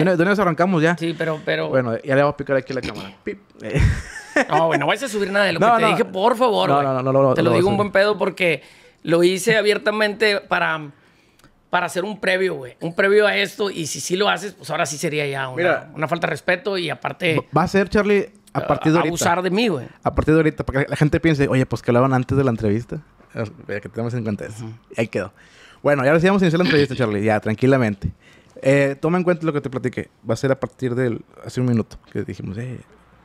¿Dónde ¿Eh? nos arrancamos ya. Sí, pero, pero. Bueno, ya le vamos a picar aquí la cámara. Pip. no, güey, no vayas a subir nada de lo que te dije, por favor. No, no, no, no, Te lo, digo un buen pedo porque lo hice abiertamente para, para hacer un previo, güey. Un previo a esto. Y si sí lo haces, pues ahora sí sería ya una, una falta de respeto. Y aparte. Va a ser, Charlie, a partir de ahorita. Abusar de mí, güey. A partir de ahorita, para que la gente piense, oye, pues que hablaban antes de la entrevista. Ah, que tenemos en cuenta eso. Y Ahí quedó. Bueno, ya ahora sí vamos iniciar la entrevista, Charlie, ya, tranquilamente. Eh, toma en cuenta lo que te platiqué. Va a ser a partir del. hace un minuto que dijimos, eh,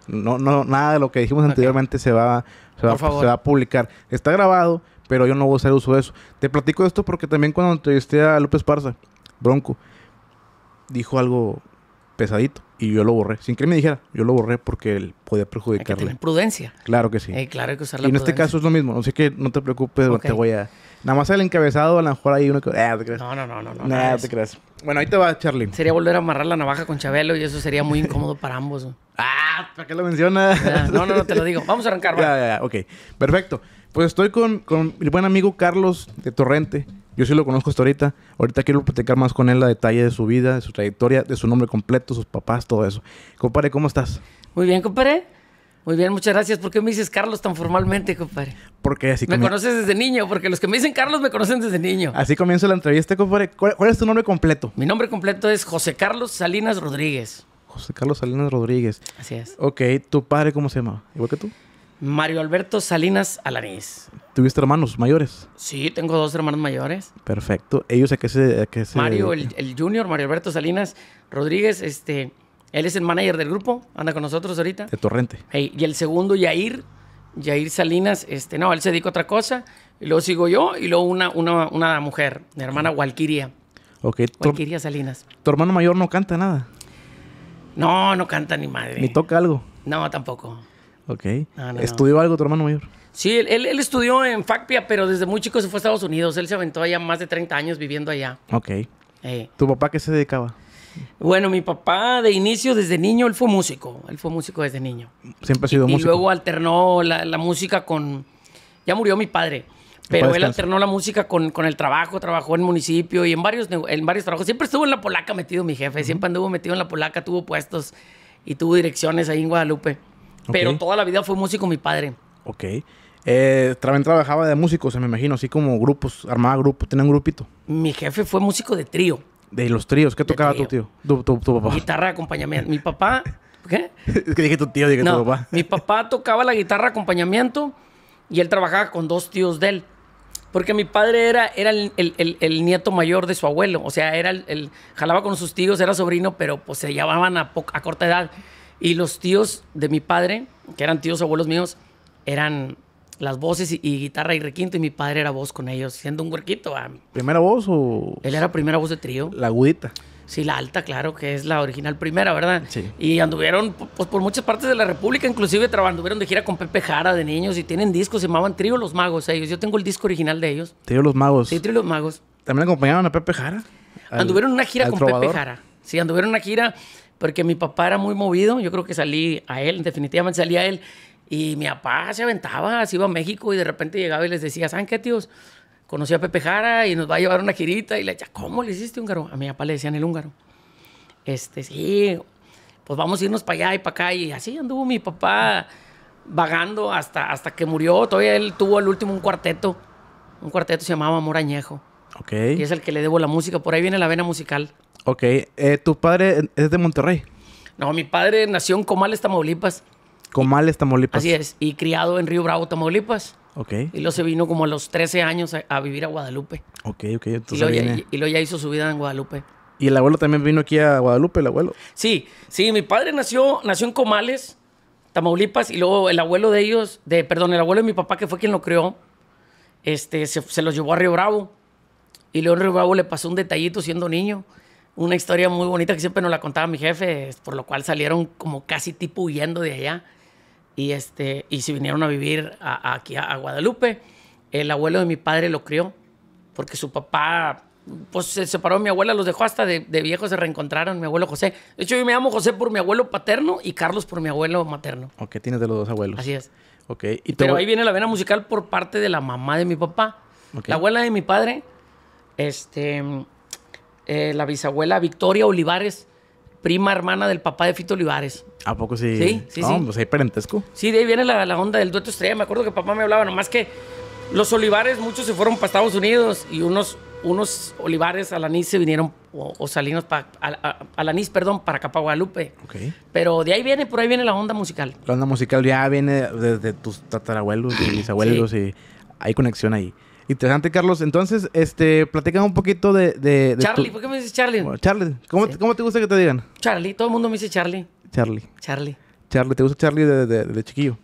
no, no, nada de lo que dijimos anteriormente se va, se a publicar. Está grabado, pero yo no voy a hacer uso de eso. Te platico esto porque también cuando entrevisté a López Parza, Bronco, dijo algo pesadito y yo lo borré. Sin que él me dijera, yo lo borré porque él podía perjudicarle. Hay que tener prudencia. Claro que sí. Eh, claro que usar la y en este caso es lo mismo. Así que no te preocupes, te voy a Nada más el encabezado, a lo mejor hay uno que. Eh, te crees. No, no, no, no. no te crees. Bueno, ahí te va, Charlie. Sería volver a amarrar la navaja con Chabelo y eso sería muy incómodo para ambos. Ah, ¿para qué lo mencionas? no, no, no te lo digo. Vamos a arrancar, ¿vale? Ya, ya, ok. Perfecto. Pues estoy con, mi buen amigo Carlos de Torrente. Yo sí lo conozco hasta ahorita. Ahorita quiero platicar más con él la detalle de su vida, de su trayectoria, de su nombre completo, sus papás, todo eso. Compare, ¿cómo estás? Muy bien, compadre. Muy bien, muchas gracias. ¿Por qué me dices Carlos tan formalmente, compadre? Porque así Me conoces desde niño, porque los que me dicen Carlos me conocen desde niño. Así comienza la entrevista, compadre. ¿Cuál, es tu nombre completo? Mi nombre completo es José Carlos Salinas Rodríguez. José Carlos Salinas Rodríguez. Así es. Ok, ¿tu padre cómo se llama? ¿Igual que tú? Mario Alberto Salinas Alanís. ¿Tuviste hermanos mayores? Sí, tengo dos hermanos mayores. Perfecto. ¿Ellos a qué se...? A Mario, el, el junior, Mario Alberto Salinas Rodríguez, este él es el manager del grupo, anda con nosotros ahorita. De Torrente. y el segundo, Yair, Yair Salinas, este, no, él se dedica a otra cosa, y luego sigo yo, y luego una, una, una mujer, mi hermana Walquiria Ok. Salinas. ¿Tu hermano mayor no canta nada? No, no canta ni madre. ¿Ni toca algo? No, tampoco. Ok. ¿Estudió algo tu hermano mayor? Sí, él, estudió en FACPIA, pero desde muy chico se fue a Estados Unidos. Él se aventó allá más de 30 años viviendo allá. Ok. ¿Tu papá qué se dedicaba? Bueno, mi papá de inicio, desde niño, él fue músico. Él fue músico desde niño. Siempre ha sido músico. Y luego alternó la, música con... Ya murió mi padre. Pero él alternó la música con, con, el trabajo, trabajó en municipio y en varios, en varios trabajos. Siempre estuvo en la polaca metido mi jefe, siempre anduvo metido en la polaca, tuvo puestos y tuvo direcciones ahí en Guadalupe. Pero toda la vida fue músico mi padre. Ok. Eh, también trabajaba de músico, se me imagino, así como grupos, armaba grupos, tenía un grupito. Mi jefe fue músico de trío. De los tríos. ¿Qué tocaba tu tío? Tu, tu, tu papá. Guitarra de acompañamiento. Mi papá. ¿Qué? es que dije tu tío, dije tu papá. mi papá tocaba la guitarra de acompañamiento y él trabajaba con dos tíos de él. Porque mi padre era, era el, el, el, nieto mayor de su abuelo. O sea, era el, jalaba con sus tíos, era sobrino, pero pues se llevaban a, a corta edad. Y los tíos de mi padre, que eran tíos abuelos míos, eran las voces y, guitarra y requinto y mi padre era voz con ellos, siendo un huerquito. Ah. ¿Primera voz o...? Él era primera voz de trío. La agudita. Sí, la alta, claro, que es la original primera, ¿verdad? Sí. Y anduvieron pues, por muchas partes de la República, inclusive anduvieron de gira con Pepe Jara de niños y tienen discos, se llamaban Trío Los Magos ellos. Yo tengo el disco original de ellos. Trío Los Magos. Sí, Trío Los Magos. ¿También acompañaban a Pepe Jara? anduvieron una gira con Pepe Jara. Sí, anduvieron una gira porque mi papá era muy movido. Yo creo que salí a él, definitivamente salí a él. Y mi papá se aventaba, se iba a México y de repente llegaba y les decía, ¿saben qué, tíos? Conocí a Pepe Jara y nos va a llevar una girita. Y le decía, ¿cómo le hiciste húngaro? A mi papá le decían el húngaro. Este, sí, pues vamos a irnos para allá y para acá. Y así anduvo mi papá vagando hasta, hasta que murió. Todavía él tuvo al último un cuarteto. Un cuarteto se llamaba Morañejo. Ok. Y es el que le debo la música. Por ahí viene la vena musical. Ok. Eh, ¿Tu padre es de Monterrey? No, mi padre nació en Comales, Tamaulipas. Comales, Tamaulipas. Así es, y criado en Río Bravo, Tamaulipas. Ok. Y luego se vino como a los 13 años a, vivir a Guadalupe. Ok, ok. y luego, ya, y ya hizo su vida en Guadalupe. ¿Y el abuelo también vino aquí a Guadalupe, el abuelo? Sí, sí, mi padre nació, nació en Comales, Tamaulipas, y luego el abuelo de ellos, de, perdón, el abuelo de mi papá, que fue quien lo crió, este, se, se los llevó a Río Bravo. Y luego en Río Bravo le pasó un detallito siendo niño. Una historia muy bonita que siempre nos la contaba mi jefe, por lo cual salieron como casi tipo huyendo de allá y, este, y se vinieron a vivir aquí a, Guadalupe. El abuelo de mi padre lo crió porque su papá pues se separó de mi abuela, los dejó hasta de, viejos, se reencontraron, mi abuelo José. De hecho, yo me llamo José por mi abuelo paterno y Carlos por mi abuelo materno. Ok, tienes de los dos abuelos. Así es. Ok. ¿Y Pero ahí viene la vena musical por parte de la mamá de mi papá. La abuela de mi padre, este, eh, la bisabuela Victoria Olivares, prima hermana del papá de Fito Olivares. ¿A poco sí? Sí, sí, sí. pues parentesco. Sí, de ahí viene la, onda del dueto estrella. Me acuerdo que papá me hablaba, nomás que los Olivares, muchos se fueron para Estados Unidos y unos, unos Olivares a se vinieron, o, o Salinos, a, perdón, para acá, Guadalupe. Pero de ahí viene, por ahí viene la onda musical. La onda musical ya viene desde tus tatarabuelos y mis abuelos y hay conexión ahí. Interesante, Carlos. Entonces, este, un poquito de. de, Charlie, ¿por qué me dices Charlie? Oh, Charlie, ¿cómo, te gusta que te digan? Charlie, todo el mundo me dice Charlie. Charlie. Charlie. Charlie, ¿te gusta Charlie de, chiquillo?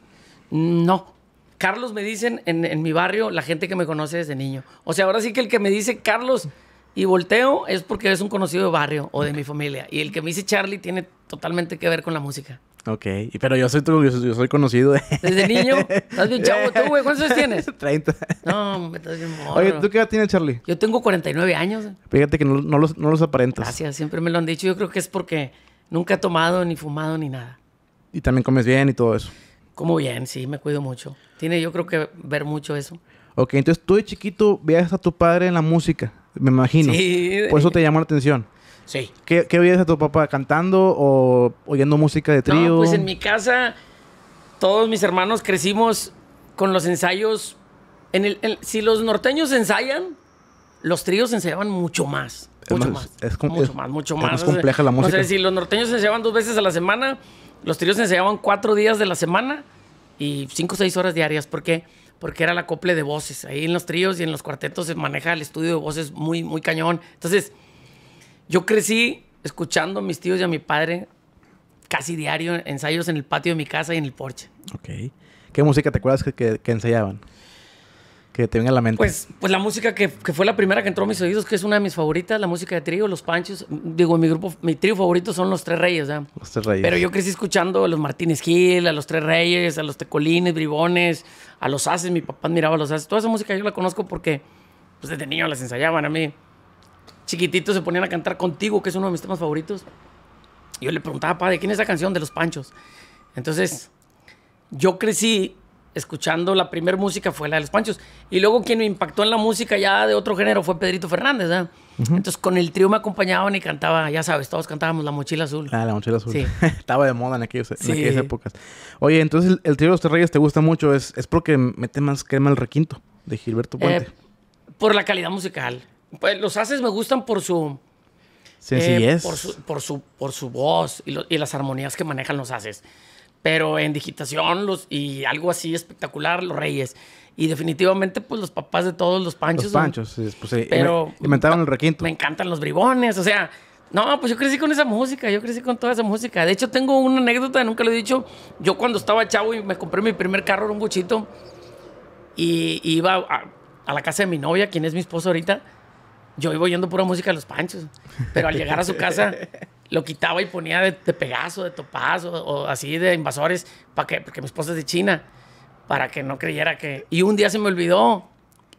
Mm, no. Carlos me dicen en, en, mi barrio la gente que me conoce desde niño. O sea, ahora sí que el que me dice Carlos y volteo es porque es un conocido de barrio o de mi familia. Y el que me dice Charlie tiene totalmente que ver con la música. Ok, pero yo soy conocido. Desde niño. Estás bien chavo tú, güey. ¿Cuántos años tienes? 30. No, me estás bien Oye, ¿tú qué edad tienes, Charlie? Yo tengo 49 años. Fíjate que no, los, aparentas. Gracias, siempre me lo han dicho. Yo creo que es porque nunca he tomado, ni fumado, ni nada. Y también comes bien y todo eso. Como bien, sí, me cuido mucho. Tiene yo creo que ver mucho eso. Ok, entonces tú de chiquito veías a tu padre en la música, me imagino. Sí. Por eso te llamó la atención. Sí. ¿Qué, qué oías a tu papá? ¿Cantando o oyendo música de pues trío? pues en mi casa, todos mis hermanos crecimos con los ensayos. En el, si los norteños ensayan, los tríos ensayaban mucho más. Mucho más, Es mucho más, mucho más. compleja la música. O sea, si los norteños ensayaban dos veces a la semana, los tríos ensayaban cuatro días de la semana y cinco o seis horas diarias. ¿Por qué? Porque era la copla de voces. Ahí en los tríos y en los cuartetos se maneja el estudio de voces muy, muy cañón. Entonces, yo crecí escuchando a mis tíos y a mi padre casi diario ensayos en el patio de mi casa y en el porche. Ok. ¿Qué música te acuerdas que, ensayaban? Que te venga a la mente. Pues, pues la música que, que, fue la primera que entró a mis oídos, que es una de mis favoritas, la música de Trigo, Los Panchos. Digo, mi grupo, mi trío favorito son Los Tres Reyes, Los Tres Reyes. Pero yo crecí escuchando a los Martínez Gil, a Los Tres Reyes, a los Tecolines, Bribones, a los Haces. Mi papá admiraba a los Ases. Toda esa música yo la conozco porque pues desde niño las ensayaban a mí chiquititos se ponían a cantar contigo, que es uno de mis temas favoritos. yo le preguntaba, padre, ¿quién es esa canción de los Panchos? Entonces, yo crecí escuchando la primera música fue la de los Panchos. Y luego quien me impactó en la música ya de otro género fue Pedrito Fernández. Entonces con el trío me acompañaban y cantaba, ya sabes, todos cantábamos La Mochila Azul. Ah, La Mochila Azul. Sí. Estaba de moda en, aquellos, aquellas épocas. Oye, entonces el, trío de los Tres Reyes te gusta mucho. ¿Es, es porque mete más crema al requinto de Gilberto Puente? Eh, por la calidad musical. Pues los haces me gustan por su. Sencillez. Eh, por, su, por, su, por, su, voz y, las armonías que manejan los haces. Pero en digitación los, y algo así espectacular, los Reyes. Y definitivamente, pues los papás de todos los panchos. Los panchos, pues, sí. Pero. Inventaron el requinto. Me encantan los bribones, o sea. No, pues yo crecí con esa música, yo crecí con toda esa música. De hecho, tengo una anécdota, nunca lo he dicho. Yo cuando estaba chavo y me compré mi primer carro, era un guchito y iba a, a la casa de mi novia, quien es mi esposo ahorita, yo iba oyendo pura música de los panchos. Pero al llegar a su casa, lo quitaba y ponía de, pegazo, Pegaso, de Topaz o, así de invasores, para que, porque mi esposa es de China, para que no creyera que. Y un día se me olvidó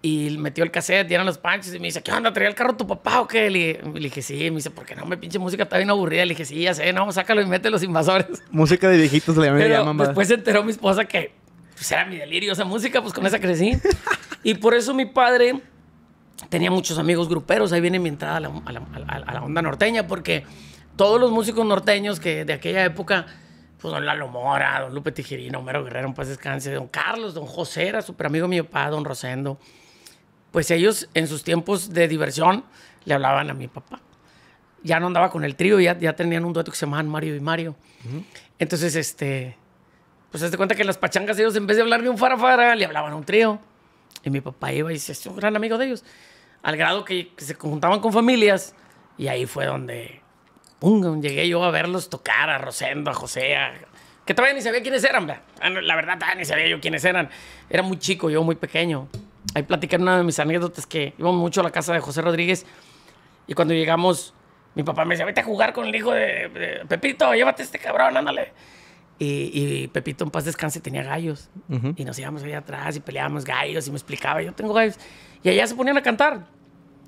y metió el cassette y eran los panchos y me dice, ¿qué onda? ¿Traía el carro tu papá o qué? Y le dije, sí, me dice, ¿por qué no? Me pinche música está bien aburrida. Le dije, sí, ya sé, no, sácalo y mete los invasores. Música de viejitos le llaman. Pero después se enteró mi esposa que pues, era mi delirio esa música, pues con esa crecí. y por eso mi padre tenía muchos amigos gruperos, ahí viene mi entrada a la, onda norteña, porque todos los músicos norteños que de aquella época, pues don Lalo Mora, don Lupe Tijerino, Homero Guerrero, paz descanse, don Carlos, don José, era súper amigo mi papá, don Rosendo, pues ellos en sus tiempos de diversión le hablaban a mi papá. Ya no andaba con el trío, ya, ya tenían un dueto que se llamaban Mario y Mario. Entonces, este, pues se cuenta que las pachangas ellos en vez de hablarle un farafara, le hablaban a un trío. Y mi papá iba y se es un gran amigo de ellos. Al grado que, se juntaban con familias. Y ahí fue donde pum, llegué yo a verlos tocar a Rosendo, a José, que todavía ni sabía quiénes eran. Ah, la verdad, todavía ni sabía yo quiénes eran. Era muy chico, yo muy pequeño. Ahí en una de mis anécdotas que íbamos mucho a la casa de José Rodríguez. Y cuando llegamos, mi papá me decía, vete a jugar con el hijo de, de Pepito, llévate a este cabrón, ándale. Y, Pepito en paz descanse tenía gallos. Y nos íbamos allá atrás y peleábamos gallos y me explicaba, yo tengo gallos. Y allá se ponían a cantar.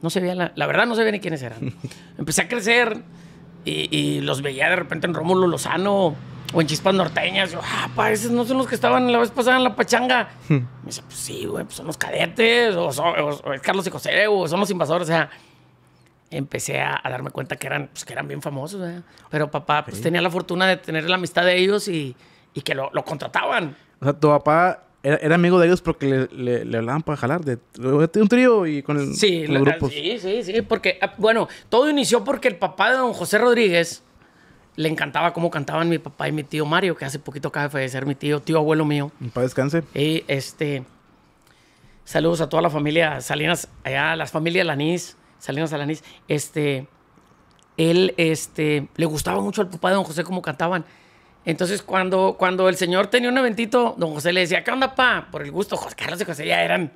No se veía, la, verdad no se veía ni quiénes eran. Empecé a crecer y, los veía de repente en Rómulo Lozano o en Chispas Norteñas. Yo, ah, pa, esos no son los que estaban la vez pasada en la pachanga. me dice, pues sí, güey, pues son los cadetes, o, es Carlos y José, o somos invasores. O sea, empecé a, darme cuenta que eran, pues, que eran bien famosos. ¿eh? Pero papá pues, tenía la fortuna de tener la amistad de ellos y, y que lo, lo, contrataban. O sea, tu papá era, amigo de ellos porque le, le, hablaban para jalar de un trío y con el grupo. Sí, sí, sí. Porque, ah, bueno, todo inició porque el papá de don José Rodríguez le encantaba cómo cantaban mi papá y mi tío Mario, que hace poquito acaba de ser mi tío, tío abuelo mío. Para descanse. Y este. Saludos a toda la familia Salinas, allá, las familias Lanís Salinas Alanís, este, él este, le gustaba mucho al papá de don José como cantaban. Entonces, cuando, cuando el señor tenía un eventito, don José le decía, ¿qué onda, pa? Por el gusto, Carlos y José ya eran.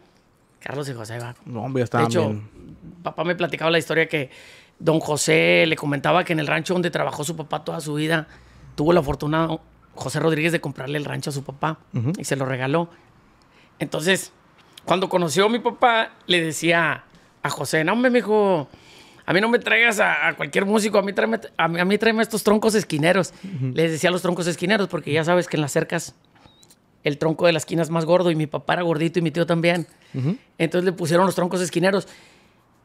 Carlos y José, va. No, hombre, estaban De hecho, papá me platicaba la historia que don José le comentaba que en el rancho donde trabajó su papá toda su vida, tuvo la fortuna José Rodríguez de comprarle el rancho a su papá y se lo regaló. Entonces, cuando conoció a mi papá, le decía, a José, no, me dijo a mí no me traigas a, cualquier músico, a mí, tráeme, a, mí, tráeme estos troncos esquineros. Les decía los troncos esquineros, porque ya sabes que en las cercas el tronco de la esquina es más gordo y mi papá era gordito y mi tío también. Entonces le pusieron los troncos esquineros.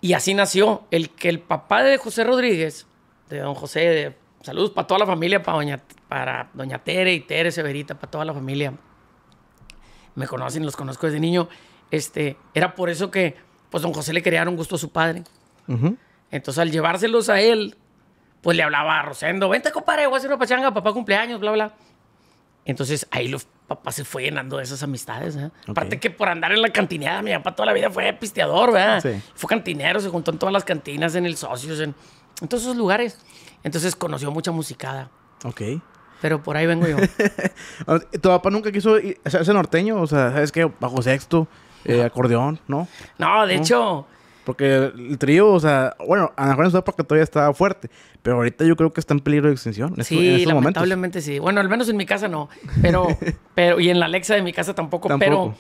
Y así nació el que el papá de José Rodríguez, de don José, de, saludos para toda la familia, para doña, para doña Tere y Tere Severita, para toda la familia. Me conocen, los conozco desde niño. Este, era por eso que pues don José le quería dar un gusto a su padre. Entonces al llevárselos a él, pues le hablaba a Rosendo, vente compadre, voy a hacer una pachanga, papá cumpleaños, bla, bla. Entonces ahí los papás se fue llenando de esas amistades. ¿eh? Aparte que por andar en la cantineada, mi papá toda la vida fue pisteador, ¿verdad? Sí. Fue cantinero, se juntó en todas las cantinas, en el Socios, en, todos esos lugares. Entonces conoció mucha musicada. Ok. Pero por ahí vengo yo. ¿Tu papá nunca quiso hacerse norteño? O sea, ¿sabes qué? Bajo sexto, eh, acordeón, ¿no? No, de hecho. Porque el trío, o sea, bueno, a lo mejor en su época todavía estaba fuerte, pero ahorita yo creo que está en peligro de extinción. sí, lamentablemente sí. Bueno, al menos en mi casa no, pero, pero y en la Alexa de mi casa tampoco, pero,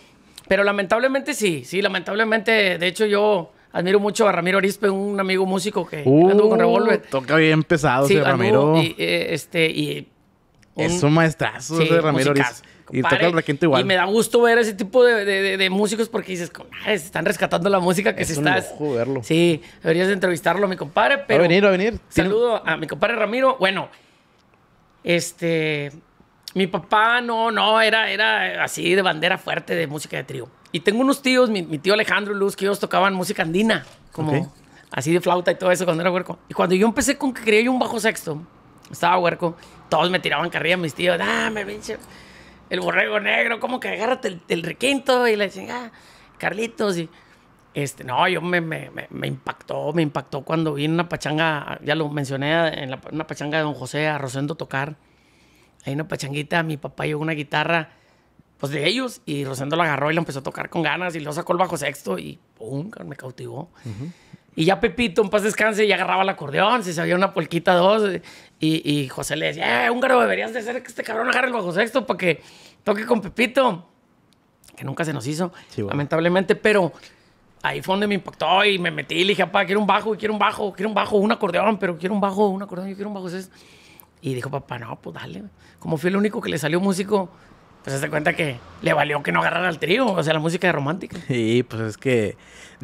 pero lamentablemente sí, sí, lamentablemente, de hecho yo admiro mucho a Ramiro orispe un amigo músico que uh, anduvo con Revolver. Toca bien pesado, ese Ramiro. Y, eh, este, y es un maestrazo de Ramiro y toca el igual. Y me da gusto ver ese tipo de, de, músicos porque dices, compadre, se están rescatando la música que es se un está. verlo. Sí, deberías de entrevistarlo a mi compadre, pero. a venir, a venir. Saludo a mi compadre Ramiro. Bueno, este. Mi papá no, no, era, era así de bandera fuerte de música de trío. Y tengo unos tíos, mi, tío Alejandro Luz, que ellos tocaban música andina, como así de flauta y todo eso cuando era huerco. Y cuando yo empecé con que quería yo un bajo sexto, estaba huerco, todos me tiraban carrilla, mis tíos, dame, pinche el borrego negro, como que agárrate el, requinto y le dicen, ah, Carlitos y... Este, no, yo me, me, impactó, me impactó cuando vi en una pachanga, ya lo mencioné, en la, una pachanga de don José a Rosendo tocar. ahí una pachanguita, mi papá llevó una guitarra, pues de ellos, y Rosendo la agarró y la empezó a tocar con ganas, y lo sacó el bajo sexto, y pum, me cautivó. Y ya Pepito, en paz descanse, ya agarraba el acordeón, si sabía una polquita dos. Y, y José le decía, eh, húngaro, deberías de hacer que este cabrón agarre el bajo sexto para que toque con Pepito. Que nunca se nos hizo, lamentablemente, pero ahí fue donde me impactó y me metí y le dije, papá, quiero un bajo, quiero un bajo, quiero un bajo, un acordeón, pero quiero un bajo, un acordeón, yo quiero un bajo sexto. Y dijo, papá, no, pues dale. Como fui el único que le salió músico, pues se cuenta que le valió que no agarrara el trío, o sea, la música de romántica. Sí, pues es que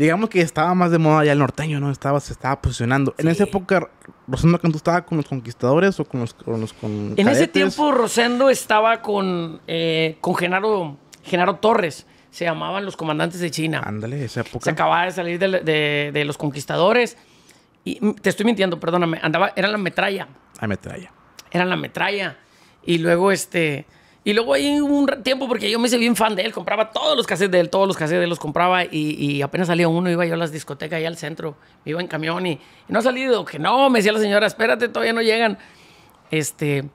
digamos que estaba más de moda ya el norteño, ¿no? Estaba, se estaba posicionando. En esa época, Rosendo Cantú estaba con los conquistadores o con los. Con en ese tiempo, Rosendo estaba con, eh, con Genaro, Genaro Torres. Se llamaban los comandantes de China. Ándale, esa época. Se acababa de salir de, los conquistadores. Y mm, te estoy mintiendo, perdóname. Andaba, era la metralla. La metralla. Era la metralla. Y luego, este y luego hay un tiempo, porque yo me hice bien fan de él, compraba todos los cassettes de él, todos los cassettes de él los compraba y, apenas salía uno, iba yo a las discotecas ahí al centro, iba en camión y, no ha salido, que no, me decía la señora, espérate, todavía no llegan. Este,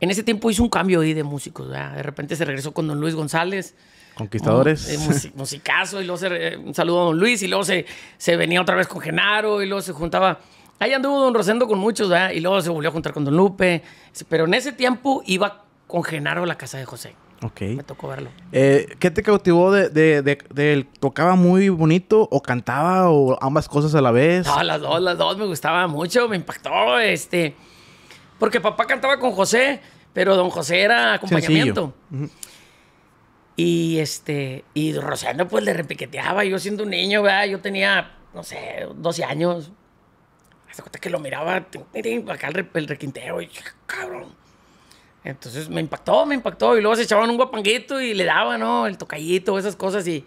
en ese tiempo hizo un cambio ahí de músicos, de repente se regresó con don Luis González. Conquistadores. Eh, musicazo, y luego eh, un saludo a don Luis, y luego se, se venía otra vez con Genaro, y luego se juntaba... Ahí anduvo Don Rosendo con muchos, Y luego se volvió a juntar con Don Lupe. Pero en ese tiempo iba con Genaro la casa de José. Ok. Me tocó verlo. Eh, ¿Qué te cautivó de, él? tocaba muy bonito o cantaba o ambas cosas a la vez? No, las dos, las dos me gustaba mucho, me impactó, este, porque papá cantaba con José, pero don José era acompañamiento. Y este, y Rosendo pues le repiqueteaba, yo siendo un niño, ¿verdad? yo tenía, no sé, 12 años. Hasta cuenta que lo miraba, acá el, requinteo, y cabrón. Entonces me impactó, me impactó. Y luego se echaban un guapanguito y le daban, ¿no? El tocallito, esas cosas. Y,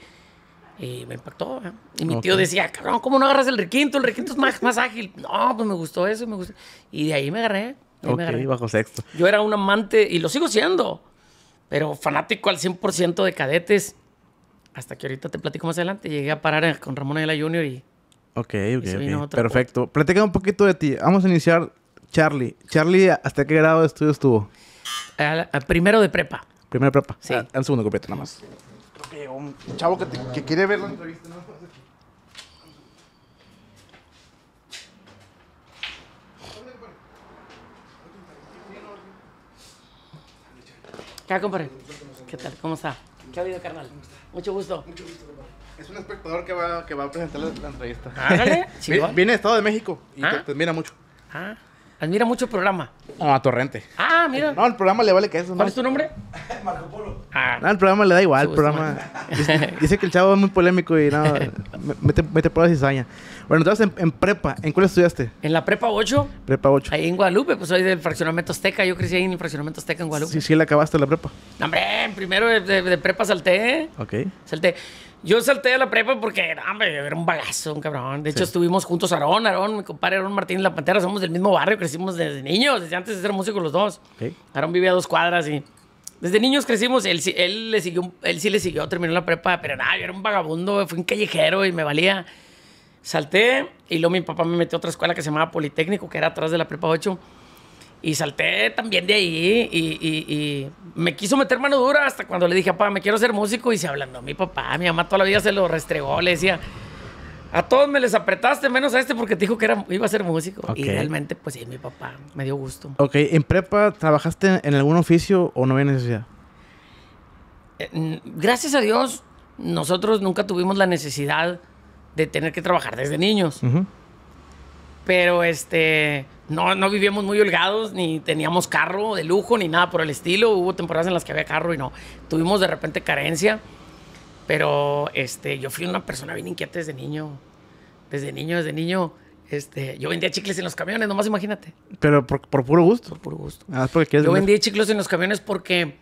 me impactó. ¿eh? Y mi tío decía, cabrón, ¿cómo no agarras el requinto? El requinto es más, más ágil. No, pues me gustó eso, me gustó. Y de ahí me agarré. me agarré. bajo sexto. Yo era un amante, y lo sigo siendo, pero fanático al 100% de cadetes. Hasta que ahorita te platico más adelante. Llegué a parar con Ramón Ayala Jr. y... Ok, ok, Perfecto. Platica un poquito de ti. Vamos a iniciar, Charlie. Charlie, ¿hasta qué grado de estudio estuvo? primero de prepa. Primero de prepa. Sí. Ah, al, segundo completo, nada más. un chavo que, quiere ver la entrevista. ¿Qué ¿Qué compadre? ¿Qué tal? ¿Cómo está? ¿Qué ha habido, carnal? Mucho gusto. Mucho gusto, Es un espectador que va, a presentar la, entrevista. Ándale, Viene de Estado de México y ah. te, te admira mucho. Ah, Admira mucho el programa. Ah, a Torrente. Ah, mira. No, el programa le vale que eso. ¿no? ¿Cuál es tu nombre? Marco Polo. Ah, no, el programa le da igual. Pues, programa. Dice, que el chavo es muy polémico y nada, mete, mete por la cizaña. Bueno, entonces en, prepa, ¿en cuál estudiaste? En la prepa 8. Prepa 8. Ahí en Guadalupe, pues soy del fraccionamiento Azteca. Yo crecí ahí en el fraccionamiento Azteca en Guadalupe. Sí, sí, la acabaste la prepa. hombre, primero de, prepa salté. Ok. Salté. Yo salté de la prepa porque, hombre, era un bagazo, un cabrón. De hecho, estuvimos juntos Aarón, Aarón, mi compadre Aarón Martín La Pantera. Somos del mismo barrio, crecimos desde niños, desde antes de ser músicos los dos. Aarón vivía a dos cuadras y... Desde niños crecimos, él, él, le siguió, él sí le siguió, terminó la prepa, pero nada, yo era un vagabundo, fui un callejero y me valía. Salté y luego mi papá me metió a otra escuela que se llamaba Politécnico, que era atrás de la Prepa 8. Y salté también de ahí y, y, me quiso meter mano dura hasta cuando le dije, papá, me quiero ser músico. Y se hablando, mi papá, mi mamá toda la vida se lo restregó, le decía, a todos me les apretaste, menos a este porque te dijo que era, iba a ser músico. Y realmente, pues sí, mi papá me dio gusto. Ok, ¿en prepa trabajaste en algún oficio o no había necesidad? Eh, gracias a Dios, nosotros nunca tuvimos la necesidad de tener que trabajar desde niños. Pero este, no, no vivíamos muy holgados, ni teníamos carro de lujo, ni nada por el estilo. Hubo temporadas en las que había carro y no. Tuvimos de repente carencia. Pero este, yo fui una persona bien inquieta desde niño. Desde niño, desde niño. Este, yo vendía chicles en los camiones, nomás imagínate. Pero por, por puro gusto. Por puro gusto. Ah, porque yo vendía chicles en los camiones porque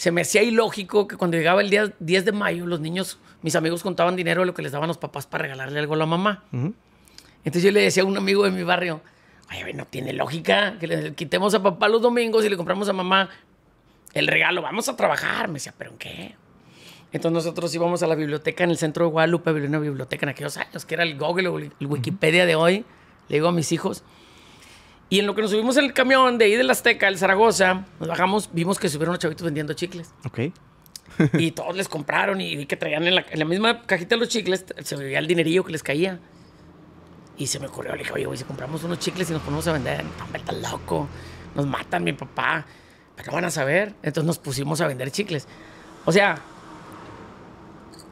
se me hacía ilógico que cuando llegaba el día 10 de mayo, los niños, mis amigos contaban dinero de lo que les daban los papás para regalarle algo a la mamá. Entonces yo le decía a un amigo de mi barrio, oye, no tiene lógica que le quitemos a papá los domingos y le compramos a mamá el regalo, vamos a trabajar. Me decía, ¿pero en qué? Entonces nosotros íbamos a la biblioteca en el centro de Guadalupe, había una biblioteca en aquellos años, que era el Google o el Wikipedia de hoy. Le digo a mis hijos, y en lo que nos subimos en el camión de ahí del Azteca, el Zaragoza, nos bajamos, vimos que subieron los chavitos vendiendo chicles. Ok. y todos les compraron y vi que traían en la, misma cajita los chicles, se veía el dinerillo que les caía. Y se me ocurrió, le dije, oye, güey, si compramos unos chicles y nos ponemos a vender, no, está loco, nos matan mi papá, pero van a saber. Entonces nos pusimos a vender chicles. O sea,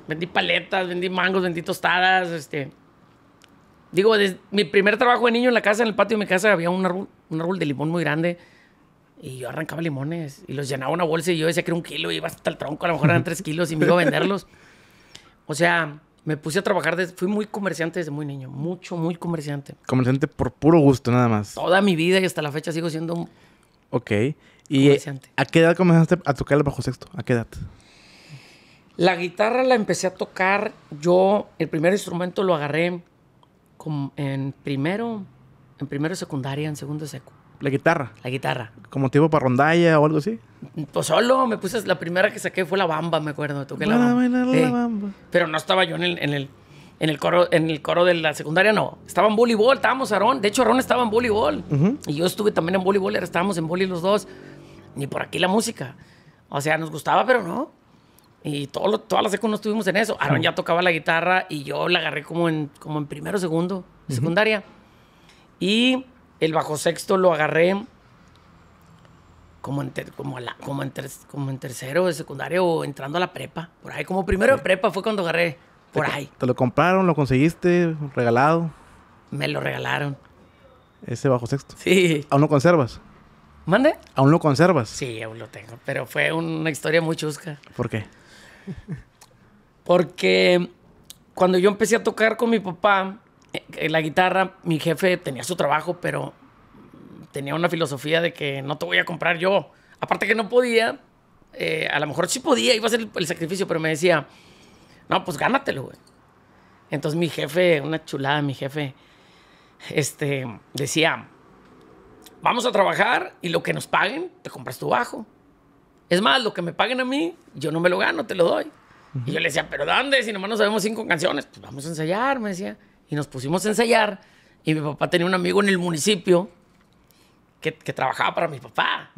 vendí paletas, vendí mangos, vendí tostadas, este, Digo, desde mi primer trabajo de niño en la casa, en el patio de mi casa, había un árbol, de limón muy grande. Y yo arrancaba limones y los llenaba una bolsa y yo decía que era un kilo, y iba hasta el tronco, a lo mejor eran tres kilos y me iba a venderlos. O sea, me puse a trabajar, fui muy comerciante desde muy niño, mucho, muy comerciante. Comerciante por puro gusto, nada más. Toda mi vida y hasta la fecha sigo siendo un Ok. ¿Y a qué edad comenzaste a tocar el bajo sexto? ¿A qué edad? La guitarra la empecé a tocar yo, el primer instrumento lo agarré como en primero, en primero secundaria, en segundo seco. La guitarra. La guitarra. ¿Como tipo para rondalla o algo así? Pues solo, me puse, la primera que saqué fue la bamba, me acuerdo, toqué la, bamba. la, bamba. Pero no estaba yo en el, en el, en el coro, en el coro de la secundaria, no. Estaba en voleibol, estábamos ron De hecho, Aarón estaba en voleibol. Y yo estuve también en voleibol, estábamos en voleibol los dos. Ni por aquí la música. O sea, nos gustaba, pero no. Y todo las toda estuvimos en eso. Aaron ya tocaba la guitarra y yo la agarré como en, como en primero, segundo, secundaria. Y el bajo sexto lo agarré como en, como, en tercero de secundaria o entrando a la prepa. Por ahí, como primero de prepa fue cuando agarré. Por ahí. ¿Te lo compraron? ¿Lo conseguiste? ¿Regalado? Me lo regalaron. Ese bajo sexto. Sí. ¿Aún lo conservas? ¿Mande? ¿Aún lo conservas? Sí, aún lo tengo. Pero fue una historia muy chusca. ¿Por qué? Porque cuando yo empecé a tocar con mi papá eh, la guitarra, mi jefe tenía su trabajo, pero tenía una filosofía de que no te voy a comprar yo. Aparte que no podía, eh, a lo mejor sí podía, iba a hacer el, sacrificio, pero me decía, no, pues gánatelo, Entonces mi jefe, una chulada, mi jefe, este, decía, vamos a trabajar y lo que nos paguen, te compras tu bajo. Es más, lo que me paguen a mí, yo no me lo gano, te lo doy. Y yo le decía, pero ¿dónde? Si nomás nos sabemos cinco canciones, pues vamos a ensayar, me decía. Y nos pusimos a ensayar. Y mi papá tenía un amigo en el municipio que, trabajaba para mi papá.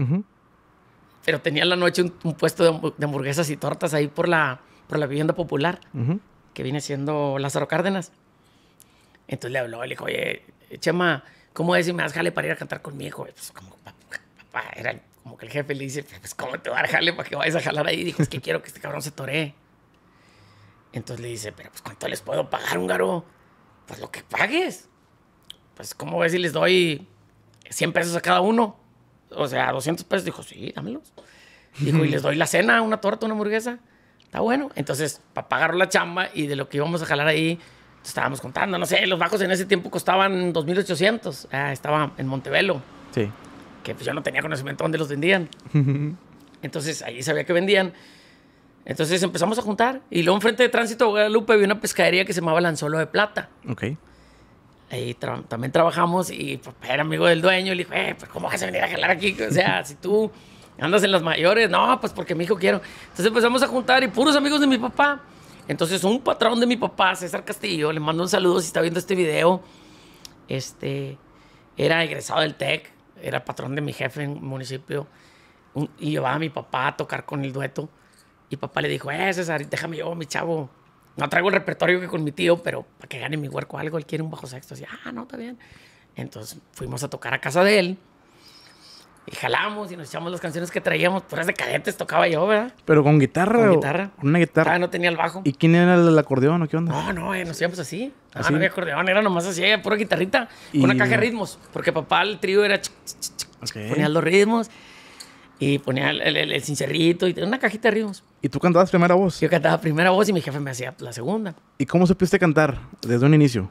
Pero tenía en la noche un, puesto de, hamburguesas y tortas ahí por la, por la vivienda popular, que viene siendo Lázaro Cárdenas. Entonces le habló, le dijo, oye, Chema, ¿cómo es si me das jale para ir a cantar conmigo? Pues como papá era el como que el jefe le dice, pues ¿cómo te va a dejarle para que vayas a jalar ahí? Dijo, es que quiero que este cabrón se toree. Entonces le dice, pero pues ¿cuánto les puedo pagar, un Pues lo que pagues. Pues ¿cómo ves si les doy 100 pesos a cada uno? O sea, 200 pesos. Dijo, sí, dámelos. Dijo, y les doy la cena, una torta, una hamburguesa. Está bueno. Entonces, para pagar la chamba y de lo que íbamos a jalar ahí, pues, estábamos contando, no sé, los bajos en ese tiempo costaban 2.800. Ah, estaba en Montebello Sí que pues, yo no tenía conocimiento dónde los vendían. Entonces ahí sabía que vendían. Entonces empezamos a juntar. Y luego frente de Tránsito de Guadalupe vi una pescadería que se llamaba Lanzolo de Plata. Ok. Ahí también trabajamos y pues, era amigo del dueño. le dijo, eh, pues, ¿cómo vas a venir a jalar aquí? O sea, si tú andas en las mayores, no, pues porque mi hijo quiero. Entonces empezamos a juntar y puros amigos de mi papá. Entonces un patrón de mi papá, César Castillo, le mando un saludo si está viendo este video. Este, era egresado del TEC era patrón de mi jefe en municipio, y llevaba a mi papá a tocar con el dueto. Y papá le dijo, eh, César, déjame yo, mi chavo. No traigo el repertorio que con mi tío, pero para que gane mi huerco algo, él quiere un bajo sexto. Así, ah, no, está bien. Entonces fuimos a tocar a casa de él y jalamos y nos echamos las canciones que traíamos. Puras de cadetes tocaba yo, ¿verdad? Pero con guitarra. Con guitarra. Con una guitarra. Ah, no tenía el bajo. ¿Y quién era el acordeón o qué onda? No, no, eh, nos íbamos así. así. Ah, no había acordeón, era nomás así, eh, pura guitarrita. Una caja de ritmos. Porque papá, el trío era. Ponía los ritmos y ponía el, el, sincerrito y una cajita de ritmos. ¿Y tú cantabas primera voz? Yo cantaba primera voz y mi jefe me hacía la segunda. ¿Y cómo supiste cantar desde un inicio?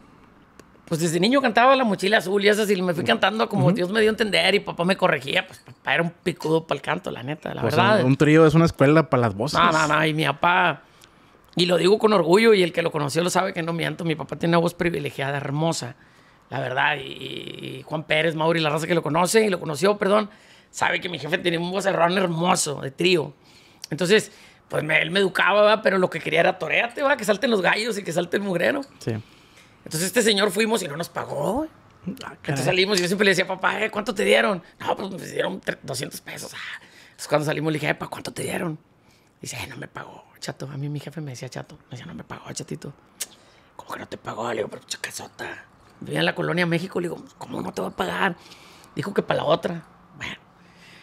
pues desde niño cantaba la mochila azul y esas, y me fui cantando como Dios me dio a entender y papá me corregía. Pues papá era un picudo para el canto, la neta, la pues, verdad. Un trío es una escuela para las voces. No, no, no, y mi papá, y lo digo con orgullo, y el que lo conoció lo sabe que no miento, mi papá tiene una voz privilegiada, hermosa, la verdad. Y, Juan Pérez, Mauri, la raza que lo conoce y lo conoció, perdón, sabe que mi jefe tenía un vocerrón hermoso de trío. Entonces, pues él me educaba, pero lo que quería era torearte, va, que salten los gallos y que salte el mugrero. Sí. Entonces este señor fuimos y no nos pagó. Ah, entonces salimos y yo siempre le decía, papá, eh, ¿cuánto te dieron? No, pues me dieron 200 pesos. Ah". Entonces cuando salimos le dije, eh, ¿para cuánto te dieron? dice, no me pagó, chato. A mí mi jefe me decía chato. Me decía, no me pagó, chatito. ¿Cómo que no te pagó? Le digo, pero chacazota. Vivía en la colonia México. Le digo, ¿cómo no te va a pagar? Dijo que para la otra. Bueno.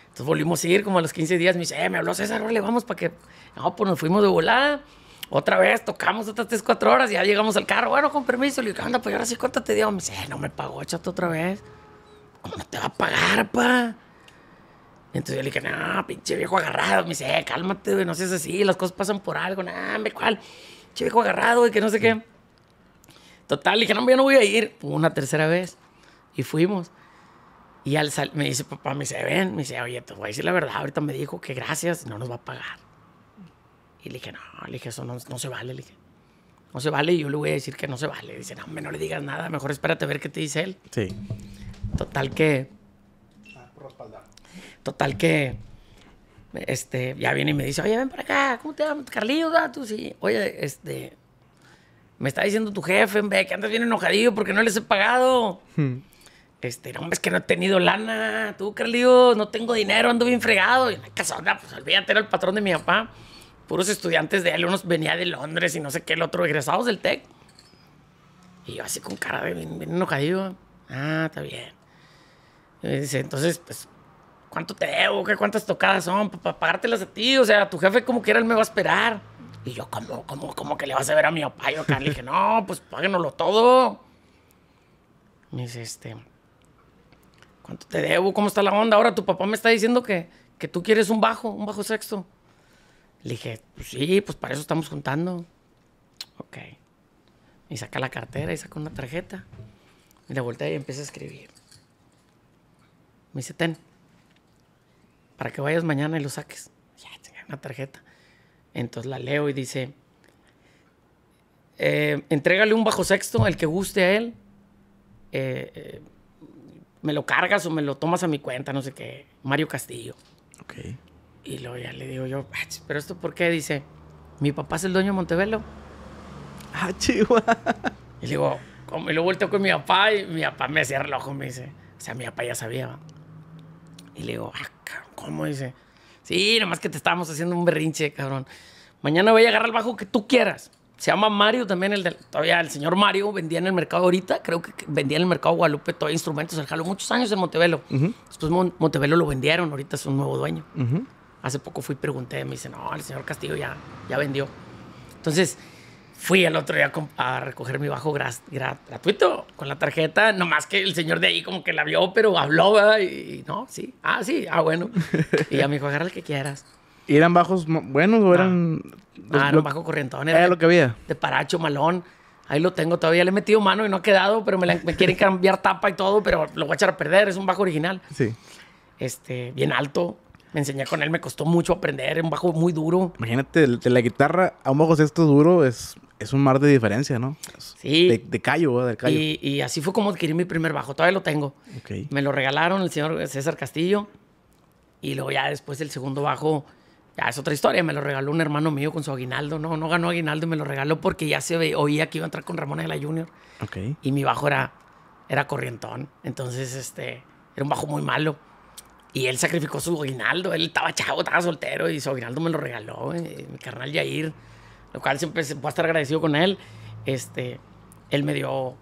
Entonces volvimos a ir como a los 15 días. Me dice, eh, me habló César, le vamos para que. No, pues nos fuimos de volada otra vez tocamos otras 3, 4 horas, y ya llegamos al carro, bueno, con permiso, le digo, anda, pues ahora sí, ¿cuánto te dio? Me dice, no me pagó, chato, otra vez. ¿Cómo te va a pagar, pa? Entonces yo le dije, no, pinche viejo agarrado. Me dice, eh, cálmate, güey, no seas así, las cosas pasan por algo, no, me cuál. Pinche viejo agarrado, güey, que no sé qué. Total, le dije, no, yo no voy a ir. Una tercera vez. Y fuimos. Y al salir, me dice, papá, me dice, ven, me dice, oye, te voy a decir la verdad, ahorita me dijo que gracias, no nos va a pagar. Y le dije, no, le dije, eso no, se vale, le dije. No se vale y yo le voy a decir que no se vale. Dice, no, hombre, no le digas nada, mejor espérate a ver qué te dice él. Sí. Total que... Ah, total que... Este, ya viene y me dice, oye, ven para acá, ¿cómo te llamas? ¿Carlitos? oye, este, me está diciendo tu jefe, ve, que andas bien enojadillo porque no les he pagado. Hmm. Este, no, es que no he tenido lana. Tú, Carlitos, no tengo dinero, ando bien fregado. Y una casona, pues olvídate, era el patrón de mi papá puros estudiantes de él, unos venía de Londres y no sé qué, el otro, egresados del TEC. Y yo así con cara de bien, bien Ah, está bien. Y me dice, entonces, pues, ¿cuánto te debo? ¿Qué cuántas tocadas son? Pues, para pagártelas a ti, o sea, tu jefe como quiera él me va a esperar. Y yo, ¿cómo, cómo, cómo que le vas a ver a mi papá? Yo le dije, no, pues páguenoslo todo. Me dice, este, ¿cuánto te debo? ¿Cómo está la onda? Ahora tu papá me está diciendo que, que tú quieres un bajo, un bajo sexto. Le dije, pues sí, pues para eso estamos juntando. Ok. Y saca la cartera y saca una tarjeta. Y la voltea y empieza a escribir. Me dice, ten, para que vayas mañana y lo saques. Ya, una tarjeta. Entonces la leo y dice, eh, entrégale un bajo sexto, el que guste a él. Eh, eh, me lo cargas o me lo tomas a mi cuenta, no sé qué. Mario Castillo. Ok. Y luego ya le digo yo, ah, pero esto por qué? Dice, mi papá es el dueño de Montevelo. Ah, chihuahua. Y le digo, lo volteo con mi papá y mi papá me cierra el me dice, o sea, mi papá ya sabía. Y le digo, ah, ¿cómo? Dice, sí, nomás que te estábamos haciendo un berrinche, cabrón. Mañana voy a agarrar el bajo que tú quieras. Se llama Mario también, el todavía el señor Mario vendía en el mercado ahorita, creo que vendía en el mercado Guadalupe todavía instrumentos, el jaló muchos años en Montevelo. Después Montevelo lo vendieron, ahorita es un nuevo dueño. Hace poco fui y pregunté, me dice, no, el señor Castillo ya, ya vendió. Entonces, fui el otro día a recoger mi bajo gra gratuito con la tarjeta, nomás que el señor de ahí como que la vio, pero habló, Y, no, sí, ah, sí, ah, bueno. Y ya me dijo, agarra el que quieras. ¿Y eran bajos buenos o eran...? Ah, ah eran bajo Era lo que había. De paracho, malón. Ahí lo tengo, todavía le he metido mano y no ha quedado, pero me, la, quieren cambiar tapa y todo, pero lo voy a echar a perder, es un bajo original. Sí. Este, bien alto, me enseñé con él, me costó mucho aprender, un bajo muy duro. Imagínate, de la guitarra a un bajo sexto duro es, es un mar de diferencia, ¿no? sí. De, callo, de callo. Y, así fue como adquirí mi primer bajo, todavía lo tengo. Me lo regalaron el señor César Castillo y luego ya después el segundo bajo, ya es otra historia, me lo regaló un hermano mío con su aguinaldo, no, no ganó aguinaldo y me lo regaló porque ya se oía que iba a entrar con Ramón de la Junior. Ok. Y mi bajo era, era corrientón, entonces este, era un bajo muy malo. Y él sacrificó su aguinaldo. Él estaba chavo, estaba soltero y su aguinaldo me lo regaló, eh, mi carnal Yair. Lo cual siempre voy a estar agradecido con él. Este, él me dio,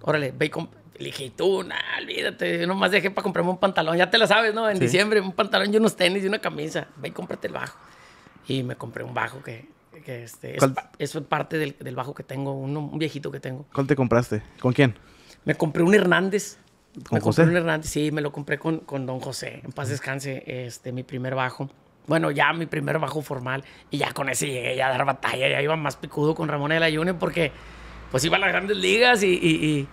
órale, ve y le dije, tú, olvídate, yo nomás dejé para comprarme un pantalón. Ya te lo sabes, ¿no? En diciembre, un pantalón y unos tenis y una camisa. Ve y cómprate el bajo. Y me compré un bajo que, que este, es, es, parte del, del, bajo que tengo, un viejito que tengo. ¿Cuál te compraste? ¿Con quién? Me compré un Hernández con José. Hernández, sí, me lo compré con, con Don José. En paz descanse, este, mi primer bajo. Bueno, ya mi primer bajo formal. Y ya con ese llegué a dar batalla. Ya iba más picudo con Ramón de la Junior porque pues iba a las grandes ligas y...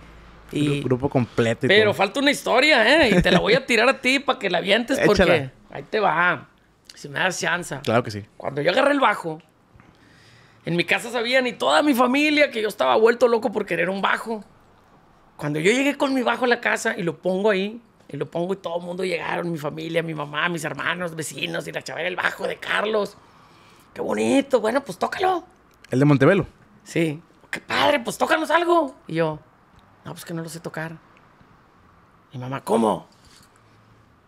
y, grupo completo. pero falta una historia, ¿eh? Y te la voy a tirar a ti para que la vientes porque ahí te va. Si me das chance. Claro que sí. Cuando yo agarré el bajo, en mi casa sabían y toda mi familia que yo estaba vuelto loco por querer un bajo. Cuando yo llegué con mi bajo a la casa y lo pongo ahí, y lo pongo y todo el mundo llegaron, mi familia, mi mamá, mis hermanos, vecinos y la chavera del bajo de Carlos. Qué bonito, bueno, pues tócalo. El de Montevelo. Sí. Qué padre, pues tócanos algo. Y yo, no, pues que no lo sé tocar. Mi mamá, ¿cómo?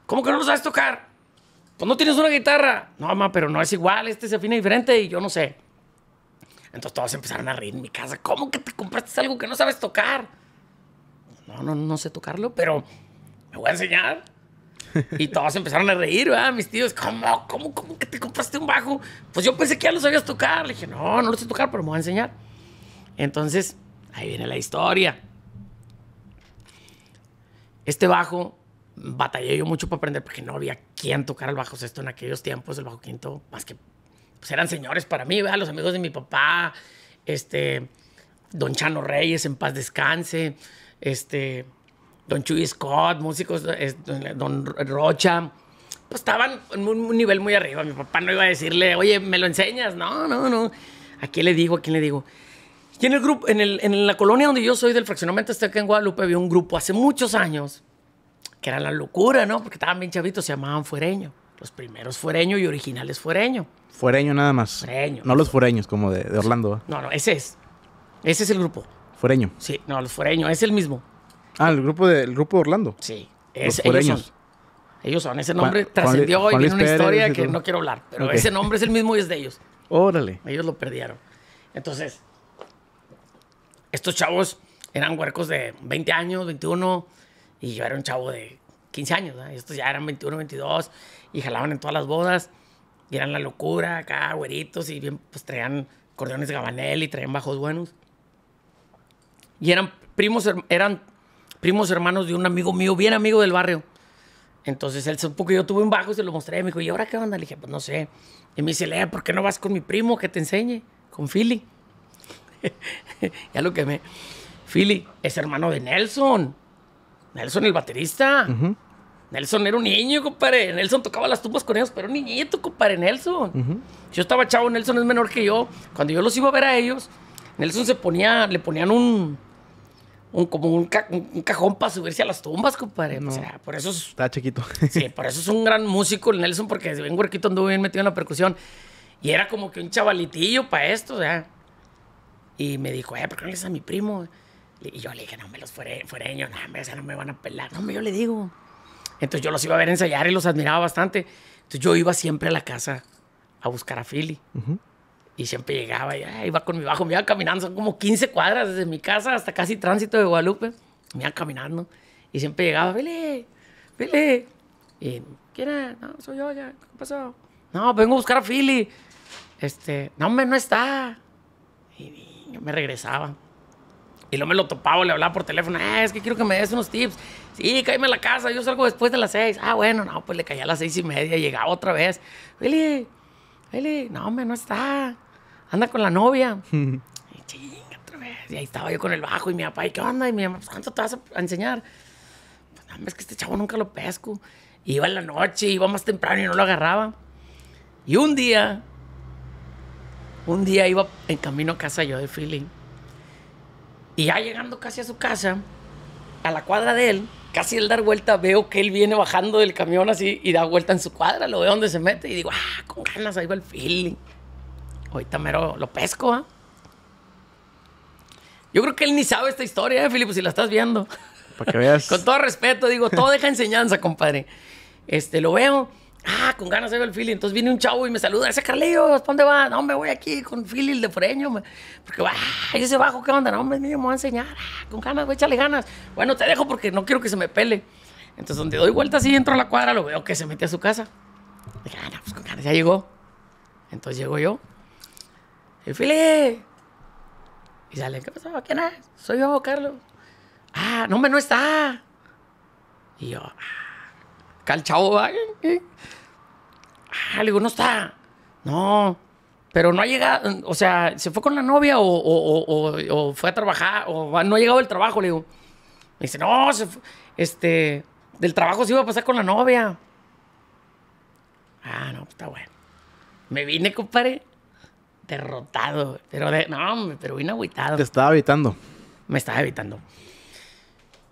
¿Cómo que no lo sabes tocar? Pues no tienes una guitarra. No, mamá, pero no es igual, este se afina diferente y yo no sé. Entonces todos empezaron a reír en mi casa. ¿Cómo que te compraste algo que no sabes tocar? no, no, no sé tocarlo, pero me voy a enseñar. Y todos empezaron a reír, ¿verdad? Mis tíos, ¿cómo, cómo, cómo que te compraste un bajo? Pues yo pensé que ya lo sabías tocar. Le dije, no, no lo sé tocar, pero me voy a enseñar. Entonces, ahí viene la historia. Este bajo, batallé yo mucho para aprender porque no había quien tocar el bajo sexto en aquellos tiempos, el bajo quinto, más que, pues, eran señores para mí, ¿verdad? Los amigos de mi papá, este, Don Chano Reyes, en paz descanse, este, Don Chuy Scott, músicos, Don Rocha, pues estaban en un, nivel muy arriba. Mi papá no iba a decirle, oye, ¿me lo enseñas? No, no, no. ¿A quién le digo? ¿A quién le digo? Y en el grupo, en, en la colonia donde yo soy del fraccionamiento acá en Guadalupe, había un grupo hace muchos años que era la locura, ¿no? Porque estaban bien chavitos, se llamaban Fuereño. Los primeros Fuereño y originales Fuereño. Fuereño nada más. No los Fuereños como de, Orlando. No, no, ese es. Ese es el grupo. Fuereño. Sí, no, los Fuereños, es el mismo. Ah, el grupo de, grupo Orlando. Sí, es, ellos son. Ellos son, ese nombre trascendió y una historia que no quiero hablar, pero ese nombre es el mismo y es de ellos. Órale. Ellos lo perdieron. Entonces, estos chavos eran huercos de 20 años, 21, y yo era un chavo de 15 años, estos ya eran 21, 22, y jalaban en todas las bodas, y eran la locura, acá, güeritos, y bien, pues traían cordones de gabanel y traían bajos buenos. Y eran primos, eran primos hermanos de un amigo mío, bien amigo del barrio. Entonces él yo tuve un bajo y se lo mostré. Me dijo, ¿y ahora qué onda? Le dije, pues no sé. Y me dice, Lea, ¿por qué no vas con mi primo que te enseñe? Con Philly. ya lo me Philly es hermano de Nelson. Nelson, el baterista. Nelson era un niño, compadre. Nelson tocaba las tumbas con ellos, pero un niñito, compadre, Nelson. Yo estaba chavo, Nelson es menor que yo. Cuando yo los iba a ver a ellos, Nelson se ponía, le ponían un, un, como un, cajón para subirse a las tumbas, compadre. O sea, por eso es, Está chiquito. sí, por eso es un gran músico el Nelson, porque desde bien huerquito anduvo bien metido en la percusión. Y era como que un chavalitillo para esto, o sea. Y me dijo, eh, ¿por qué no le a mi primo? Y yo le dije, no, me los fuere, fuereños, no, o sea, no me van a pelar. No, yo le digo. Entonces yo los iba a ver ensayar y los admiraba bastante. Entonces yo iba siempre a la casa a buscar a Philly. Y siempre llegaba y iba con mi bajo, me iba caminando, son como 15 cuadras desde mi casa hasta casi tránsito de Guadalupe. Me iba caminando y siempre llegaba, Fili, Fili, Y, ¿quién es? No, soy yo ya, ¿qué pasó? No, vengo a buscar a Philly. Este, no, hombre, no está. Y, yo me regresaba. Y luego me lo topaba, le hablaba por teléfono, ah, es que quiero que me des unos tips. Sí, cállame a la casa, yo salgo después de las seis. Ah, bueno, no, pues le caía a las seis y media, llegaba otra vez. Fili, Fili, no, hombre, no está anda con la novia. y ahí estaba yo con el bajo y mi papá, ¿y qué onda? Y mi mamá, pues, ¿cuánto te vas a enseñar? Pues, que este chavo nunca lo pesco. Iba en la noche, iba más temprano y no lo agarraba. Y un día, un día iba en camino a casa yo de feeling Y ya llegando casi a su casa, a la cuadra de él, casi al dar vuelta, veo que él viene bajando del camión así y da vuelta en su cuadra, lo veo donde se mete y digo, ah, con ganas, ahí va el feeling Ahorita mero lo pesco, ¿ah? Yo creo que él ni sabe esta historia, ¿eh, Si la estás viendo. Para con todo respeto, digo, todo deja enseñanza, compadre. Este, lo veo. Ah, con ganas veo el Philly. Entonces viene un chavo y me saluda. Ese ¿a ¿dónde va? No, me voy aquí con Philly de Freño. Porque, va, ah, ese bajo, ¿qué onda? No, me voy a enseñar. Ah, con ganas, a echarle ganas. Bueno, te dejo porque no quiero que se me pele. Entonces, donde doy vuelta así entro a la cuadra, lo veo que se mete a su casa. Dije, ah, pues con ganas, ya llegó. Entonces llego yo. Y sale, ¿qué pasó? ¿Quién es? Soy yo, Carlos. Ah, no, me no está. Y yo, ah, eh, eh. Ah, le digo, no está. No, pero no ha llegado, o sea, se fue con la novia o, fue a trabajar, o no ha llegado del trabajo, le digo. Me dice, no, este, del trabajo se iba a pasar con la novia. Ah, no, está bueno. Me vine, compadre, derrotado. Pero de, no, pero vine agüitado. Te estaba evitando. Me estaba evitando.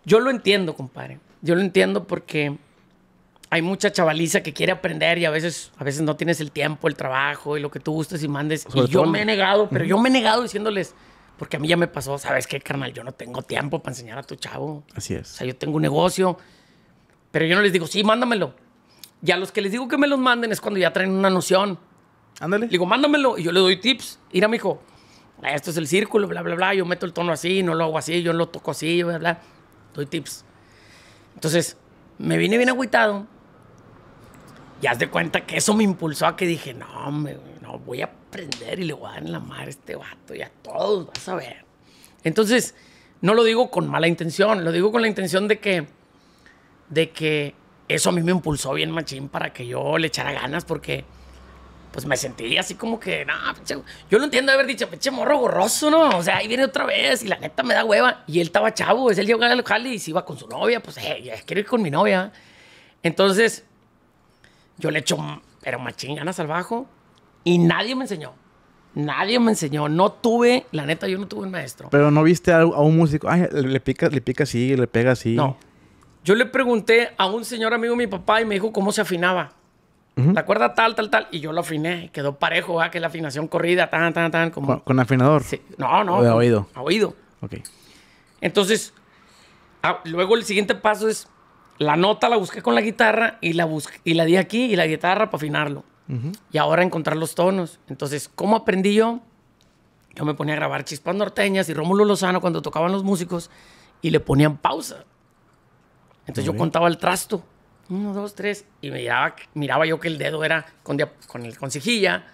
Yo lo entiendo, compadre. Yo lo entiendo porque hay mucha chavaliza que quiere aprender y a veces, a veces no tienes el tiempo, el trabajo y lo que tú gustes y mandes. y yo me he negado, pero yo me he negado diciéndoles, porque a mí ya me pasó, ¿sabes qué, carnal? Yo no tengo tiempo para enseñar a tu chavo. Así es. O sea, yo tengo un negocio, pero yo no les digo, sí, mándamelo. Y a los que les digo que me los manden es cuando ya traen una noción. Ándale. Le digo, mándamelo. Y yo le doy tips. mi hijo esto es el círculo, bla, bla, bla. Yo meto el tono así, no lo hago así, yo lo toco así, bla, bla. Doy tips. Entonces, me vine bien agüitado. Y haz de cuenta que eso me impulsó a que dije, no, me, no, voy a aprender y le voy a dar en la madre a este vato y a todos, vas a ver. Entonces, no lo digo con mala intención, lo digo con la intención de que, de que eso a mí me impulsó bien machín para que yo le echara ganas porque pues me sentí así como que, no, yo lo entiendo haber dicho, peche morro gorroso, ¿no? O sea, ahí viene otra vez y la neta me da hueva. Y él estaba chavo, es él en al local y se iba con su novia, pues, hey, quiero ir con mi novia. Entonces, yo le echo, pero machín ganas al bajo y nadie me enseñó. Nadie me enseñó, no tuve, la neta, yo no tuve un maestro. Pero no viste a, un músico, le pica, le pica así, le pega así. No. Yo le pregunté a un señor amigo de mi papá y me dijo cómo se afinaba. ¿Te acuerdas tal, tal, tal. Y yo lo afiné. Quedó parejo, ¿verdad? Ah, que la afinación corrida, tan, tan, tan. Como... ¿Con, afinador? Sí. No, no. O de oído. A oído. Ok. Entonces, ah, luego el siguiente paso es la nota la busqué con la guitarra y la, y la di aquí y la guitarra para afinarlo. Y ahora encontrar los tonos. Entonces, ¿cómo aprendí yo? Yo me ponía a grabar chispas norteñas y Rómulo Lozano cuando tocaban los músicos y le ponían pausa. Entonces yo contaba el trasto uno, dos, tres, y miraba, miraba yo que el dedo era con, con, el, con cejilla,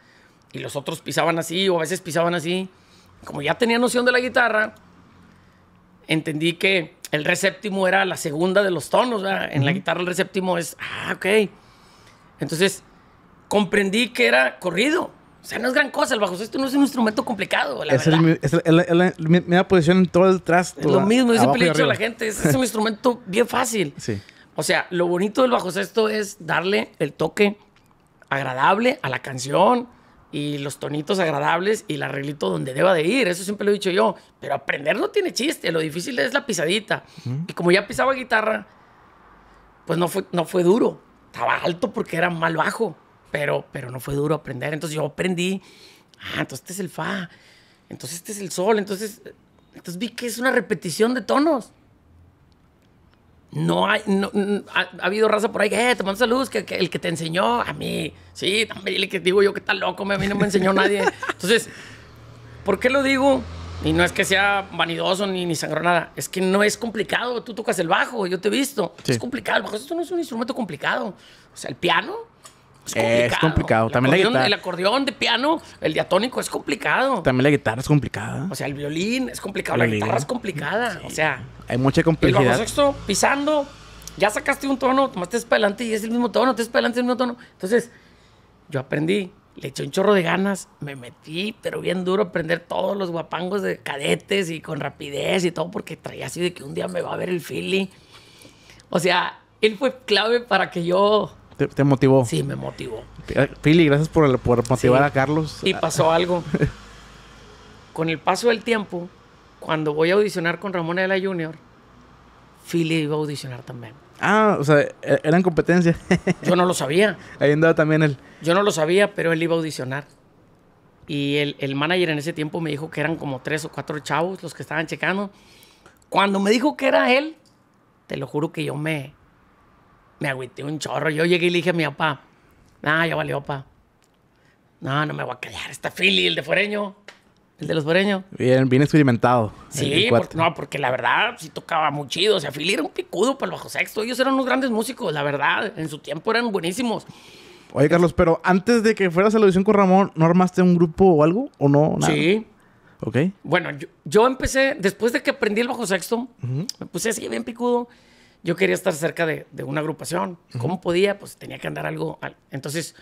y los otros pisaban así, o a veces pisaban así. Como ya tenía noción de la guitarra, entendí que el re séptimo era la segunda de los tonos, En la guitarra el re séptimo es, ah, ok. Entonces, comprendí que era corrido. O sea, no es gran cosa, el bajo sexto no es un instrumento complicado, la es la, posición en todo el trasto. lo mismo, es la gente, es, es un instrumento bien fácil. Sí. O sea, lo bonito del bajo sexto es darle el toque agradable a la canción y los tonitos agradables y el arreglito donde deba de ir. Eso siempre lo he dicho yo. Pero aprender no tiene chiste. Lo difícil es la pisadita. Y como ya pisaba guitarra, pues no fue, no fue duro. Estaba alto porque era mal bajo. Pero, pero no fue duro aprender. Entonces yo aprendí. Ah, entonces este es el fa. Entonces este es el sol. Entonces, entonces vi que es una repetición de tonos no hay, no, ha, habido raza por ahí que, eh, te mando saludos, que, el que te enseñó a mí, sí, también le que digo yo que está loco, a mí no me enseñó nadie. Entonces, ¿por qué lo digo? Y no es que sea vanidoso ni, ni nada, es que no es complicado, tú tocas el bajo, yo te he visto, es complicado, el bajo esto no es un instrumento complicado, o sea, el piano es complicado. El También la guitarra. El acordeón de piano, el diatónico es complicado. También la guitarra es complicada. O sea, el violín es complicado, la, guitarra es complicada. O sea, hay mucha complejidad. El sexto pisando, ya sacaste un tono, tomaste este para adelante y es el mismo tono, te para adelante el mismo tono. Entonces, yo aprendí, le eché un chorro de ganas, me metí, pero bien duro, aprender todos los guapangos de cadetes y con rapidez y todo, porque traía así de que un día me va a ver el feeling O sea, él fue clave para que yo te, motivó. Sí, me motivó. Philly, eh, gracias por, motivar a Carlos. Y pasó algo. con el paso del tiempo, cuando voy a audicionar con Ramón Ayala Jr., Philly iba a audicionar también. Ah, o sea, e, eran competencia. Yo no lo sabía. Ahí andaba también él. Yo no lo sabía, pero él iba a audicionar. Y el, el, manager en ese tiempo me dijo que eran como tres o cuatro chavos los que estaban checando. Cuando me dijo que era él, te lo juro que yo me, me agüité un chorro. Yo llegué y le dije a mi papá, No, ya valió, papá. No, no me voy a callar. Está Philly, el de Foreño. El de los Foreños. Bien, bien experimentado. Sí, no, porque la verdad sí tocaba muy chido. O sea, Philly era un picudo para el bajo sexto. Ellos eran unos grandes músicos, la verdad. En su tiempo eran buenísimos. Oye, Carlos, pero antes de que fueras a la audición con Ramón, ¿no armaste un grupo o algo? ¿O no? Sí. Ok. Bueno, yo, empecé, después de que aprendí el bajo sexto, me puse así bien picudo yo quería estar cerca de, una agrupación. ¿Cómo podía? Pues tenía que andar algo. Entonces,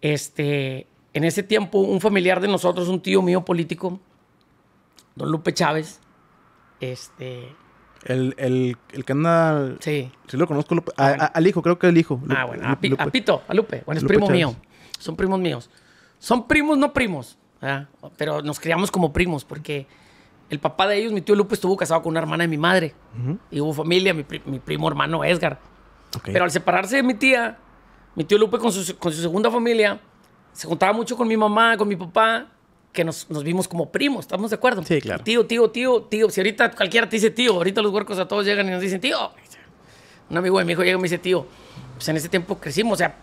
este, en ese tiempo, un familiar de nosotros, un tío mío político, don Lupe Chávez, este. El, el, que anda. Sí. Sí, lo conozco. Ah, al hijo, creo que el hijo. ah, bueno, a, Pito, a Lupe. Bueno, es primo mío. Son primos míos. Son primos, no primos. Pero nos criamos como primos porque el papá de ellos, mi tío Lupe, estuvo casado con una hermana de mi madre. Y hubo familia, mi, primo hermano Edgar. Pero al separarse de mi tía, mi tío Lupe con su, con su, segunda familia se juntaba mucho con mi mamá, con mi papá, que nos, nos vimos como primos, ¿estamos de acuerdo? Sí, claro. Tío, tío, tío, tío. Si ahorita cualquiera te dice tío, ahorita los huercos a todos llegan y nos dicen tío. Un amigo de mi hijo llega y me dice tío. Pues en ese tiempo crecimos, o sea,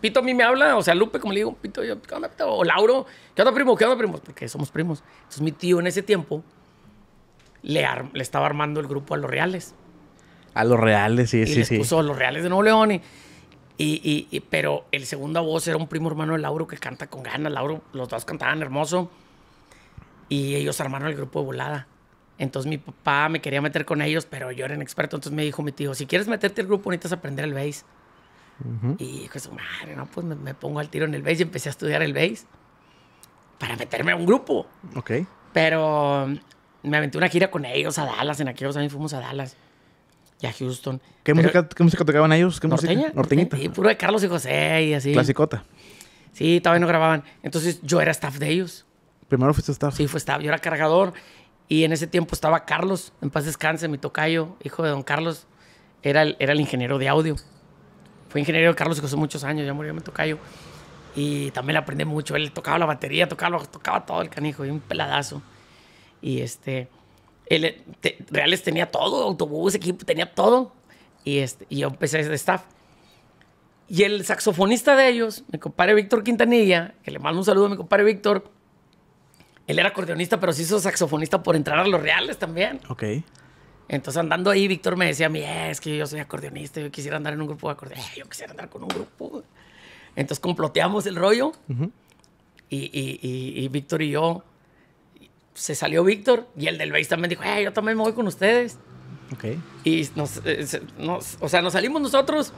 Pito a mí me habla, o sea, Lupe, como le digo, Pito, yo, ¿qué onda, Pito? O Lauro, ¿qué onda, primo? ¿Qué onda, primo? Porque somos primos. Entonces, mi tío en ese tiempo le, estaba armando el grupo a los reales. A los reales, sí, sí, sí. Puso a los reales de Nuevo León. Y, pero el segundo voz era un primo hermano de Lauro que canta con ganas. Lauro, los dos cantaban hermoso. Y ellos armaron el grupo de volada. Entonces mi papá me quería meter con ellos, pero yo era un experto Entonces me dijo mi tío, si quieres meterte al grupo necesitas aprender el bass. Y dijo madre, no, pues me, me, pongo al tiro en el bass y empecé a estudiar el bass para meterme a un grupo. Ok. Pero me aventé una gira con ellos a Dallas. En aquellos años fuimos a Dallas y a Houston. ¿Qué, música, ¿qué música, tocaban ellos? norteña, Norteñita. Sí, puro de Carlos y José y así. Clasicota. Sí, todavía no grababan. Entonces yo era staff de ellos. Primero fuiste staff. Sí, fue staff. Yo era cargador. Y en ese tiempo estaba Carlos, en paz descanse, mi tocayo, hijo de don Carlos. Era el, era el ingeniero de audio. Fue ingeniero de Carlos y José muchos años, ya murió mi tocayo. Y también le aprendí mucho. Él tocaba la batería, tocaba, tocaba todo el canijo, y un peladazo. Y este, el eh, Reales tenía todo, autobús, equipo, tenía todo. Y, este, y yo empecé de staff. Y el saxofonista de ellos, mi compadre Víctor Quintanilla, que le mando un saludo a mi compadre Víctor, él era acordeonista, pero se hizo saxofonista por entrar a los reales también. Ok. Entonces andando ahí, Víctor me decía a eh, es que yo soy acordeonista, yo quisiera andar en un grupo de acordeón, eh, yo quisiera andar con un grupo. Entonces comploteamos el rollo y, y, y, y Víctor y yo se salió Víctor y el del BASE también dijo, yo también me voy con ustedes. Ok. Y eh, nos, o sea, nos salimos nosotros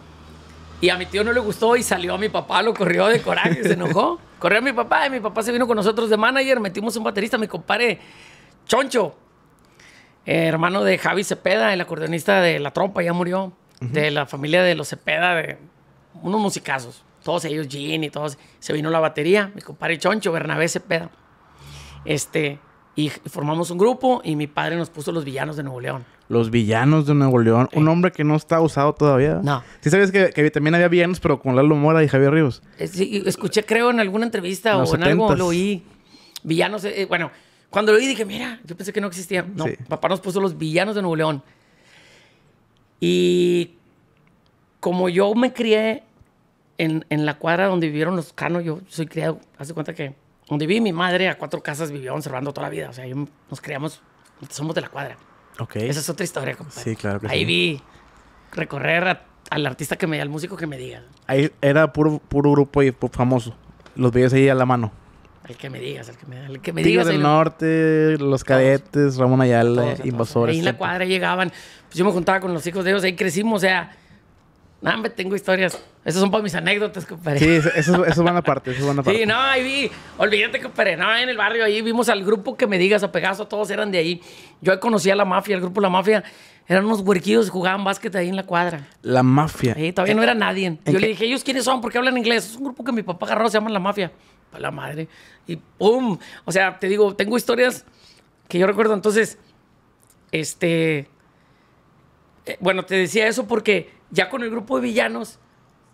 y a mi tío no le gustó y salió a mi papá, lo corrió de coraje, se enojó. Corrió a mi papá y mi papá se vino con nosotros de manager, metimos un baterista, mi compadre Choncho, eh, hermano de Javi Cepeda, el acordeonista de La Trompa, ya murió, de la familia de los Cepeda, de unos musicazos. Todos ellos, Gin y todos. Se vino la batería, mi compadre Choncho, Bernabé Cepeda. Este, y formamos un grupo y mi padre nos puso los villanos de Nuevo León. Los villanos de Nuevo León. Un nombre que no está usado todavía. No. Sí sabes que, también había villanos, pero con Lalo Mora y Javier Ríos. Eh, sí, escuché creo en alguna entrevista o en algo lo oí. Villanos, eh, bueno, cuando lo oí dije, mira, yo pensé que no existía. No, papá nos puso los villanos de Nuevo León. Y como yo me crié en, en la cuadra donde vivieron los canos, yo soy criado, hace cuenta que donde vive mi madre, a cuatro casas vivió observando toda la vida. O sea, nos criamos, somos de la cuadra. Ok. Esa es otra historia, compadre. Sí, claro que Ahí vi recorrer al artista que me diga, al músico que me diga. Ahí era puro, puro grupo y famoso. Los veías ahí a la mano. El que me digas, el que me, el que me digas. del Norte, los cadetes, Ramón Ayala, invasores. Ahí en la cuadra llegaban. Pues yo me juntaba con los hijos de ellos, ahí crecimos, o sea, no, me tengo historias. Esas son para mis anécdotas, compadre. Sí, eso, van aparte, eso van aparte. Sí, no, ahí vi, olvídate, compadre, no, en el barrio ahí vimos al grupo que me digas, a Pegaso, todos eran de ahí. Yo conocía a la mafia, el grupo La Mafia, eran unos que jugaban básquet ahí en la cuadra. La Mafia. Sí, todavía no era nadie. Yo le dije, ¿ellos quiénes son? ¿Por qué hablan inglés? Es un grupo que mi papá agarró, se llama La Mafia. Para la madre. Y ¡pum! O sea, te digo, tengo historias que yo recuerdo. Entonces, este... Eh, bueno, te decía eso porque ya con el grupo de villanos,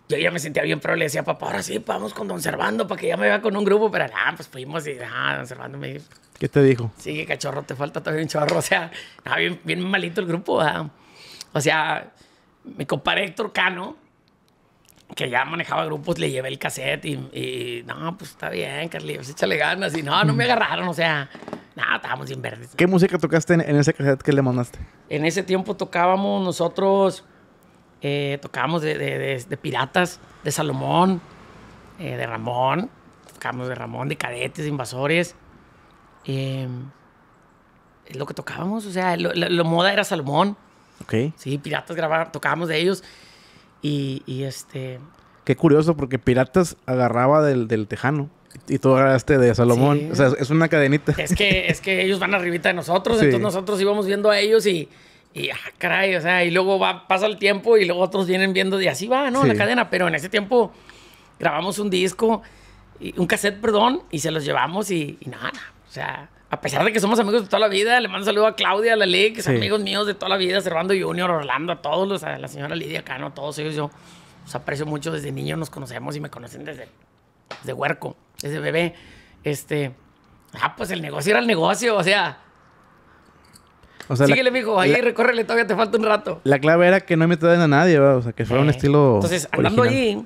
yo ya me sentía bien pero Le decía, papá, ahora sí, vamos con Don Servando para que ya me vea con un grupo. Pero nada, ah, pues fuimos y ah Don Servando me dijo. ¿Qué te dijo? Sí, cachorro, te falta todavía un chorro. O sea, nada, bien, malito el grupo. O sea, mi compadre Héctor Cano, que ya manejaba grupos, le llevé el cassette y, no, pues está bien, Carlitos, échale ganas. Y no, no me mm. agarraron, o sea, nada, estábamos bien verdes. ¿Qué música tocaste en, en, ese cassette que le mandaste? En ese tiempo tocábamos nosotros eh, tocábamos de, Piratas, de Salomón, eh, de Ramón, tocábamos de Ramón, de Cadetes, de Invasores. Em, es lo que tocábamos, o sea, lo, moda era Salomón. Ok. Sí, Piratas tocábamos de ellos. Y, este... Qué curioso, porque Piratas agarraba del, Tejano. Y tú agarraste de Salomón. O sea, es una cadenita. Es que, es que ellos van arribita de nosotros, entonces nosotros íbamos viendo a ellos y y, ah, caray, o sea, y luego va, pasa el tiempo y luego otros vienen viendo y así va, ¿no? La cadena. Pero en ese tiempo grabamos un disco, y, un cassette, perdón, y se los llevamos y, nada, o sea, a pesar de que somos amigos de toda la vida, le mando saludo a Claudia, a la que son amigos míos de toda la vida, Servando Junior, Orlando, a todos, los, a la señora Lidia Cano, todos ellos, yo los aprecio mucho, desde niño nos conocemos y me conocen desde, desde huerco, desde bebé. Este, ah, pues el negocio era el negocio, o sea, Síguele, mijo. Ahí recórrele, todavía te falta un rato. La clave era que no traen a nadie, ¿verdad? O sea, que fuera un eh, estilo. Entonces, andando ahí,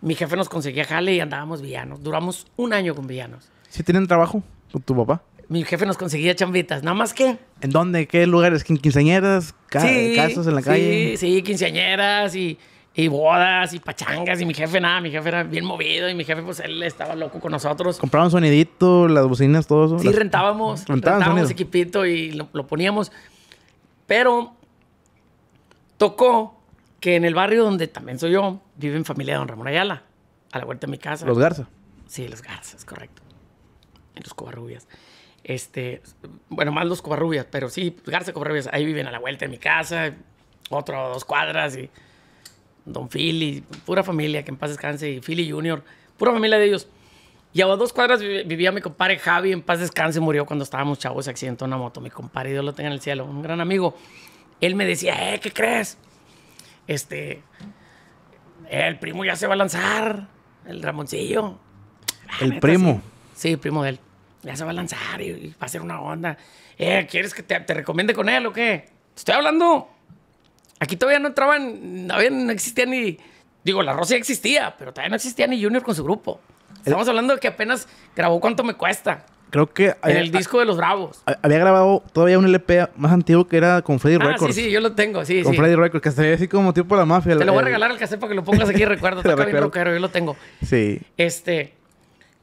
mi jefe nos conseguía jale y andábamos villanos. Duramos un año con villanos. ¿Sí tienen trabajo con tu papá? Mi jefe nos conseguía chambitas, nada más que. ¿En dónde? ¿Qué lugares? ¿Quinceañeras? Ca en la sí, calle? Sí, quinceañeras y y bodas y pachangas y mi jefe nada, mi jefe era bien movido y mi jefe pues él estaba loco con nosotros. Compraban sonidito, las bocinas, todo eso. Sí, rentábamos, rentábamos equipito y lo, poníamos. Pero tocó que en el barrio donde también soy yo, vive en familia de don Ramón Ayala, a la vuelta de mi casa. Los Garza. Sí, los Garza, es correcto. En los Covarrubias. Este, bueno, más los Covarrubias, pero sí, Garza Covarrubias, ahí viven a la vuelta de mi casa, otro dos cuadras y Don Philly, pura familia, que en paz descanse, y Philly Junior, pura familia de ellos. Y a dos cuadras vivía mi compadre Javi, en paz descanse, murió cuando estábamos chavos, se accidentó una moto, mi compadre, Dios lo tenga en el cielo, un gran amigo. Él me decía, eh, ¿qué crees? Este, el primo ya se va a lanzar, el Ramoncillo. Ah, ¿El primo? Sí, primo de él. Ya se va a lanzar y, va a ser una onda. Eh, ¿quieres que te, te recomiende con él o qué? Estoy hablando Aquí todavía no entraban, todavía no existía ni. Digo, la ya existía, pero todavía no existía ni Junior con su grupo. Estamos hablando de que apenas grabó cuánto me cuesta. Creo que. En el eh, ah, disco de los Bravos. Había grabado todavía un LP más antiguo que era con Freddy ah, Records. Sí, sí, yo lo tengo, sí. Con Freddy Records, que estaría así como tipo la mafia. Te lo voy a regalar al cassette para que lo pongas aquí, recuerdo. yo lo tengo. Sí. Este.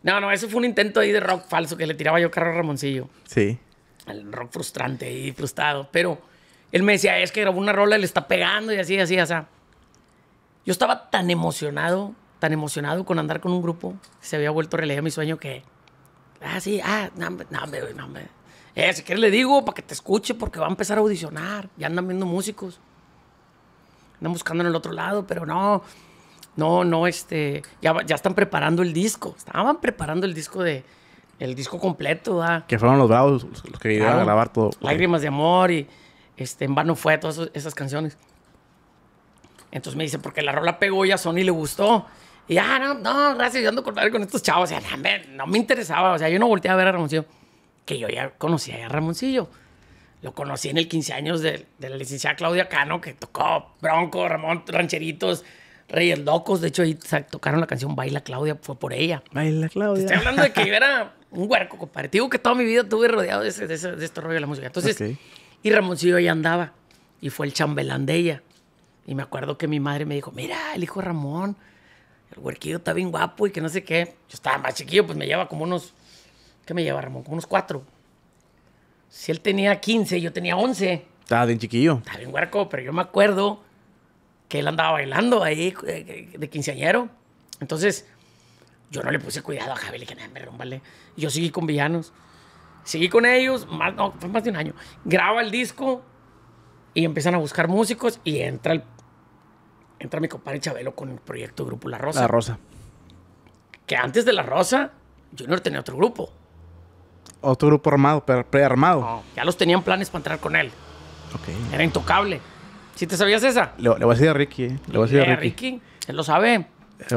No, no, eso fue un intento ahí de rock falso que le tiraba yo a Carlos Ramoncillo. Sí. El rock frustrante y frustrado. Pero él me decía, es que grabó una rola, le está pegando y así, así, o sea... Yo estaba tan emocionado, tan emocionado con andar con un grupo que se había vuelto realidad mi sueño que. Ah, sí, ah, no, no, no, no. Eh, si quieres le digo para que te escuche porque va a empezar a audicionar. Ya andan viendo músicos. Andan buscando en el otro lado, pero no. No, no, este. Ya, ya están preparando el disco. Estaban preparando el disco de. El disco completo, ah, Que fueron los bravos los que iban a grabar todo. Lágrimas de amor y. Este, en vano fue a todas esas canciones. Entonces me dice, porque la rola pegó y a Sony le gustó. Y ah, no, no, gracias, yo ando cortar con estos chavos. O sea, ah, no me, no me, interesaba. O sea, yo no volteé a ver a Ramoncillo, que yo ya conocía a Ramoncillo. Lo conocí en el 15 años de, de la licenciada Claudia Cano, que tocó Bronco, Ramón, Rancheritos, Reyes Locos. De hecho, ahí tocaron la canción Baila Claudia, fue por ella. Baila Claudia. Te estoy hablando de que yo era un huerco comparativo que toda mi vida tuve rodeado de, ese, de, de este rollo de la música. Entonces. Y Ramoncillo ya andaba. Y fue el chambelán de ella. Y me acuerdo que mi madre me dijo, mira, el hijo Ramón, el huerquillo está bien guapo y que no sé qué. Yo estaba más chiquillo, pues me lleva como unos, ¿qué me lleva Ramón? Como unos cuatro. Si él tenía 15, yo tenía 11. Estaba bien chiquillo. Estaba bien huerco, pero yo me acuerdo que él andaba bailando ahí eh, eh, de quinceañero. Entonces, yo no le puse cuidado a Javi, le dije, nada me rómbale. Yo seguí con villanos. Seguí con ellos, más, no, fue más de un año. Graba el disco y empiezan a buscar músicos y entra entra mi compadre Chabelo con el proyecto Grupo La Rosa. La Rosa. Que antes de La Rosa, Junior tenía otro grupo. Otro grupo armado, prearmado. No, ya los tenían planes para entrar con él. Okay. Era intocable. ¿Sí te sabías esa? Le, voy a decir a Ricky, eh. Le a eh, Ricky. Él lo sabe. a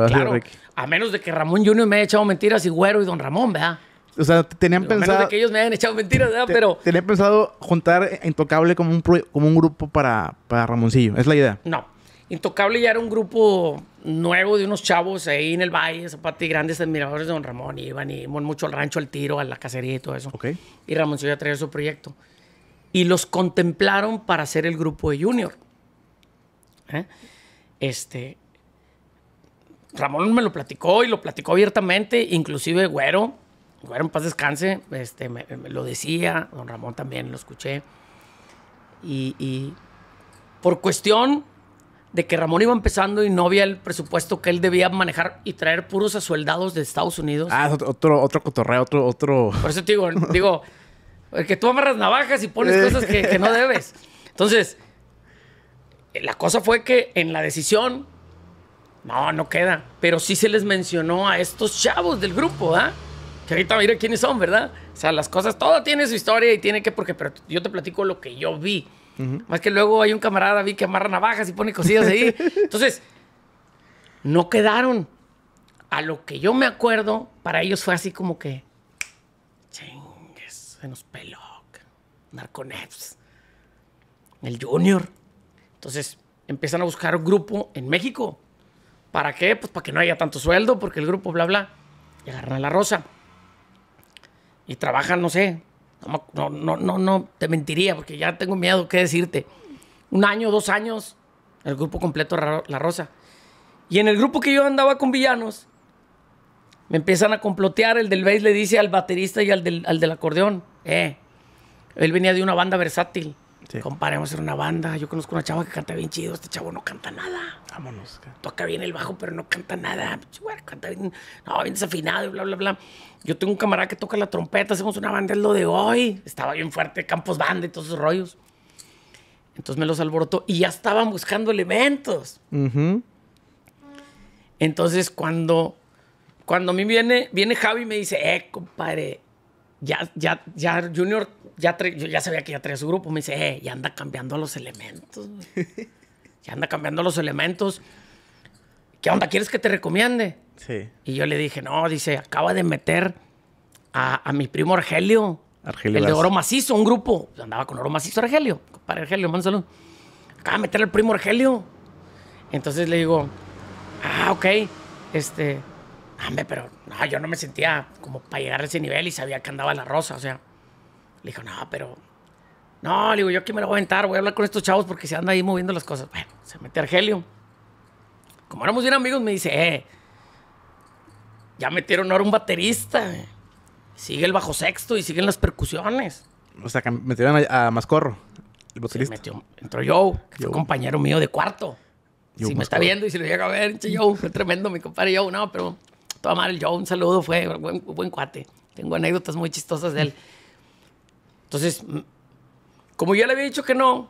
a A menos de que Ramón Junior me haya echado mentiras y Güero y Don Ramón, ¿verdad? O sea, tenían pensado. de que ellos me hayan echado mentiras, pero. Tenían pensado juntar Intocable como un, como un grupo para, para Ramoncillo. ¿Es la idea? No. Intocable ya era un grupo nuevo de unos chavos ahí en el valle, Zapati, grandes admiradores de Don Ramón. Iban y iban mucho al rancho, al tiro, a la cacería y todo eso. Y Ramoncillo ya traía su proyecto. Y los contemplaron para hacer el grupo de Junior. ¿Eh? Este. Ramón me lo platicó y lo platicó abiertamente, inclusive Güero bueno, paz descanse, este, me, lo decía, don Ramón también lo escuché. Y, por cuestión de que Ramón iba empezando y no había el presupuesto que él debía manejar y traer puros a soldados de Estados Unidos. Ah, otro, otro cotorreo, otro, otro. Por eso te digo, digo, que tú amarras navajas y pones cosas que, no debes. Entonces, la cosa fue que en la decisión, no, no queda, pero sí se les mencionó a estos chavos del grupo, ¿ah? ahorita mira quiénes son, ¿verdad? O sea, las cosas, todo tiene su historia y tiene que, porque, pero yo te platico lo que yo vi. Más que luego hay un camarada, vi que amarra navajas y pone cosillas ahí. Entonces, no quedaron. A lo que yo me acuerdo, para ellos fue así como que, chingues, se nos peló. Narconeps, el Junior. Entonces, empiezan a buscar un grupo en México. ¿Para qué? Pues para que no haya tanto sueldo, porque el grupo, bla, bla. Y agarran la Rosa y trabaja no sé, no, no, no, no, te mentiría porque ya tengo miedo qué decirte. Un año, dos años, el grupo completo La Rosa. Y en el grupo que yo andaba con villanos, me empiezan a complotear. El del bass le dice al baterista y al del, al del acordeón, eh, él venía de una banda versátil. Comparemos en una banda. Yo conozco una chava que canta bien chido. Este chavo no canta nada. Vámonos. Toca bien el bajo, pero no canta nada. Pues, canta bien, no, bien desafinado y bla, bla, bla. Yo tengo un camarada que toca la trompeta. Hacemos una banda, es lo de hoy. Estaba bien fuerte, Campos Banda y todos esos rollos. Entonces me los alborotó y ya estaban buscando elementos. Entonces cuando, cuando a mí viene, viene Javi y me dice, eh, compadre, ya, ya, ya Junior ya yo ya sabía que ya traía su grupo. Me dice, eh, ya anda cambiando los elementos. ya anda cambiando los elementos. ¿Qué onda? ¿Quieres que te recomiende? Sí. Y yo le dije, no, dice, acaba de meter a, mi primo Argelio. Argelio el de Oro Macizo, un grupo. Andaba con Oro Macizo, Argelio. Para Argelio, mándalo. Acaba de meter al primo Argelio. Entonces le digo, ah, ok. Este, ah, hombre, pero yo no me sentía como para llegar a ese nivel y sabía que andaba la rosa, o sea. Le dijo, no, pero. No, le digo, yo aquí me lo voy a aventar, voy a hablar con estos chavos porque se anda ahí moviendo las cosas. Bueno, se mete Argelio. Como éramos bien amigos, me dice, eh, ya metieron ahora un baterista. Sigue el bajo sexto y siguen las percusiones. O sea, que metieron a, Mascorro, el baterista. metió, entró Joe, que fue compañero mío de cuarto. si me está viendo y si lo llega a ver, che, Joe, fue tremendo mi compadre Joe. No, pero toda mal. el Joe, un saludo, fue buen, buen cuate. Tengo anécdotas muy chistosas de él. Entonces, como yo le había dicho que no,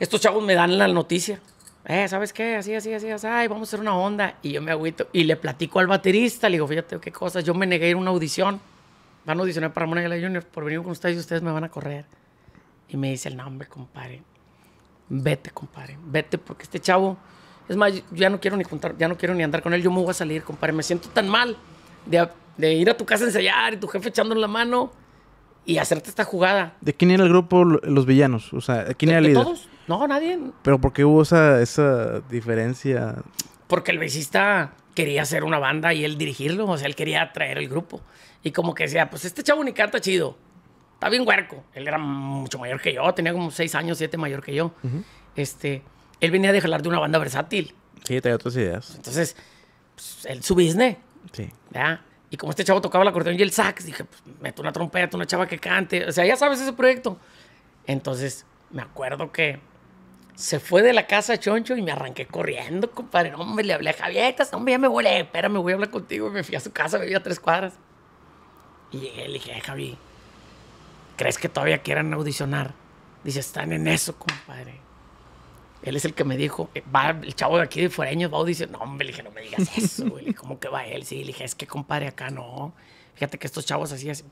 estos chavos me dan la noticia. Eh, ¿sabes qué? Así, así, así, así, ay, vamos a hacer una onda. Y yo me agüito. Y le platico al baterista, le digo, fíjate qué cosas. Yo me negué a ir a una audición. Van a audicionar para Ramón Junior por venir con ustedes y ustedes me van a correr. Y me dice el nombre, compadre. Vete, compadre. Vete, porque este chavo. Es más, yo ya no quiero ni contar, ya no quiero ni andar con él. Yo me voy a salir, compadre. Me siento tan mal de, de ir a tu casa a ensayar y tu jefe echándole la mano y hacerte esta jugada. ¿De quién era el grupo los villanos? O sea, ¿quién era el líder? todos? No, nadie. ¿Pero por qué hubo esa, diferencia? Porque el besista quería hacer una banda y él dirigirlo, o sea, él quería traer el grupo. Y como que decía, pues este chavo ni canta chido, está bien huerco. Él era mucho mayor que yo, tenía como seis años, siete, mayor que yo. Este, él venía de jalar de una banda versátil. Sí, tenía otras ideas. Entonces, pues, su business. Sí. Ya. Y como este chavo tocaba la acordeón y el sax, dije, pues meto una trompeta, una chava que cante. O sea, ya sabes ese proyecto. Entonces, me acuerdo que se fue de la casa Choncho y me arranqué corriendo, compadre. No, hombre, le hablé a Javietas, hombre, ya me volé, espérame, voy a hablar contigo. me fui a su casa, me vi a tres cuadras. Y llegué y le dije, eh, Javi, ¿crees que todavía quieran audicionar? Dice, están en eso, compadre. Él es el que me dijo, va el chavo de aquí de Fuereños, va dice, no, hombre, le dije, no me digas eso, güey. ¿Cómo que va él? Sí, le dije, es que compadre, acá no. Fíjate que estos chavos así, así.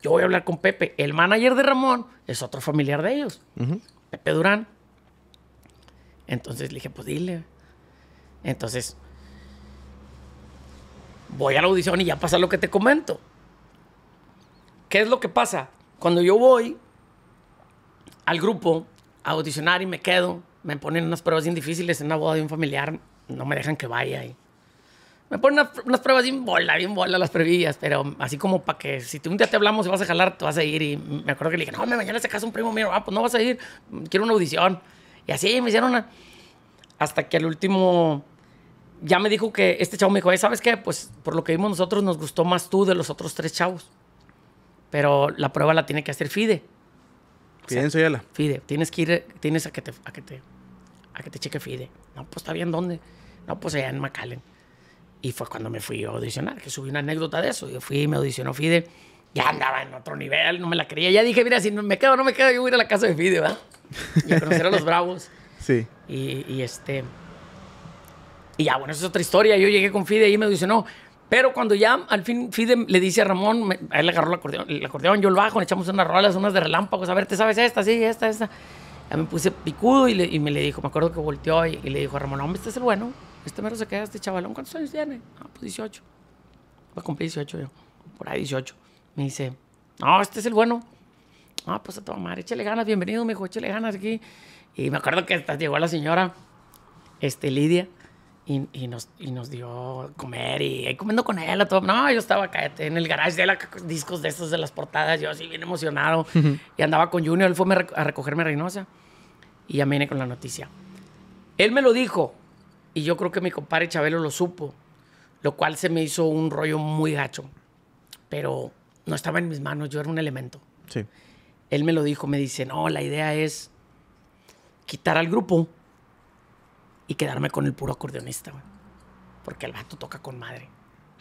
Yo voy a hablar con Pepe. El manager de Ramón es otro familiar de ellos, Pepe Durán. Entonces le dije, pues dile. Entonces, voy a la audición y ya pasa lo que te comento. ¿Qué es lo que pasa? Cuando yo voy al grupo a audicionar y me quedo, me ponen unas pruebas bien difíciles en una boda de un familiar, no me dejan que vaya. Y me ponen unas pruebas bien bola, bien bola las previllas, pero así como para que si un día te hablamos y vas a jalar, te vas a ir. Y me acuerdo que le dije, no, mañana se casa un primo mío, ah, pues no vas a ir, quiero una audición. Y así me hicieron una... Hasta que al último ya me dijo que este chavo me dijo, ¿sabes qué? Pues por lo que vimos nosotros nos gustó más tú de los otros tres chavos. Pero la prueba la tiene que hacer Fide. Fide o Fide, tienes que ir, tienes a que a que te a que te cheque FIDE. No, pues está bien, ¿dónde? No, pues allá en McAllen. Y fue cuando me fui a audicionar, que subí una anécdota de eso. Yo fui, me audicionó FIDE, ya andaba en otro nivel, no me la creía. Ya dije, mira, si no me quedo, no me quedo, yo voy a ir a la casa de FIDE, ¿verdad? Y a a los bravos. Sí. Y, y, este... Y ya, bueno, esa es otra historia. Yo llegué con FIDE y me audicionó. Pero cuando ya al fin Fide le dice a Ramón, a él le agarró el acordeón, yo lo bajo, le echamos unas rolas, unas de relámpagos, a ver, ¿te sabes esta? Sí, esta, esta me puse picudo y, me le dijo, me acuerdo que volteó y, le dijo a Ramón, hombre, este es el bueno. Este mero se queda, este chavalón, ¿cuántos años tiene? Ah, pues 18. Va a cumplir 18 yo, por ahí 18. Me dice, no, este es el bueno. Ah, pues a tomar mamá échale ganas, bienvenido, me dijo, échale ganas aquí. Y me acuerdo que hasta llegó la señora, este, Lidia, y, nos, y nos dio comer y, comiendo con él todo. No, yo estaba en el garage de la, discos de estos de las portadas, yo así bien emocionado. Y andaba con Junior, él fue a recogerme a Reynosa. Y ya me con la noticia. Él me lo dijo y yo creo que mi compadre Chabelo lo supo, lo cual se me hizo un rollo muy gacho, pero no estaba en mis manos, yo era un elemento. Sí. Él me lo dijo, me dice, no, la idea es quitar al grupo y quedarme con el puro acordeonista, Porque el vato toca con madre.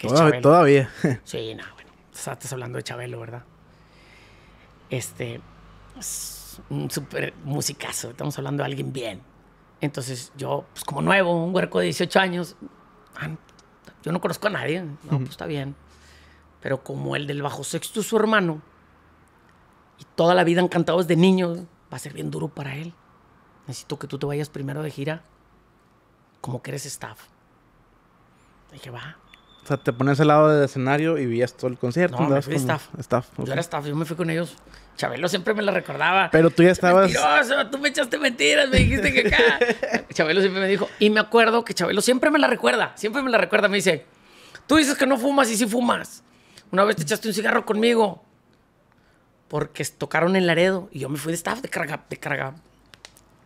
todavía. todavía. sí, no, bueno. Estás hablando de Chabelo, ¿verdad? Este un súper musicazo, estamos hablando de alguien bien. Entonces yo, pues como nuevo, un huerco de 18 años, ah, yo no conozco a nadie, no, pues está bien. Pero como el del bajo sexto es su hermano, y toda la vida han cantado desde niño, va a ser bien duro para él. Necesito que tú te vayas primero de gira, como que eres staff. Y dije, va, o sea, te pones al lado del escenario y veías todo el concierto. No, me fui staff. Yo era staff, yo me fui con ellos. Chabelo siempre me la recordaba. Pero tú ya estabas... Mentiroso, tú me echaste mentiras, me dijiste que acá... Chabelo siempre me dijo... Y me acuerdo que Chabelo siempre me la recuerda, siempre me la recuerda. Me dice, tú dices que no fumas y sí fumas. Una vez te echaste un cigarro conmigo porque tocaron en Laredo y yo me fui de staff de carga, de carga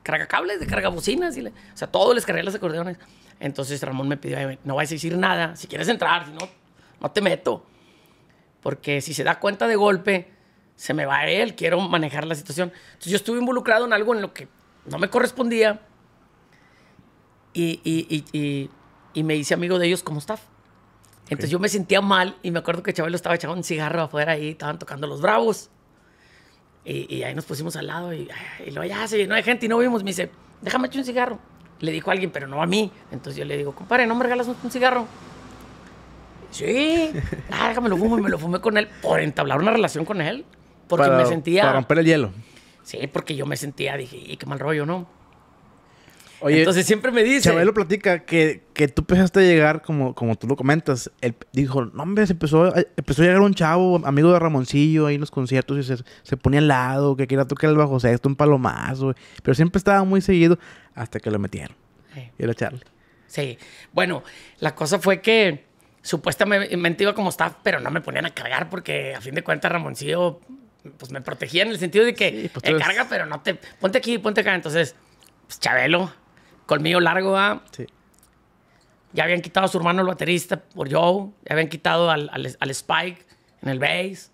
carga de carga Y o sea, todo les cargué los acordeones. Entonces Ramón me pidió, no vayas a decir nada, si quieres entrar, si no, no te meto. Porque si se da cuenta de golpe, se me va él, quiero manejar la situación. Entonces yo estuve involucrado en algo en lo que no me correspondía y, me hice amigo de ellos como staff. Entonces yo me sentía mal y me acuerdo que Chabelo estaba echando un cigarro afuera ahí, estaban tocando los bravos. Y, ahí nos pusimos al lado y, lo luego ya no hay gente y no vimos. Me dice, déjame echar un cigarro. Le dijo a alguien, pero no a mí. Entonces yo le digo, compadre, ¿no me regalas un, cigarro? Sí, ah, lo fumo y me lo fumé con él por entablar una relación con él. Porque me sentía. Para romper el hielo. Sí, porque yo me sentía, dije, y qué mal rollo, ¿no? Oye, Entonces siempre me dice. Chabelo platica que, tú empezaste a llegar, como, como tú lo comentas. Él dijo, no, hombre, empezó, a, empezó a llegar un chavo, amigo de Ramoncillo, ahí en los conciertos, y se, se ponía al lado, que quería tocar el bajo sexto, un palomazo. Pero siempre estaba muy seguido hasta que lo metieron. Y era Charlie. Sí. Bueno, la cosa fue que supuestamente iba como staff, pero no me ponían a cargar porque a fin de cuentas Ramoncillo pues me protegía en el sentido de que pues, te carga, pero no te ponte aquí, ponte acá. Entonces, pues Chabelo colmillo largo, Ya habían quitado a su hermano el baterista por Joe, ya habían quitado al, al, Spike en el bass.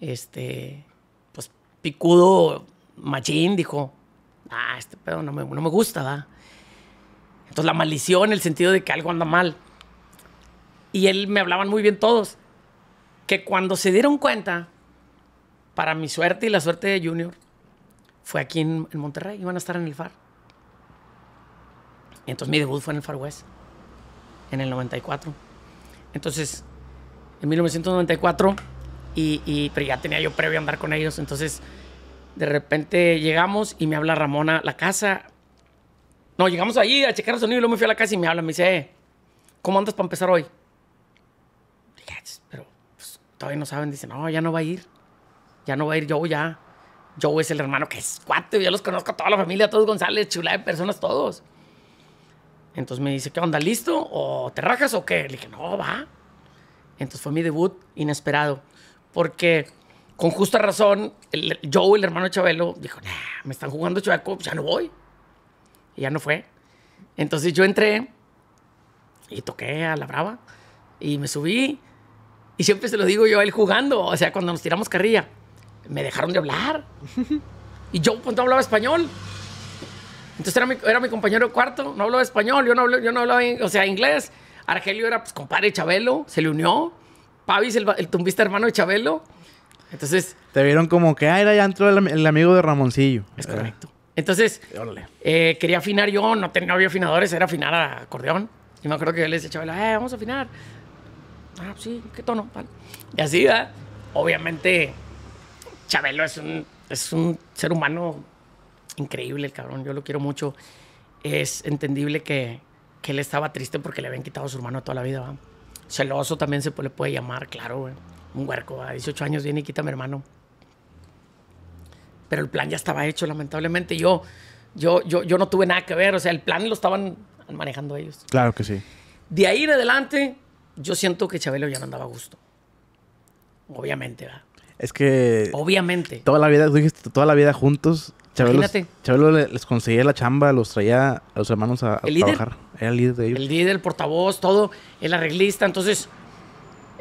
Este, pues Picudo Machín dijo, ah, este pedo no me, gusta, ¿va? Entonces la maldición, el sentido de que algo anda mal. Y él me hablaban muy bien todos, que cuando se dieron cuenta, para mi suerte y la suerte de Junior, fue aquí en, en Monterrey, iban a estar en el FAR. Y entonces mi debut fue en el Far West, en el 94. Entonces, en 1994, y, y, pero ya tenía yo previo andar con ellos. Entonces, de repente llegamos y me habla Ramona, la casa. No, llegamos ahí a checar el sonido y luego me fui a la casa y me habla, me dice, eh, ¿cómo andas para empezar hoy? Ah, pues, pero pues, todavía no saben. dice, no, ya no va a ir. Ya no va a ir Joe, ya. Joe es el hermano que es cuate, yo los conozco a toda la familia, a todos González, chula de personas, todos. Entonces me dice, ¿qué onda? ¿Listo? ¿O te rajas o qué? Le dije, no, va. Entonces fue mi debut inesperado. Porque con justa razón, el, Joe, el hermano Chabelo, dijo, me están jugando chueco, ya no voy. Y ya no fue. Entonces yo entré y toqué a la brava y me subí. Y siempre se lo digo yo a él jugando. O sea, cuando nos tiramos carrilla, me dejaron de hablar. Y Joe, cuando pues, hablaba español. Entonces era mi, compañero cuarto, no hablaba español, yo no hablaba, yo no hablaba o sea, inglés. Argelio era pues compadre Chabelo, se le unió. Pavis, el, tumbista hermano de Chabelo. Entonces. Te vieron como que, ah, era ya entró el, amigo de Ramoncillo. Es correcto. Entonces, eh, quería afinar yo, no, tenía, novio había afinadores, era afinar a acordeón. Y me acuerdo que yo le decía Chabelo, eh, vamos a afinar. Ah, sí, qué tono. Y así, Obviamente, Chabelo es un, es un ser humano increíble el cabrón, yo lo quiero mucho. Es entendible que, que él estaba triste porque le habían quitado a su hermano toda la vida, Celoso también se le puede llamar, claro, Un huerco, a 18 años viene y quita a mi hermano. Pero el plan ya estaba hecho, lamentablemente. Yo, yo, yo, yo no tuve nada que ver, o sea, el plan lo estaban manejando ellos. Claro que sí. De ahí en adelante, yo siento que Chabelo ya no andaba a gusto. Obviamente, ¿verdad? Es que. Obviamente. Toda la vida, dijiste, toda la vida juntos Chabelo, les conseguía la chamba, los traía a los hermanos a, trabajar. el líder El líder, el portavoz, todo, el arreglista. Entonces,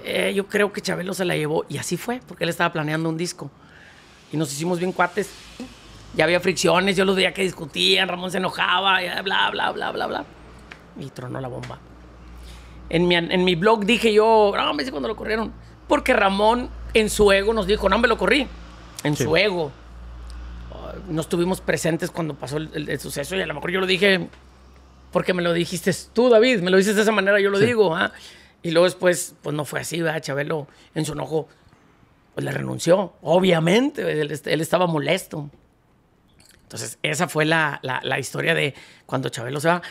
eh, yo creo que Chabelo se la llevó y así fue, porque él estaba planeando un disco. Y nos hicimos bien cuates. Ya había fricciones, yo los veía que discutían, Ramón se enojaba, y bla, bla, bla, bla, bla. Y tronó la bomba. En mi, en mi blog dije yo, no, me dice cuando lo corrieron. Porque Ramón en su ego nos dijo, no, me lo corrí. En su ego. Nos estuvimos presentes cuando pasó el, suceso y a lo mejor yo lo dije porque me lo dijiste tú, David, me lo dices de esa manera, yo lo digo. ¿ah? Y luego después, pues no fue así, ¿verdad? Chabelo, en su enojo, pues le renunció, obviamente, él, estaba molesto. Entonces, esa fue la, historia de cuando Chabelo se va,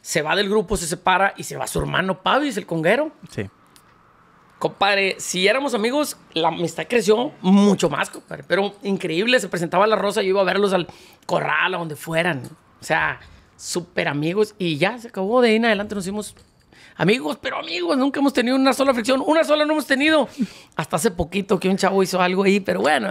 se va del grupo, se separa y se va su hermano es el conguero. Sí. Compadre, si éramos amigos, la amistad creció mucho más, compadre. Pero increíble, se presentaba la rosa, yo iba a verlos al corral, a donde fueran. O sea, súper amigos. Y ya se acabó de ahí en adelante, nos hicimos amigos, pero amigos, nunca hemos tenido una sola fricción, una sola no hemos tenido. Hasta hace poquito que un chavo hizo algo ahí, pero bueno,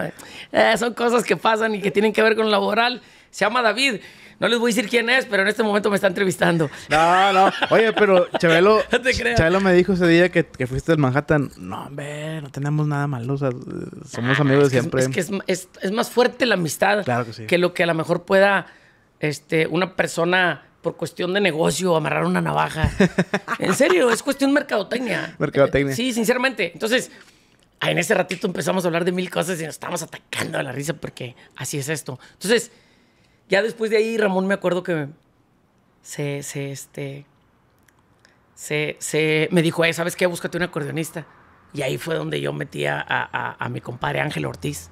eh, son cosas que pasan y que tienen que ver con lo laboral. Se llama David. No les voy a decir quién es, pero en este momento me está entrevistando. No, no. Oye, pero Chabelo, no Chabelo me dijo ese día que, fuiste al Manhattan. No, hombre, no tenemos nada malo. somos ah, amigos de siempre. Es, que es, más fuerte la amistad que, lo que a lo mejor pueda este, una persona por cuestión de negocio amarrar una navaja. en serio, es cuestión mercadotecnia. Mercadotecnia. Sí, sinceramente. Entonces, en ese ratito empezamos a hablar de mil cosas y nos estábamos atacando a la risa porque así es esto. Entonces ya después de ahí, Ramón me acuerdo que se, este, se, me dijo, ¿sabes qué? Búscate un acordeonista. Y ahí fue donde yo metí a, mi compadre Ángel Ortiz.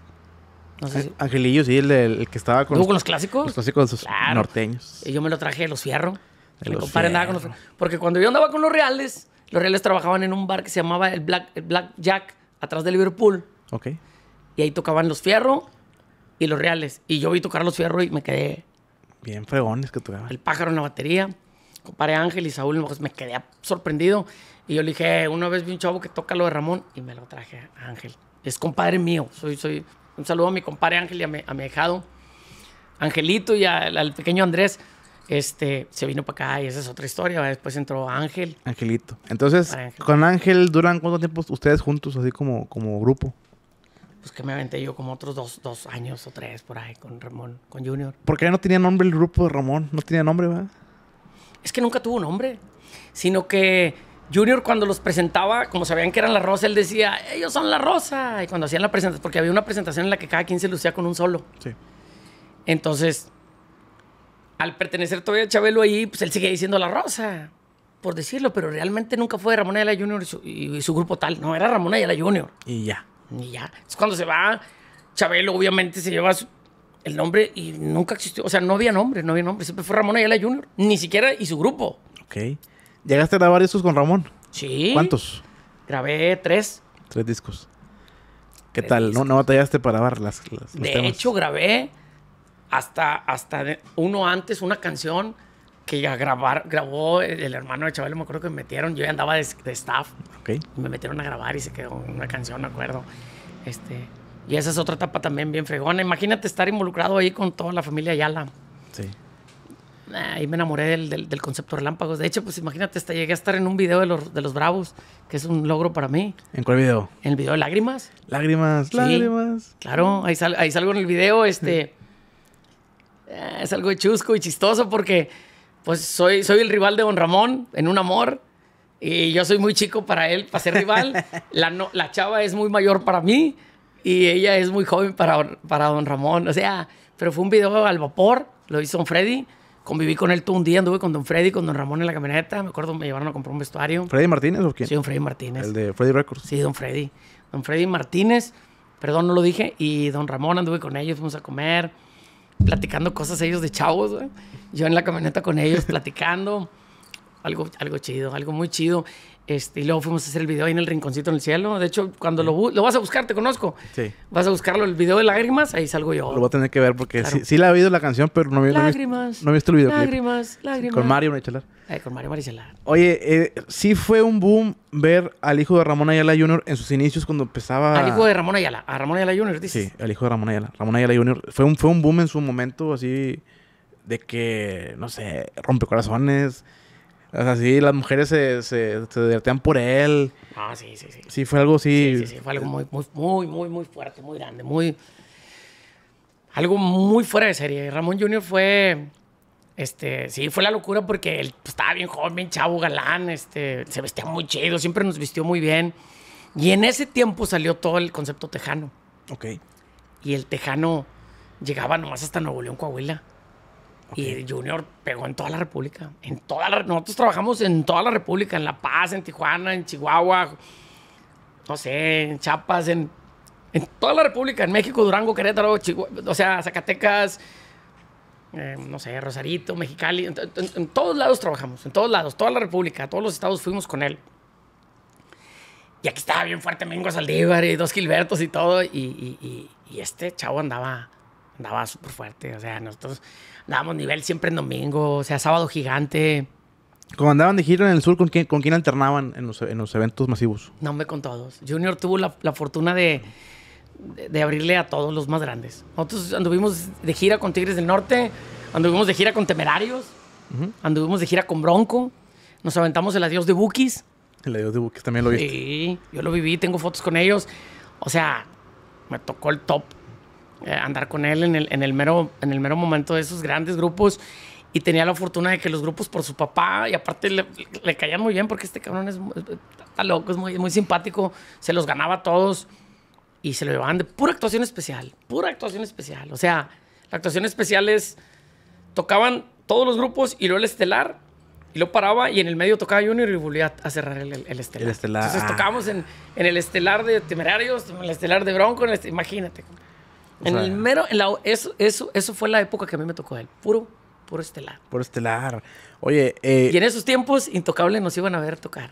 No Angelillo, sí, el, que estaba con, los, con los clásicos. Los clásicos sus norteños. Y yo me lo traje de los fierro. compadre andaba con los Porque cuando yo andaba con los reales, los reales trabajaban en un bar que se llamaba el Black, el Black Jack, atrás de Liverpool. Ok. Y ahí tocaban los fierro y los reales. Y yo vi tocar los Fierro y me quedé. Bien fregones que tuve El pájaro en la batería, compadre Ángel y Saúl, pues, me quedé sorprendido. Y yo le dije, una vez vi un chavo que toca lo de Ramón y me lo traje a Ángel. Es compadre mío. Soy, soy. Un saludo a mi compadre Ángel y a mi, a Angelito y al pequeño Andrés este, se vino para acá y esa es otra historia. Después entró Ángel. Angelito. Entonces, con Ángel duran cuánto tiempo ustedes juntos, así como, como grupo? pues que me aventé yo como otros dos, años o tres por ahí con Ramón, con Junior. Porque ya no tenía nombre el grupo de Ramón, no tenía nombre, ¿verdad? Es que nunca tuvo nombre, sino que Junior cuando los presentaba, como sabían que eran la Rosa, él decía, ellos son la Rosa. Y cuando hacían la presentación, porque había una presentación en la que cada quien se lucía con un solo. Sí. Entonces, al pertenecer todavía a Chabelo ahí, pues él sigue diciendo la Rosa, por decirlo, pero realmente nunca fue Ramón Ayala Junior y su, y, su grupo tal. No, era Ramón y Ayala Junior. Y ya. Y ya. Es cuando se va, Chabelo obviamente se lleva el nombre y nunca existió. O sea, no había nombre, no había nombre. Siempre fue Ramón Ayala Junior, Ni siquiera y su grupo. Ok. ¿Llegaste a grabar esos con Ramón? Sí. ¿Cuántos? Grabé tres. Tres discos. ¿Qué tal? ¿No, ¿No batallaste para grabar las, De hecho, grabé hasta, hasta uno antes, una canción que ya grabó el hermano de Chabelo, me acuerdo que me metieron, yo ya andaba de staff. Okay. Me metieron a grabar y se quedó una canción, me acuerdo. Este, y esa es otra etapa también bien fregona. Imagínate estar involucrado ahí con toda la familia Ayala. Sí. Ah, ahí me enamoré del, concepto relámpagos. De hecho, pues imagínate, hasta llegué a estar en un video de los, de los Bravos, que es un logro para mí. ¿En cuál video? En el video de Lágrimas. Lágrimas, lágrimas. Claro, ahí, sal, salgo en el video. Este, eh, es algo chusco y chistoso porque pues soy, soy el rival de Don Ramón en un amor y yo soy muy chico para él, para ser rival. La, chava es muy mayor para mí y ella es muy joven para, para don Ramón. O sea, pero fue un video al vapor, lo hizo don Freddy. Conviví con él todo un día, anduve con don Freddy, con don Ramón en la camioneta. Me acuerdo, me llevaron a comprar un vestuario. ¿Freddy Martínez o quién? Sí, don Freddy Martínez. El de Freddy Records. Sí, don Freddy. Don Freddy Martínez, perdón, no lo dije. Y don Ramón, anduve con ellos, fuimos a comer, platicando cosas ellos de chavos. Yo en la camioneta con ellos, platicando algo, algo chido, algo muy chido. Este, y luego fuimos a hacer el video ahí en el rinconcito en el cielo. De hecho, cuando lo, lo, vas a buscar, te conozco. Sí. Vas a buscarlo, el video de lágrimas, ahí salgo yo. Lo voy a tener que ver porque sí, la he oído la canción, pero no, vi, lágrimas, no, he visto el video. Lágrimas, lágrimas. Con Mario Marichelar. Eh, con Mario Marichelar. Oye, eh, sí fue un boom ver al hijo de Ramón Ayala Jr. en sus inicios cuando empezaba. Al hijo de Ramón Ayala, a Ramón Ayala Jr., dices. Sí, al hijo de Ramón Ayala. Ramón Ayala Jr. Fue un, fue un boom en su momento así de que, no sé, rompe corazones. O sea, sí, las mujeres se, se, por él. Ah, sí, sí, sí. Sí, fue algo así. Sí, sí, sí, fue algo muy, muy, muy, fuerte, muy grande, muy. Algo muy fuera de serie. Ramón Jr. fue. Este, sí, fue la locura porque él estaba bien joven, bien chavo, galán, este, se vestía muy chido, siempre nos vistió muy bien. Y en ese tiempo salió todo el concepto tejano. Ok. Y el tejano llegaba nomás hasta Nuevo León, Coahuila. Y Junior pegó en toda la República. En toda nosotros trabajamos en toda la República, en La Paz, en Tijuana, en Chihuahua, no sé, en Chiapas, en, en toda la República, en México, Durango, Querétaro, o sea, Zacatecas, eh, no sé, Rosarito, Mexicali, en, todos lados trabajamos, en todos lados, toda la República, todos los estados fuimos con él. Y aquí estaba bien fuerte Mingo Saldívar y dos Gilbertos y todo, y, este chavo andaba, andaba súper fuerte, o sea, nosotros damos nivel siempre en domingo, o sea, sábado gigante. Como andaban de gira en el sur, ¿con quién, con quién alternaban en los, eventos masivos? No, me con todos. Junior tuvo la, fortuna de, de, abrirle a todos los más grandes. Nosotros anduvimos de gira con Tigres del Norte, anduvimos de gira con Temerarios, anduvimos de gira con Bronco, nos aventamos el adiós de Bookies. El adiós de Bookies también lo vi Sí, yo lo viví, tengo fotos con ellos. O sea, me tocó el top eh, andar con él en el, en, el mero, en el mero momento de esos grandes grupos. Y tenía la fortuna de que los grupos por su papá, y aparte le, caían muy bien porque este cabrón es, está loco, es muy, muy simpático, se los ganaba a todos y se lo llevaban de pura actuación especial, pura actuación especial. O sea, la actuación especial es, tocaban todos los grupos y luego el estelar, y lo paraba y en el medio tocaba Junior y volvía a cerrar el, estelar. Entonces ah. tocábamos en, en, el estelar de Temerarios, en el estelar de Bronco, imagínate imagínate en el mero, la, eso, eso, fue la época que a mí me tocó él. Puro, puro estelar. Puro estelar. Oye. Eh, y en esos tiempos, Intocable nos iban a ver tocar.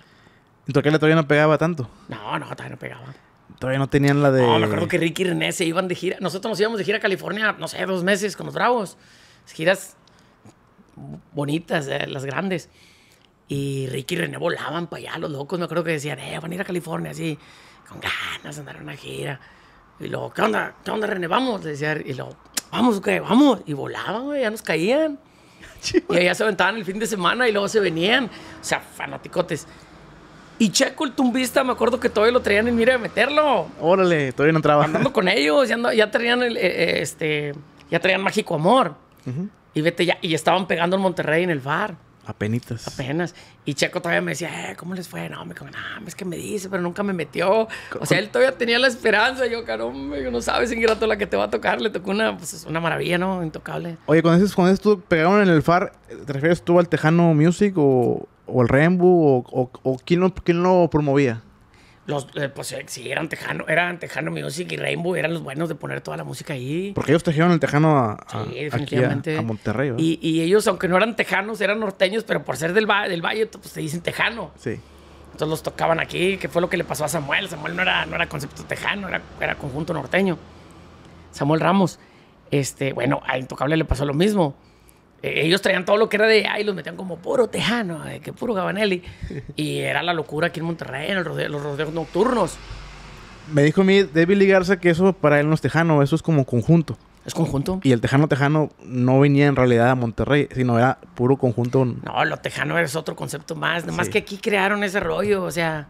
Intocable todavía no pegaba tanto. No, no, todavía no pegaba. Todavía no tenían la de. No, me acuerdo que Ricky y René se iban de gira. Nosotros nos íbamos de gira a California, no sé, dos meses con los Bravos. Giras bonitas, eh, las grandes. Y Ricky y René volaban para allá, los locos. Me acuerdo que decían, eh, van a ir a California así, con ganas, andar a una gira. Y luego, ¿qué onda? ¿Qué onda, René? Vamos. decía, y luego, vamos, ¿qué? Vamos. Y volaban, güey, ya nos caían. y allá se aventaban el fin de semana y luego se venían. O sea, fanaticotes. Y Checo, el tumbista, me acuerdo que todavía lo traían en mira de meterlo. Órale, todavía no entraba. Andando con ellos, ya, ya traían eh, eh, este, ya traían Mágico Amor. Y vete ya, y estaban pegando en Monterrey en el bar. Apenitas. Apenas. Y Checo todavía me decía, eh, ¿cómo les fue? No, me dijo, no, es que me dice, pero nunca me metió. O sea, él todavía tenía la esperanza. yo, caramba, no sabes, ingrato, la que te va a tocar. Le tocó una, pues, una maravilla, ¿no? Intocable. Oye, cuando dices, cuando tú pegaron en el FAR, ¿te refieres tú al Tejano Music o, o al Rainbow o, o, quién, lo, quién lo promovía? Los, eh, pues eh, sí, eran Tejano, eran Tejano Music y Rainbow eran los buenos de poner toda la música ahí. Porque ellos tejieron el Tejano a, Monterrey. Y, ellos, aunque no eran tejanos, eran norteños, pero por ser del, del valle, pues te dicen Tejano. Sí. Entonces los tocaban aquí, que fue lo que le pasó a Samuel. Samuel no era, no era concepto tejano, era, era conjunto norteño. Samuel Ramos. Este, bueno, a Intocable le pasó lo mismo. E-, ellos traían todo lo que era de ahí, los metían como puro tejano, que puro Gabanelli. y era la locura aquí en Monterrey, en los rodeos nocturnos. Me dijo mi mí David ligarse que eso para él no es tejano, eso es como conjunto. Es conjunto. Y el tejano tejano no venía en realidad a Monterrey, sino era puro conjunto. No, lo tejano es otro concepto más. Nomás que aquí crearon ese rollo, o sea,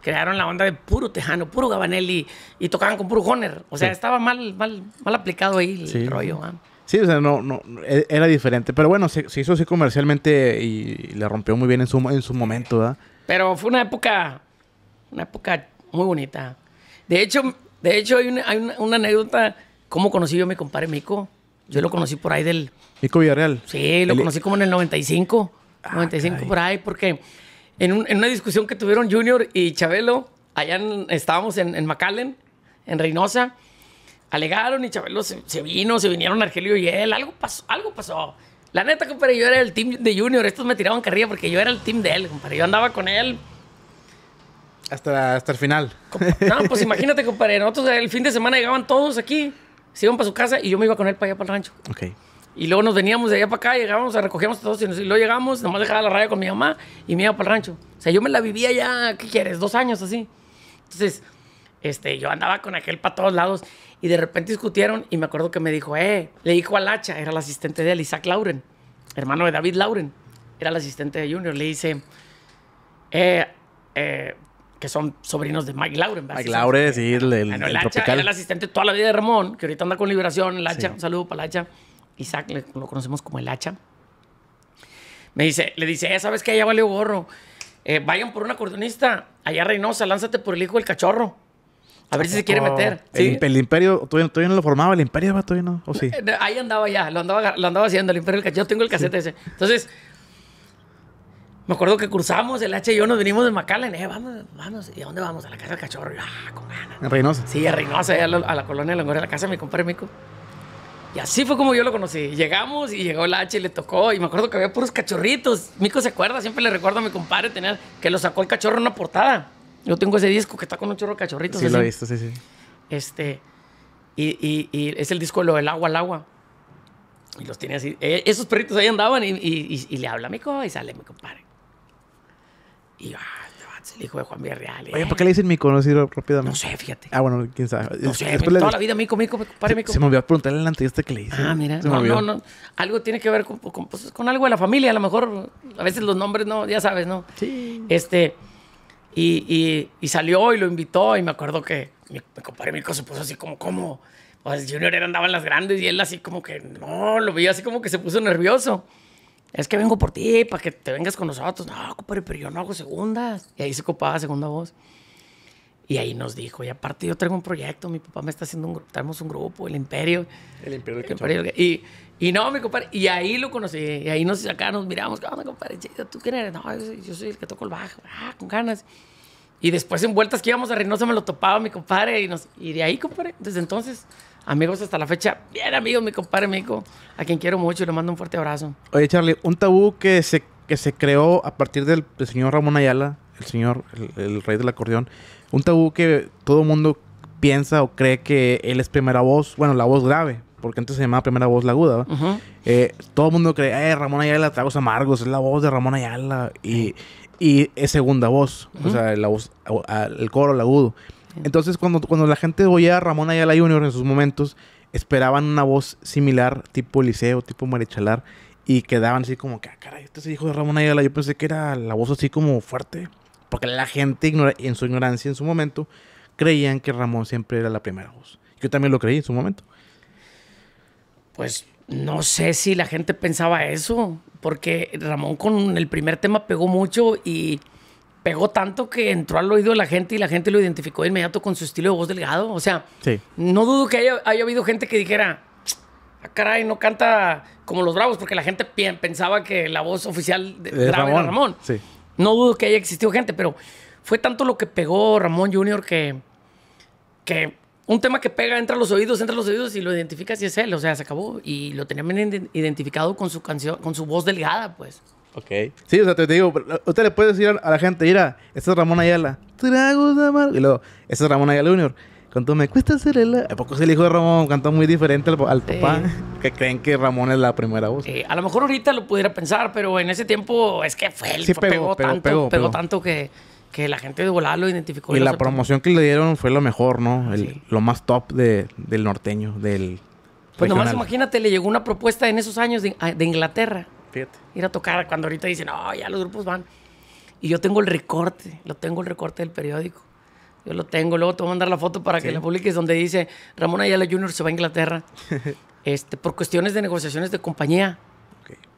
crearon la onda de puro tejano, puro Gabanelli y tocaban con puro Honer. O sea, estaba mal, mal, mal aplicado ahí el rollo. Sí, o sea, no, no, e, era diferente. Pero bueno, se, hizo así comercialmente y, le rompió muy bien en su, en su momento, Pero fue una época, una época muy bonita. De hecho, de hecho hay una, hay una, anécdota, cómo conocí yo a mi compadre Mico. Yo lo conocí por ahí del... Mico Villarreal. Sí, lo conocí como en el 95, 95 ah, por ahí, porque en, una discusión que tuvieron Junior y Chabelo, allá estábamos en, en McAllen, en Reynosa, alegaron y Chabelo se, vino, se vinieron Argelio y él, algo pasó, algo pasó. La neta, compadre, yo era el team de Junior, estos me tiraban carrilla porque yo era el team de él, compadre, yo andaba con él. Hasta, hasta el final. No, pues imagínate, compadre, nosotros el fin de semana llegaban todos aquí, se iban para su casa y yo me iba con él para allá, para el rancho. Y luego nos veníamos de allá para acá, llegábamos, recogíamos todos y, y luego llegamos, nomás dejaba la raya con mi mamá y me iba para el rancho. O sea, yo me la vivía ya, ¿qué quieres? Dos años así. Entonces, este, yo andaba con aquel para todos lados y de repente discutieron y me acuerdo que me dijo, eh, le dijo al hacha, era el asistente de Isaac Lauren, hermano de David Lauren, era el asistente de Junior, le dice, eh, eh, que son sobrinos de Mike Lauren. Mike Lauren, sí, el, el, el, tropical. el asistente toda la vida de Ramón, que ahorita anda con Liberación, el hacha, un saludo para el hacha. Isaac, lo conocemos como el hacha. Me dice, le dice, eh, ¿sabes qué? Ya valió gorro. Eh, vayan por una acordeonista. Allá Reynosa, lánzate por el hijo del cachorro. A ver si se quiere meter. ¿sí? El, imperio, todavía, no lo formaba, el imperio va todavía no, o sí. Eh, ahí andaba ya, lo andaba, lo andaba haciendo, el imperio, yo tengo el cassette ese. Entonces, me acuerdo que cruzamos el H y yo, nos venimos de McAllen, eh, vamos, vamos, ¿y a dónde vamos? A la casa del cachorro, ah, con ganas. ¿En Reynosa? Sí, a Reynosa, a, la, colonia de a la casa de mi compadre Mico. Y así fue como yo lo conocí. Llegamos y llegó el H y le tocó. Y me acuerdo que había puros cachorritos. Mico se acuerda, siempre le recuerdo a mi compadre tener que lo sacó el cachorro en una portada. Yo tengo ese disco que está con un chorro cachorrito, cachorritos. Sí, lo he visto, sí, sí. Este, y, y, es el disco de lo del agua al agua. Y los tiene así. E, esos perritos ahí andaban y, y, le habla a mi y sale mi compadre. Y va, ah, este el hijo de Juan Villarreal. Oye, eh". ¿por qué le dicen mi conocido rápidamente? No sé, fíjate. Ah, bueno, quién sabe. No sé, toda la vida mico, mico, compadre, mico. Se me olvidó preguntarle en la entrevista que le dice. Ah, mira. no, no, no. Algo tiene que ver con, pues, con, algo de la familia, a lo mejor. A veces los nombres no, ya sabes, ¿no? Sí. Este, y, y, salió y lo invitó y me acuerdo que mi, mi compadre Mirko se puso así como, ¿cómo? Pues Junior era, andaba en las grandes y él así como que, no, lo vi así como que se puso nervioso. Es que vengo por ti, para que te vengas con nosotros. No, compadre, pero yo no hago segundas. Y ahí se copaba segunda voz. Y ahí nos dijo, y aparte yo traigo un proyecto, mi papá me está haciendo un grupo, tenemos un grupo, el Imperio. El Imperio el Imperio, Y y no, mi compadre, y ahí lo conocí, y ahí nos sacamos, nos miramos, ¿qué compadre? ¿tú quién eres? No, yo soy, el que toco el bajo, ah, con ganas. Y después en vueltas que íbamos a Reynosa me lo topaba mi compadre, y, nos, y de ahí, compadre, desde entonces, amigos hasta la fecha, bien amigos, mi compadre, mi hijo, a quien quiero mucho y le mando un fuerte abrazo. Oye, Charlie, un tabú que se, que se creó a partir del, señor Ramón Ayala, el señor, el, el, rey del acordeón, un tabú que todo mundo piensa o cree que él es primera voz, bueno, la voz grave, porque antes se llamaba primera voz la aguda, eh, todo el mundo creía, eh, Ramón Ayala, Tragos Amargos, es la voz de Ramón Ayala. Y, y es segunda voz, o sea, la voz, el coro, el agudo. Entonces, cuando, cuando la gente oía a Ramón Ayala Jr. en sus momentos, esperaban una voz similar, tipo Liceo, tipo Marichalar, y quedaban así como que, ah, caray, este es el de Ramón Ayala. Yo pensé que era la voz así como fuerte, porque la gente, en su ignorancia en su momento, creían que Ramón siempre era la primera voz. Yo también lo creí en su momento. Pues no sé si la gente pensaba eso, porque Ramón con el primer tema pegó mucho y pegó tanto que entró al oído de la gente y la gente lo identificó de inmediato con su estilo de voz delgado. O sea, no dudo que haya, habido gente que dijera, ah, caray, no canta como los bravos, porque la gente pensaba que la voz oficial de, Ramón. era Ramón. No dudo que haya existido gente, pero fue tanto lo que pegó Ramón Jr. que, que un tema que pega, entra los oídos, entra los oídos y lo identificas y es él, o sea, se acabó. Y lo tenían identificado con su canción, con su voz delgada, pues. Ok. Sí, o sea, te, digo, usted le puede decir a, la gente, mira, este es Ramón Ayala, tragos de mar. Y luego, este es Ramón Ayala Jr. todo me cuesta ser él? ¿A poco es el hijo de Ramón? Cantó muy diferente al, papá. Que creen que Ramón es la primera voz. Eh, a lo mejor ahorita lo pudiera pensar, pero en ese tiempo es que fue el... Sí, pegó, pegó tanto que que la gente de volada lo identificó. Y, la promoción que le dieron fue lo mejor, ¿no? Lo más top de, del norteño, del... Pues nomás imagínate, le llegó una propuesta en esos años de, ah, de Inglaterra. Fíjate. Ir a tocar cuando ahorita dicen, no, ya los grupos van. Y yo tengo el recorte, lo tengo el recorte del periódico. Yo lo tengo, luego te voy a mandar la foto para que la publiques donde dice Ramón Ayala Jr. se va a Inglaterra este, por cuestiones de negociaciones de compañía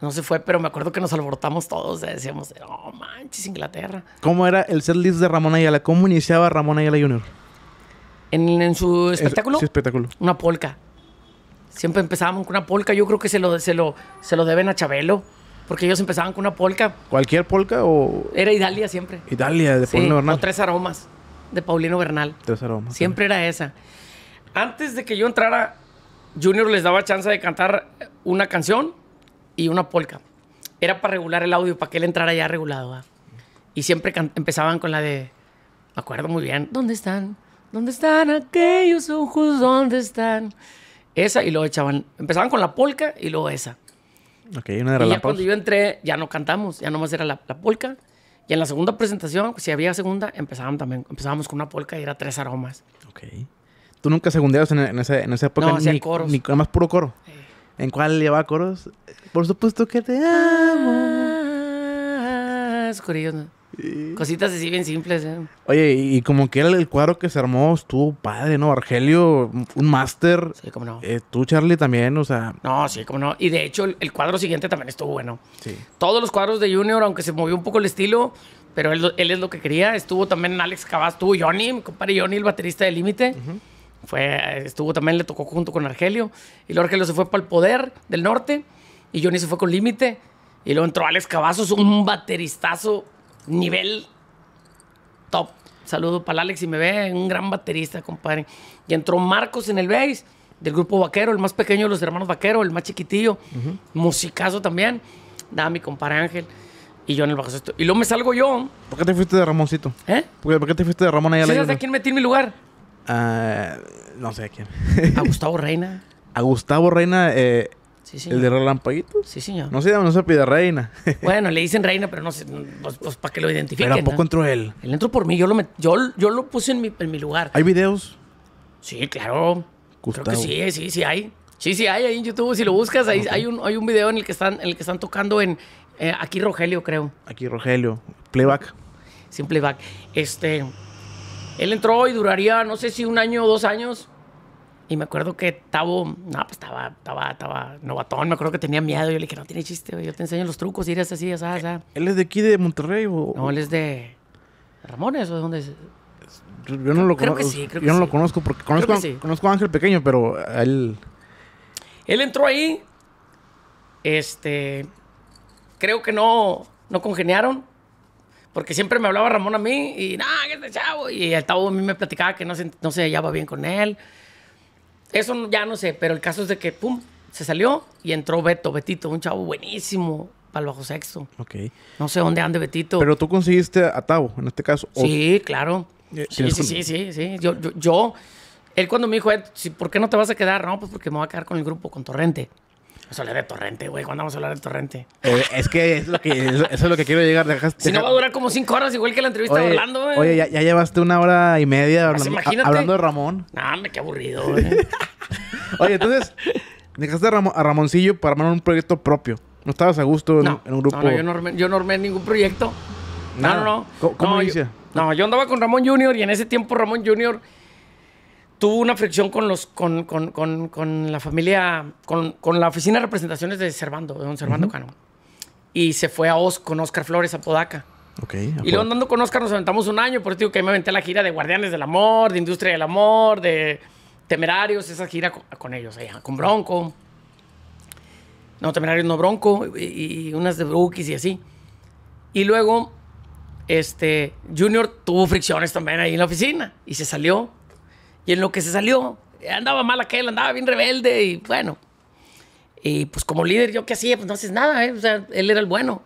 no se fue, pero me acuerdo que nos alborotamos todos. Eh, decíamos, oh, manches, Inglaterra. ¿Cómo era el set de Ramón Ayala? ¿Cómo iniciaba Ramón Ayala Jr.? En, en su espectáculo. Sí, espectáculo. Una polca. Siempre empezábamos con una polca. Yo creo que se lo, se lo, se lo deben a Chabelo. Porque ellos empezaban con una polca. ¿Cualquier polca o...? Era Italia siempre. Italia, de Paulino Bernal. Tres Aromas, de Paulino Bernal. Tres Aromas. Siempre era esa. Antes de que yo entrara, Junior les daba chance de cantar una canción y una polca. Era para regular el audio, para que él entrara ya regulado. Y siempre empezaban con la de, me acuerdo muy bien, ¿dónde están? ¿Dónde están aquellos ojos? ¿Dónde están? Esa y luego echaban, empezaban con la polca y luego esa. Ok, una de y ya cuando yo entré, ya no cantamos, ya nomás era la, la polca. Y en la segunda presentación, si había segunda, empezaban también, empezábamos con una polca y era tres aromas. Ok. ¿Tú nunca segundeabas en, en, esa, en esa época? No, hacía ni, coros. Ni, nada más puro coro. Sí. Eh, en cuál lleva coros. Por supuesto que te amo. Ah, es curioso. Cositas así bien simples. ¿eh? Oye, y, como que el, el cuadro que se armó estuvo padre, ¿no? Argelio, un máster. Sí, cómo no. Eh, tú, Charlie, también, o sea. No, sí, como no. Y de hecho, el, cuadro siguiente también estuvo bueno. Sí. Todos los cuadros de Junior, aunque se movió un poco el estilo, pero él, es lo que quería. Estuvo también Alex Cabas, estuvo Johnny, mi compadre Johnny, el baterista de Límite. Ajá. Fue, estuvo también, le tocó junto con Argelio. Y luego Argelio se fue para el poder del norte. Y Johnny se fue con límite. Y luego entró Alex Cavazos, un bateristazo nivel top. Saludo para Alex, Y me ve, un gran baterista, compadre. Y entró Marcos en el bass del grupo Vaquero, el más pequeño de los hermanos Vaquero, el más chiquitillo. Musicazo también. Da mi compadre Ángel. Y yo en el bajo Y luego me salgo yo. ¿Por qué te fuiste de Ramoncito? ¿Eh? ¿Por qué te fuiste de Ramón allá la ¿Sabes de quién metí en mi lugar? Ah, no sé a quién. ¿A Gustavo Reina? A Gustavo Reina, eh, sí, ¿el de Relampaguito? Sí, señor. No se no se pide Reina. bueno, le dicen Reina, pero no sé, pues, pues, para que lo identifiquen. Pero ¿a poco entró él? Él entró por mí, yo lo, yo, lo puse en mi, lugar. ¿Hay videos? Sí, claro. Gustavo. Creo que sí, sí, sí hay. Sí, sí hay ahí en YouTube. Si lo buscas, ahí, hay, un, hay video en el que están, en el que están tocando en eh, aquí Rogelio, creo. Aquí Rogelio. Playback. Sin playback. Este. Él entró y duraría, no sé si un año o dos años. Y me acuerdo que Tavo, no, pues estaba, estaba, estaba novatón, me acuerdo que tenía miedo. Yo le dije, no tiene chiste, yo te enseño los trucos, y eres así, así, así. Eh, ¿Él es de aquí, de Monterrey? O... No, él es de Ramones, ¿o de dónde es? Yo no lo conozco. yo no lo conozco porque conozco, a Ángel Pequeño, pero él. Él entró ahí. Este. Creo que no, no congeniaron. Porque siempre me hablaba Ramón a mí y nada, que este chavo. Y el Tavo a mí me platicaba que no se, no se hallaba bien con él. Eso ya no sé, pero el caso es de que, pum, se salió y entró Beto, Betito, un chavo buenísimo para el bajo sexto. Ok. No sé dónde ande Betito. Pero tú conseguiste a Tavo en este caso. Sí, claro. Eh, sí, sí, sí, sí, Yo, yo, yo, él cuando me dijo, eh, ¿por qué no te vas a quedar? No, pues porque me voy a quedar con el grupo, con Torrente. Vamos a hablar de torrente, güey. ¿Cuándo vamos a hablar de torrente? Eh, es que es lo que, eso es lo que quiero llegar. Si no va a durar como cinco horas, igual que la entrevista hablando, güey. Oye, ya, llevaste una hora y media hablando, de Ramón. Nah, me qué aburrido, güey. oye, entonces, dejaste a, Ramoncillo para armar un proyecto propio. No estabas a gusto en, un grupo. No, yo, no armé, yo ningún proyecto. No, no, no. ¿Cómo, lo yo, no, yo andaba con Ramón Junior y en ese tiempo Ramón Junior... Jr tuvo una fricción con los con, la familia, con, la oficina de representaciones de Servando, de don Servando Cano. Y se fue a Oz con Oscar Flores a Podaca. Okay, y luego andando con Oscar nos aventamos un año, por eso digo que me aventé la gira de Guardianes del Amor, de Industria del Amor, de Temerarios, esa gira con, ellos, con Bronco. No, Temerarios no Bronco, y, unas de Brookies y así. Y luego, este, Junior tuvo fricciones también ahí en la oficina y se salió y en lo que se salió, andaba mal aquel, andaba bien rebelde y bueno. Y pues como líder, yo qué hacía, pues no haces nada, ¿eh? él era el bueno.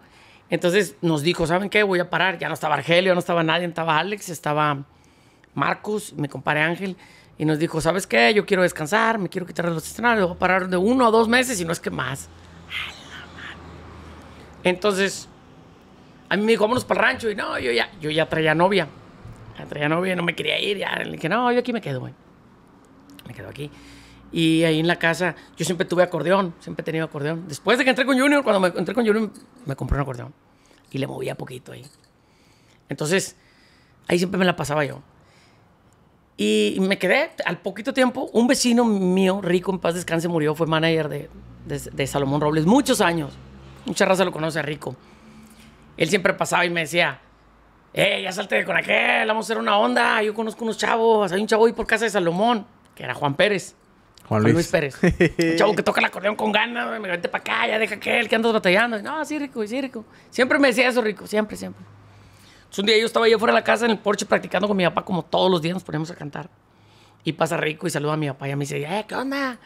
Entonces nos dijo, ¿saben qué? Voy a parar. Ya no estaba Argelio, no estaba nadie, estaba Alex, estaba Marcos, mi compadre Ángel. Y nos dijo, ¿sabes qué? Yo quiero descansar, me quiero quitar los escenarios, voy a parar de uno a dos meses y no es que más. Entonces, a mí me dijo, vámonos para el rancho. Y no, yo ya, yo ya traía novia. Ya no me quería ir, ya. Le dije, no, yo aquí me quedo, güey. Me quedo aquí. Y ahí en la casa, yo siempre tuve acordeón, siempre he tenido acordeón. Después de que entré con Junior, cuando entré con Junior, me compré un acordeón. Y le movía poquito ahí. Entonces, ahí siempre me la pasaba yo. Y me quedé, al poquito tiempo, un vecino mío, rico, en paz descanse, murió, fue manager de, de, de Salomón Robles, muchos años. Mucha raza lo conoce, rico. Él siempre pasaba y me decía, ¡Eh, ya salte con aquel! Vamos a hacer una onda. Yo conozco unos chavos. Hay un chavo ahí por casa de Salomón, que era Juan Pérez. Juan Luis, Pérez. un chavo que toca el acordeón con ganas. Me vente para acá, ya deja aquel que andas batallando. No, sí, rico, sí, rico. Siempre me decía eso, rico. Siempre, siempre. Entonces, un día yo estaba allá fuera de la casa en el porche practicando con mi papá, como todos los días nos poníamos a cantar. Y pasa rico y saluda a mi papá. Y me dice, ¡eh, qué onda!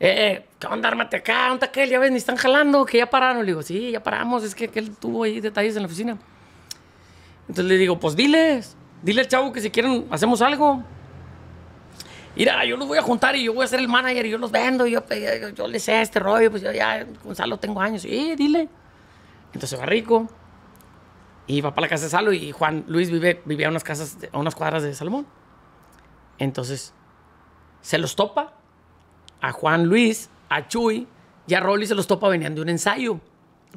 eh, eh ¿qué onda? Ármate acá, onda aquel, ya ves, ni están jalando, que ya pararon. Le digo, sí, ya paramos, es que aquel tuvo ahí detalles en la oficina. Entonces le digo, pues diles, dile al chavo que si quieren hacemos algo. Mira, yo los voy a juntar y yo voy a ser el manager y yo los vendo. yo, yo, les sé este rollo, pues yo ya, Gonzalo, tengo años. Sí, dile. Entonces va rico. Y va para la casa de Salo y Juan Luis vive, vivía a unas casas, a unas cuadras de salmón Entonces, se los topa a Juan Luis, a Chuy y a Rolly se los topa venían de un ensayo.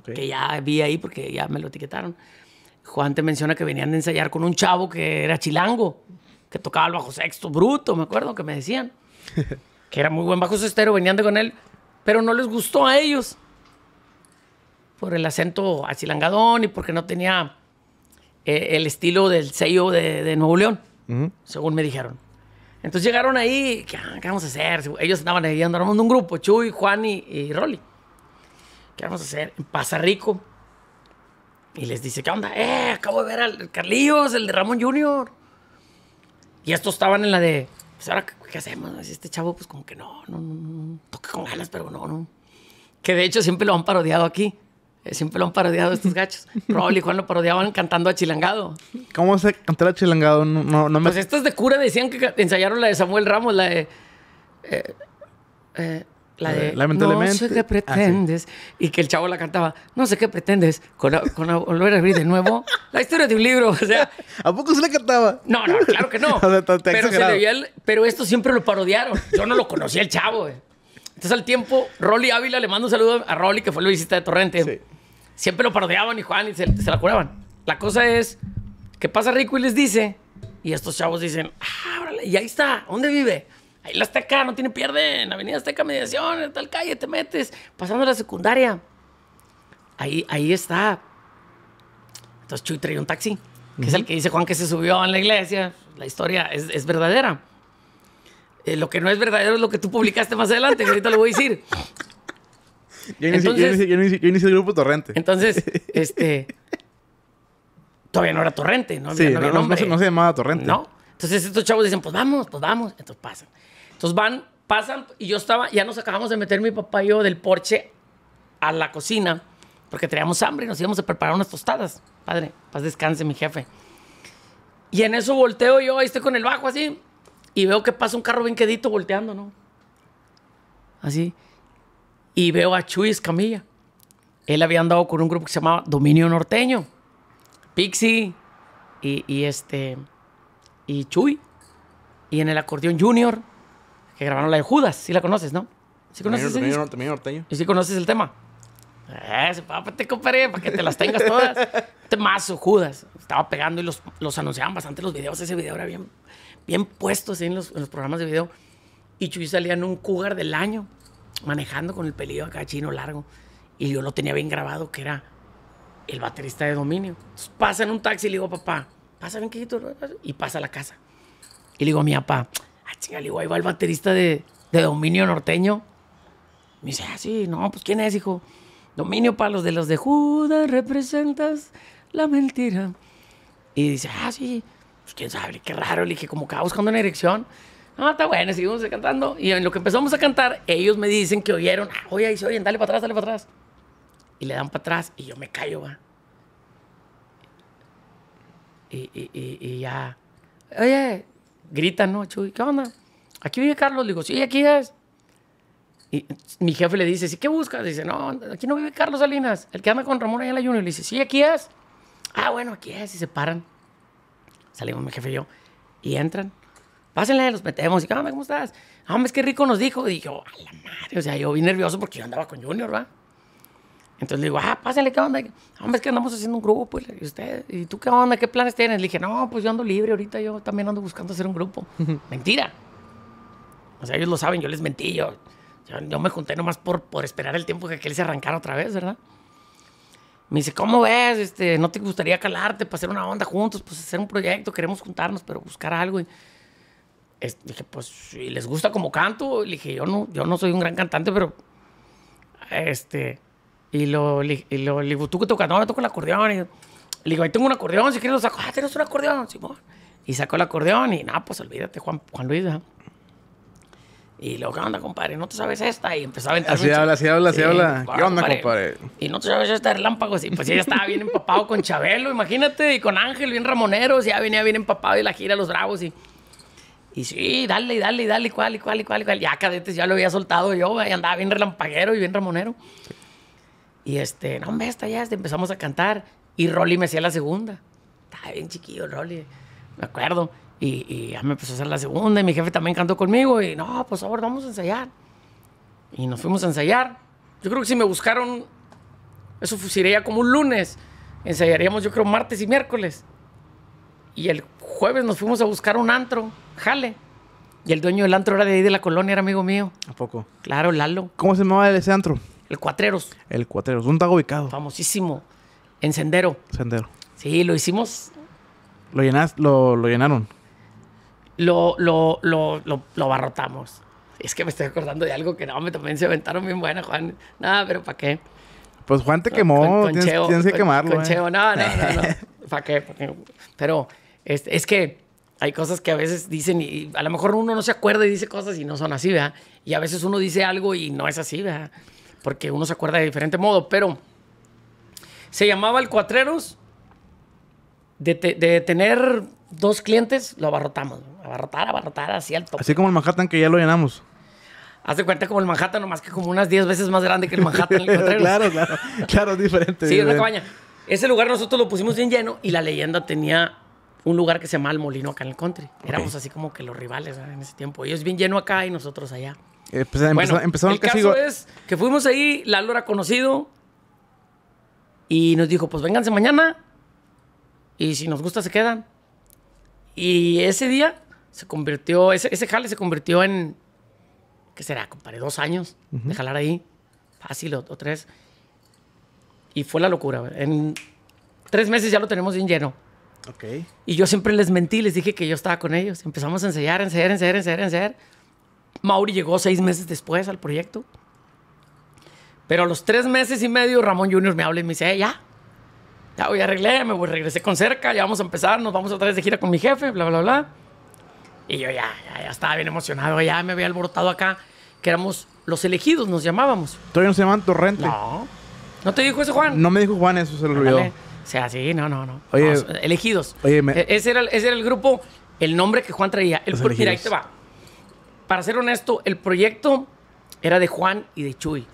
Que ya vi ahí porque ya me lo etiquetaron. Juan te menciona que venían de ensayar con un chavo que era chilango, que tocaba el bajo sexto bruto, me acuerdo que me decían. que era muy buen bajo sextero, venían de con él, pero no les gustó a ellos. Por el acento achilangadón y porque no tenía eh, el estilo del sello de, Nuevo León, según me dijeron. Entonces llegaron ahí, ah, ¿qué, vamos a hacer? Ellos estaban ahí, andábamos un grupo, Chuy, Juan y, Roly Rolly. ¿Qué vamos a hacer? En rico. Y les dice, ¿qué onda? ¡Eh! Acabo de ver al Carlillos, el de Ramón Junior. Y estos estaban en la de, pues ahora, ¿qué hacemos? este chavo, pues como que no, no, no, Toque con ganas, pero no, no. Que de hecho siempre lo han parodiado aquí. Eh, siempre lo han parodiado estos gachos. Rolly y Juan lo parodiaban cantando a Chilangado. ¿Cómo se cantaba a Chilangado? No, no, me... Pues estas de cura decían que ensayaron la de Samuel Ramos, la de... Eh, eh la de, lamentablemente. No sé qué ah, pretendes. Y que el chavo la cantaba, no sé qué pretendes, con, volver a abrir de nuevo la historia de un libro. O sea, ¿A poco se la cantaba? No, no, claro que no. pero, esto siempre lo parodiaron. Yo no lo conocía el chavo. Eh. Entonces al tiempo, Rolly Ávila, le manda un saludo a Rolly, que fue el visita de Torrente. Siempre lo parodiaban y Juan y se, la curaban. La cosa es que pasa Rico y les dice, y estos chavos dicen, ah, y ahí está, ¿dónde vive? la Azteca, no tiene pierde. En Avenida Azteca, Mediación, en tal calle, te metes. Pasando la secundaria. Ahí, ahí está. Entonces Chuy traía un taxi, que es el que dice Juan que se subió en la iglesia. La historia es, verdadera. Eh, lo que no es verdadero es lo que tú publicaste más adelante, que ahorita lo voy a decir. Yo inicié, entonces, el grupo Torrente. Entonces, este. Todavía no era Torrente, ¿no? no, se, llamaba Torrente. No. Entonces estos chavos dicen, pues vamos, pues vamos. Entonces pasan. Entonces van, pasan y yo estaba, ya nos acabamos de meter mi papá y yo del porche a la cocina porque teníamos hambre y nos íbamos a preparar unas tostadas. Padre, paz descanse mi jefe. Y en eso volteo yo, ahí estoy con el bajo así, y veo que pasa un carro bien quedito volteando, ¿no? Así. Y veo a Chuy Escamilla. Él había andado con un grupo que se llamaba Dominio Norteño. Pixie y, y este y Chuy. Y en el acordeón Junior que grabaron la de Judas. Sí la conoces, ¿no? ¿Sí conoces el ¿Y sí conoces el tema? Eh, te compré para que te las tengas todas. Temazo, Judas. Estaba pegando y los, los anunciaban bastante los videos. Ese video era bien, bien puesto así en los, programas de video. Y Chuy salía en un cougar del año, manejando con el pelido acá chino largo. Y yo lo tenía bien grabado, que era el baterista de dominio. Entonces, pasa en un taxi y le digo, papá, pasa bien, quito. Y pasa a la casa. Y le digo a mi papá, ah, chingale, igual va el baterista de, de Dominio Norteño. Me dice, ah, sí, no, pues ¿quién es, hijo? Dominio para los de los de Judas, representas la mentira. Y dice, ah, sí, pues quién sabe, qué raro. Le dije, como que va buscando una dirección. No, está bueno, seguimos cantando. Y en lo que empezamos a cantar, ellos me dicen que oyeron, ah, oye, oye, dice, oye, dale para atrás, dale para atrás. Y le dan para atrás y yo me callo, va. Y, y, y, y ya, oye, gritan, ¿no? Chuy, ¿qué onda? Aquí vive Carlos. Le digo, sí, aquí es. Y mi jefe le dice, ¿sí qué buscas? Dice, no, aquí no vive Carlos Salinas, el que anda con Ramón allá en la Junior. Le dice, sí, aquí es. Ah, bueno, aquí es. Y se paran. Salimos mi jefe y yo. Y entran. Pásenle, los metemos. Y, ¿qué onda? ¿Cómo estás? Ah, hombre, es que rico nos dijo. Y yo, a la madre. O sea, yo vi nervioso porque yo andaba con Junior, ¿verdad? Entonces le digo, ah, pásenle, ¿qué onda? Hombre, es que andamos haciendo un grupo. Pues. ¿Y usted? ¿Y tú qué onda? ¿Qué planes tienes? Le dije, no, pues yo ando libre ahorita, yo también ando buscando hacer un grupo. Mentira. O sea, ellos lo saben, yo les mentí, yo, yo, me junté nomás por, por esperar el tiempo que, aquel se arrancara otra vez, ¿verdad? Me dice, ¿cómo ves? Este, ¿No te gustaría calarte para hacer una onda juntos? Pues hacer un proyecto, queremos juntarnos, pero buscar algo. Y, dije, pues, si les gusta como canto, le dije, yo no, yo no soy un gran cantante, pero este, y lo, y lo, le digo, tú que tocas, no, yo toco el acordeón. Y le digo, ahí tengo un acordeón, si quieres lo saco. Ah, tienes un acordeón, Y sacó el acordeón y nada, pues olvídate, Juan, Juan Luis. ¿eh?". Y luego, ¿qué onda, compadre? ¿No te sabes esta? Y empezó a aventar. Así habla, así habla, así habla. ¿Qué onda, compadre? Y no te sabes esta de relámpagos. Y pues ella estaba bien empapado con Chabelo, imagínate, y con Ángel, bien Ramoneros. Ya venía bien empapado y la gira Los Bravos. Y, y sí, dale, dale, dale, y cuál, y cuál, y cuál, Ya cadetes ya lo había soltado yo, y andaba bien relampaguero y bien Ramonero. Y este, no, me está ya, empezamos a cantar. Y Rolly me hacía la segunda. Estaba bien chiquillo Rolly, me acuerdo. Y, ya me empezó a hacer la segunda y mi jefe también cantó conmigo. Y no, pues ahora vamos a ensayar. Y nos fuimos a ensayar. Yo creo que si me buscaron, eso fusiría como un lunes. Ensayaríamos yo creo martes y miércoles. Y el jueves nos fuimos a buscar un antro, jale. Y el dueño del antro era de ahí de la colonia, era amigo mío. ¿A poco? Claro, Lalo. ¿Cómo se llamaba ese antro? El Cuatreros. El Cuatreros. Un está ubicado? Famosísimo. En Sendero. Sendero. Sí, lo hicimos. Lo, llenas, lo, llenaron. Lo, lo, lo, lo, lo barrotamos. Es que me estoy acordando de algo que no, me también se aventaron bien buena, Juan. Nada, pero ¿para qué? Pues Juan te quemó, con, que quemarlo. Con eh. No, no, no, ¿Para qué? Pero es que hay cosas que a veces dicen y a lo mejor uno no se acuerda y dice cosas y no son así, ¿verdad? Y a veces uno dice algo y no es así, ¿verdad? porque uno se acuerda de diferente modo, pero se llamaba el Cuatreros. De, tener dos clientes, lo abarrotamos. Abarrotar, abarrotar, así alto. Así como el Manhattan que ya lo llenamos. Haz de cuenta como el Manhattan, nomás que como unas 10 veces más grande que el Manhattan. claro, claro, claro, diferente. Sí, una cabaña. Ese lugar nosotros lo pusimos bien lleno y la leyenda tenía un lugar que se llama El Molino acá en el country. Éramos así como que los rivales en ese tiempo. Ellos bien lleno acá y nosotros allá. Eh, pues, bueno, empezó, el caso es que fuimos ahí, Lalo era conocido y nos dijo, pues vénganse mañana y si nos gusta se quedan. Y ese día se convirtió, ese, ese jale se convirtió en, ¿qué será? Comparé dos años de jalar ahí, fácil o, tres. Y fue la locura. En tres meses ya lo tenemos bien lleno. Okay. Y yo siempre les mentí, les dije que yo estaba con ellos. Empezamos a enseñar enseñar enseñar enseñar ensayar. Mauri llegó seis meses después al proyecto. Pero a los tres meses y medio, Ramón Junior me habla y me dice, eh, ya, ya voy, a arreglé, me voy, regresé con cerca, ya vamos a empezar, nos vamos a vez de gira con mi jefe, bla, bla, bla. Y yo ya, ya, estaba bien emocionado, ya me había alborotado acá, que éramos los elegidos, nos llamábamos. ¿Todavía no se llaman Torrente? No. ¿No te dijo eso, Juan? No me dijo Juan, eso se lo olvidó. O sea, sí, no, no, no. Oye, elegidos. E-, ese, era, el grupo, el nombre que Juan traía. El, mira, ahí te va para ser honesto, el proyecto era de Juan y de Chuy.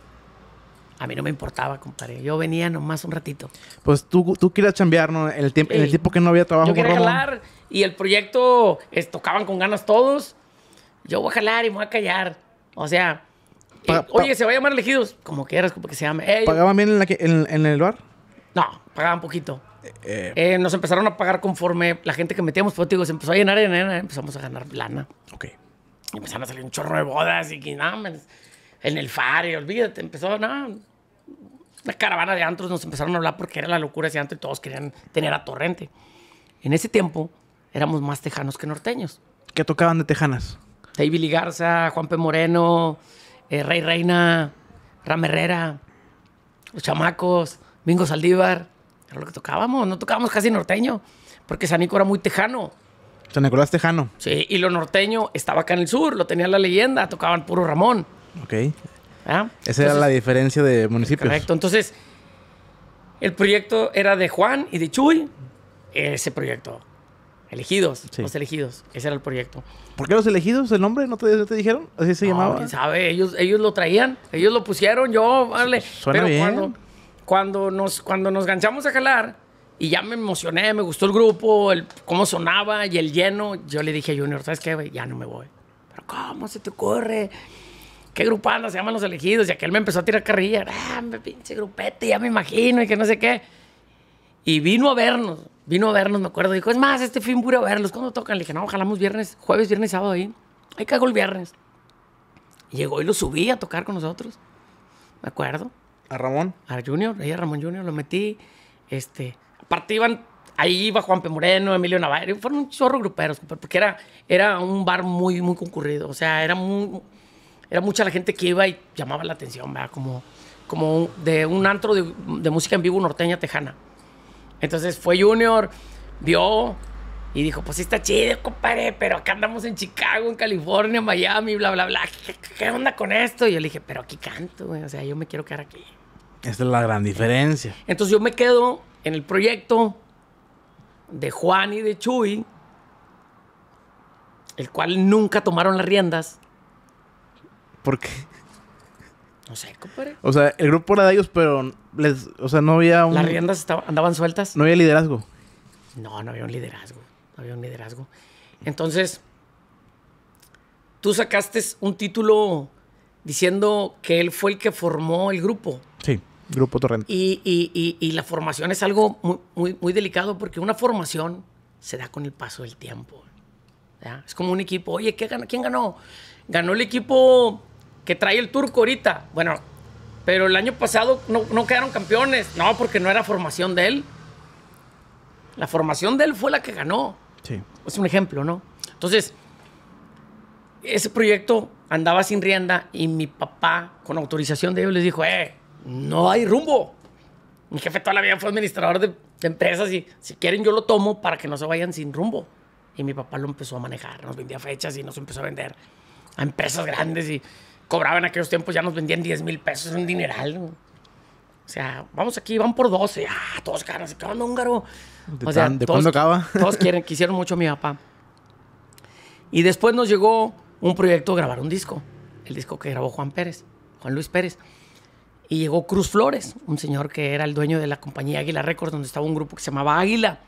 A mí no me importaba, compadre. Yo venía nomás un ratito. Pues tú, tú querías chambear, ¿no? En el, tiempo, que no había trabajo. Yo quería jalar y el proyecto tocaban con ganas todos. Yo voy a jalar y me voy a callar. O sea, eh, oye, se va a llamar elegidos. Como quieras, como que se llame. ¿Pagaban bien en, el bar? No, pagaban poquito. Eh. Eh, nos empezaron a pagar conforme la gente que metíamos. Pues, se empezó a llenar y empezamos a ganar lana. Ok. Y empezaron a salir un chorro de bodas y que en el faro, olvídate, empezó nada. Una caravana de antros nos empezaron a hablar porque era la locura ese antro y todos querían tener a Torrente. En ese tiempo éramos más tejanos que norteños. ¿Qué tocaban de tejanas? David garza Juan P. Moreno, eh, Rey Reina, Ram Herrera Los Chamacos, Mingo Saldívar. Era lo que tocábamos, no tocábamos casi norteño, porque Sanico era muy tejano. San Nicolás Tejano. Sí, y lo norteño estaba acá en el sur, lo tenía la leyenda, tocaban puro Ramón. Ok. Ah, Esa era la diferencia de municipios. Correcto. Entonces, el proyecto era de Juan y de Chuy. Ese proyecto. Elegidos, los elegidos. Ese era el proyecto. ¿Por qué los elegidos? ¿El nombre? ¿No te, dijeron? ¿Así se no, llamaba? quién sabe. Ellos, ellos lo traían. Ellos lo pusieron. Yo, vale. Suena bien. Cuando, nos, cuando nos ganchamos a jalar, y ya me emocioné, me gustó el grupo, el, cómo sonaba y el lleno. Yo le dije a Junior, ¿sabes qué, güey? Ya no me voy. Pero ¿cómo se te ocurre? ¿Qué grupando se llaman los elegidos? Y aquel me empezó a tirar carrilla. Ah, me pinche grupete, ya me imagino y que no sé qué. Y vino a vernos, vino a vernos, me acuerdo. Dijo, es más, este fin puro a verlos. ¿Cuándo tocan? Le dije, no, ojalamos viernes, jueves, viernes, sábado ahí. Ahí cago el viernes. llegó y lo subí a tocar con nosotros. Me acuerdo. ¿A Ramón? A Junior, ahí a Ramón Junior, lo metí. Este, aparte ahí iba Juan P. Moreno, Emilio Navarro, fueron un chorro gruperos, porque era, era un bar muy, muy concurrido, o sea, era, era mucha la gente que iba y llamaba la atención, Como, como de un antro de, música en vivo norteña tejana. Entonces fue Junior, vio, y dijo, pues sí está chido, compadre, pero acá andamos en Chicago, en California, Miami, bla, bla, bla. ¿Qué, onda con esto? Y yo le dije, pero aquí canto, O sea, yo me quiero quedar aquí. Esta es la gran diferencia. Entonces yo me quedo en el proyecto de Juan y de Chuy, el cual nunca tomaron las riendas. ¿Por qué? No sé, compadre. O sea, el grupo era de ellos, pero les, o sea, no había un... Las riendas andaban sueltas. No había liderazgo. No, no había un liderazgo. No había un liderazgo. Entonces, tú sacaste un título diciendo que él fue el que formó el grupo. Grupo Torrent. Y, la formación es algo muy, muy, delicado porque una formación se da con el paso del tiempo. Es como un equipo, oye, ¿qué ganó? ¿quién ganó? Ganó el equipo que trae el turco ahorita. Bueno, pero el año pasado no, quedaron campeones. No, porque no era formación de él. La formación de él fue la que ganó. Es un ejemplo, ¿no? Entonces, ese proyecto andaba sin rienda y mi papá, con autorización de él, les dijo, eh, no hay rumbo. Mi jefe toda la vida fue administrador de, empresas y si quieren yo lo tomo para que no se vayan sin rumbo. Y mi papá lo empezó a manejar, nos vendía fechas y nos empezó a vender a empresas grandes y cobraban en aquellos tiempos, ya nos vendían 10 mil pesos, un dineral. O sea, vamos aquí, van por 12, ah, todos caras, ¿qué onda, húngaro? ¿De, o sea, acaba? Todos quieren, quisieron mucho a mi papá. Y después nos llegó un proyecto de grabar un disco, el disco que grabó Juan Pérez, Juan Luis Pérez y llegó Cruz Flores, un señor que era el dueño de la compañía Águila Records, donde estaba un grupo que se llamaba Águila,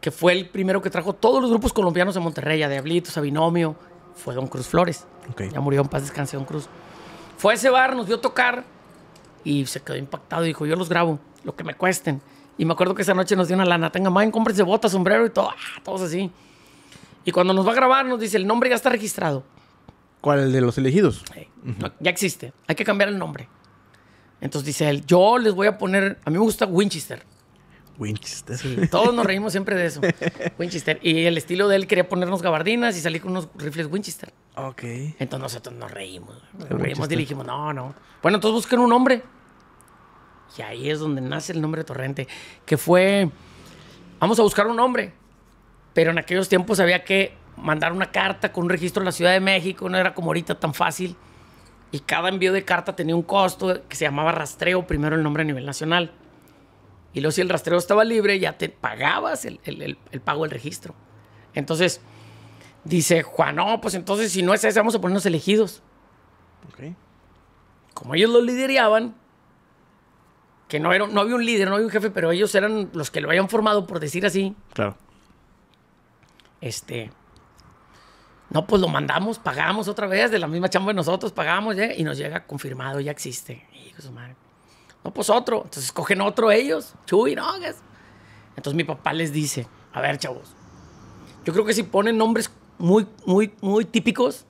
que fue el primero que trajo todos los grupos colombianos a Monterrey, a Diablitos, a Binomio, fue Don Cruz Flores. Ya murió en paz, descanse Don Cruz. Fue a ese bar, nos dio tocar y se quedó impactado. y Dijo, yo los grabo, lo que me cuesten. Y me acuerdo que esa noche nos dio una lana. Tenga, man, cómprense botas, sombrero y todo. Ah, todos así. Y cuando nos va a grabar, nos dice, el nombre ya está registrado. ¿Cuál? ¿El de los elegidos? Ya existe. Hay que cambiar el nombre. Entonces dice él, yo les voy a poner, a mí me gusta Winchester. Winchester. todos nos reímos siempre de eso. Winchester. Y el estilo de él quería ponernos gabardinas y salir con unos rifles Winchester. Ok. Entonces nosotros nos reímos. Nos reímos y dijimos, no, no. Bueno, entonces busquen un nombre. Y ahí es donde nace el nombre Torrente, que fue, vamos a buscar un hombre. Pero en aquellos tiempos había que mandar una carta con un registro a la Ciudad de México, no era como ahorita tan fácil y cada envío de carta tenía un costo que se llamaba rastreo, primero el nombre a nivel nacional. Y luego si el rastreo estaba libre, ya te pagabas el, pago del registro. Entonces, dice Juan, no, pues entonces si no es ese, vamos a ponernos elegidos. Okay. Como ellos lo lideraban, que no, era, no había un líder, no había un jefe, pero ellos eran los que lo habían formado, por decir así. Claro. Este, no, pues lo mandamos, pagamos otra vez de la misma chamba de nosotros, pagamos ya ¿eh? y nos llega confirmado, ya existe. madre. No, pues otro. Entonces cogen otro ellos, Chuy, no. Entonces mi papá les dice, a ver, chavos, yo creo que si ponen nombres muy, muy, muy típicos,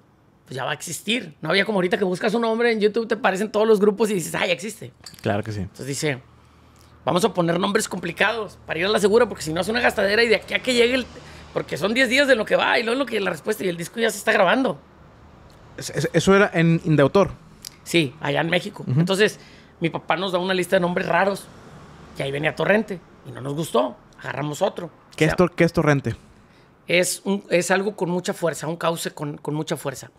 pues ya va a existir. No había como ahorita que buscas un nombre en YouTube, te aparecen todos los grupos y dices, ah, ya existe. Claro que sí. Entonces dice, vamos a poner nombres complicados para ir a la segura, porque si no es una gastadera y de aquí a que llegue el porque son 10 días de lo que va y luego lo que la respuesta y el disco ya se está grabando. Eso era en Indautor. Sí, allá en México. Entonces, mi papá nos da una lista de nombres raros. Y ahí venía Torrente. Y no nos gustó. Agarramos otro. ¿Qué, es, Torrente? Es, es algo con mucha fuerza, un cauce con, con mucha fuerza.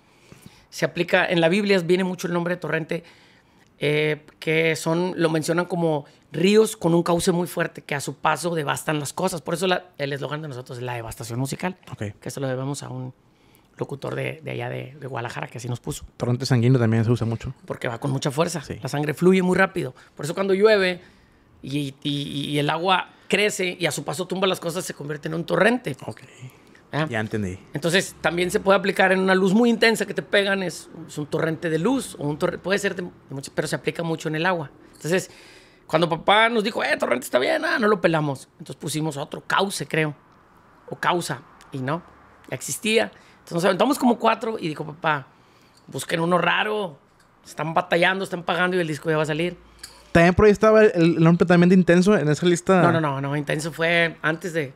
Se aplica, en la Biblia viene mucho el nombre de Torrente eh, que son, lo mencionan como ríos con un cauce muy fuerte que a su paso devastan las cosas. Por eso el eslogan de nosotros es la devastación musical, que eso lo debemos a un locutor de, allá de, Guadalajara que así nos puso. Torrente sanguíneo también se usa mucho. Porque va con mucha fuerza, la sangre fluye muy rápido. Por eso cuando llueve y, el agua crece y a su paso tumba las cosas, se convierte en un torrente. Okay. Ah. Ya entendí. Entonces, también se puede aplicar en una luz muy intensa que te pegan, es, un torrente de luz, o un puede ser de, mucho, pero se aplica mucho en el agua. Entonces, cuando papá nos dijo, eh, torrente está bien, ah, no lo pelamos. Entonces pusimos otro, cauce, creo, o causa, y no, ya existía. Entonces nos aventamos como cuatro y dijo, papá, busquen uno raro, están batallando, están pagando y el disco ya va a salir. También por ahí estaba el, el nombre también de intenso en esa lista. no, no, no, intenso fue antes de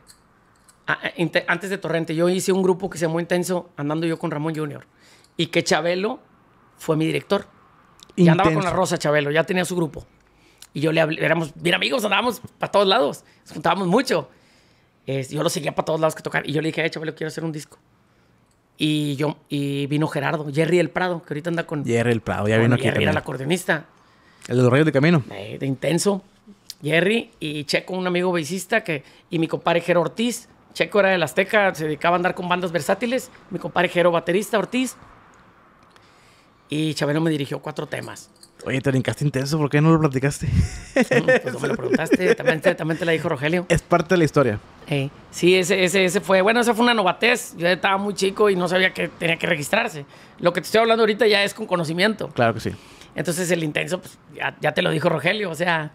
Ah, eh, antes de Torrente, yo hice un grupo que se llamó Intenso, andando yo con Ramón Junior. Y que Chabelo fue mi director. y andaba con la Rosa Chabelo, ya tenía su grupo. Y yo le hablé, éramos bien amigos, andábamos para todos lados, nos juntábamos mucho. yo lo seguía para todos lados que tocar. Y yo le dije, eh, Chabelo, quiero hacer un disco. Y, yo, y vino Gerardo, Jerry El Prado, que ahorita anda con. Jerry El Prado, ya vino aquí. Jerry era el acordeonista. El de los rayos de Camino. Eh, de intenso. Jerry y Checo, un amigo bassista que, y mi compadre Jero Ortiz Checo era del Azteca, se dedicaba a andar con bandas versátiles. Mi compadre Jero, baterista, Ortiz. Y Chabelo me dirigió cuatro temas. Oye, te brincaste intenso, ¿por qué no lo platicaste? pues no me lo preguntaste, también te, la dijo Rogelio. Es parte de la historia. Eh, sí, ese, ese, ese fue, bueno, esa fue una novatez. Yo estaba muy chico y no sabía que tenía que registrarse. Lo que te estoy hablando ahorita ya es con conocimiento. Claro que sí. Entonces el intenso, pues ya, ya te lo dijo Rogelio, o sea,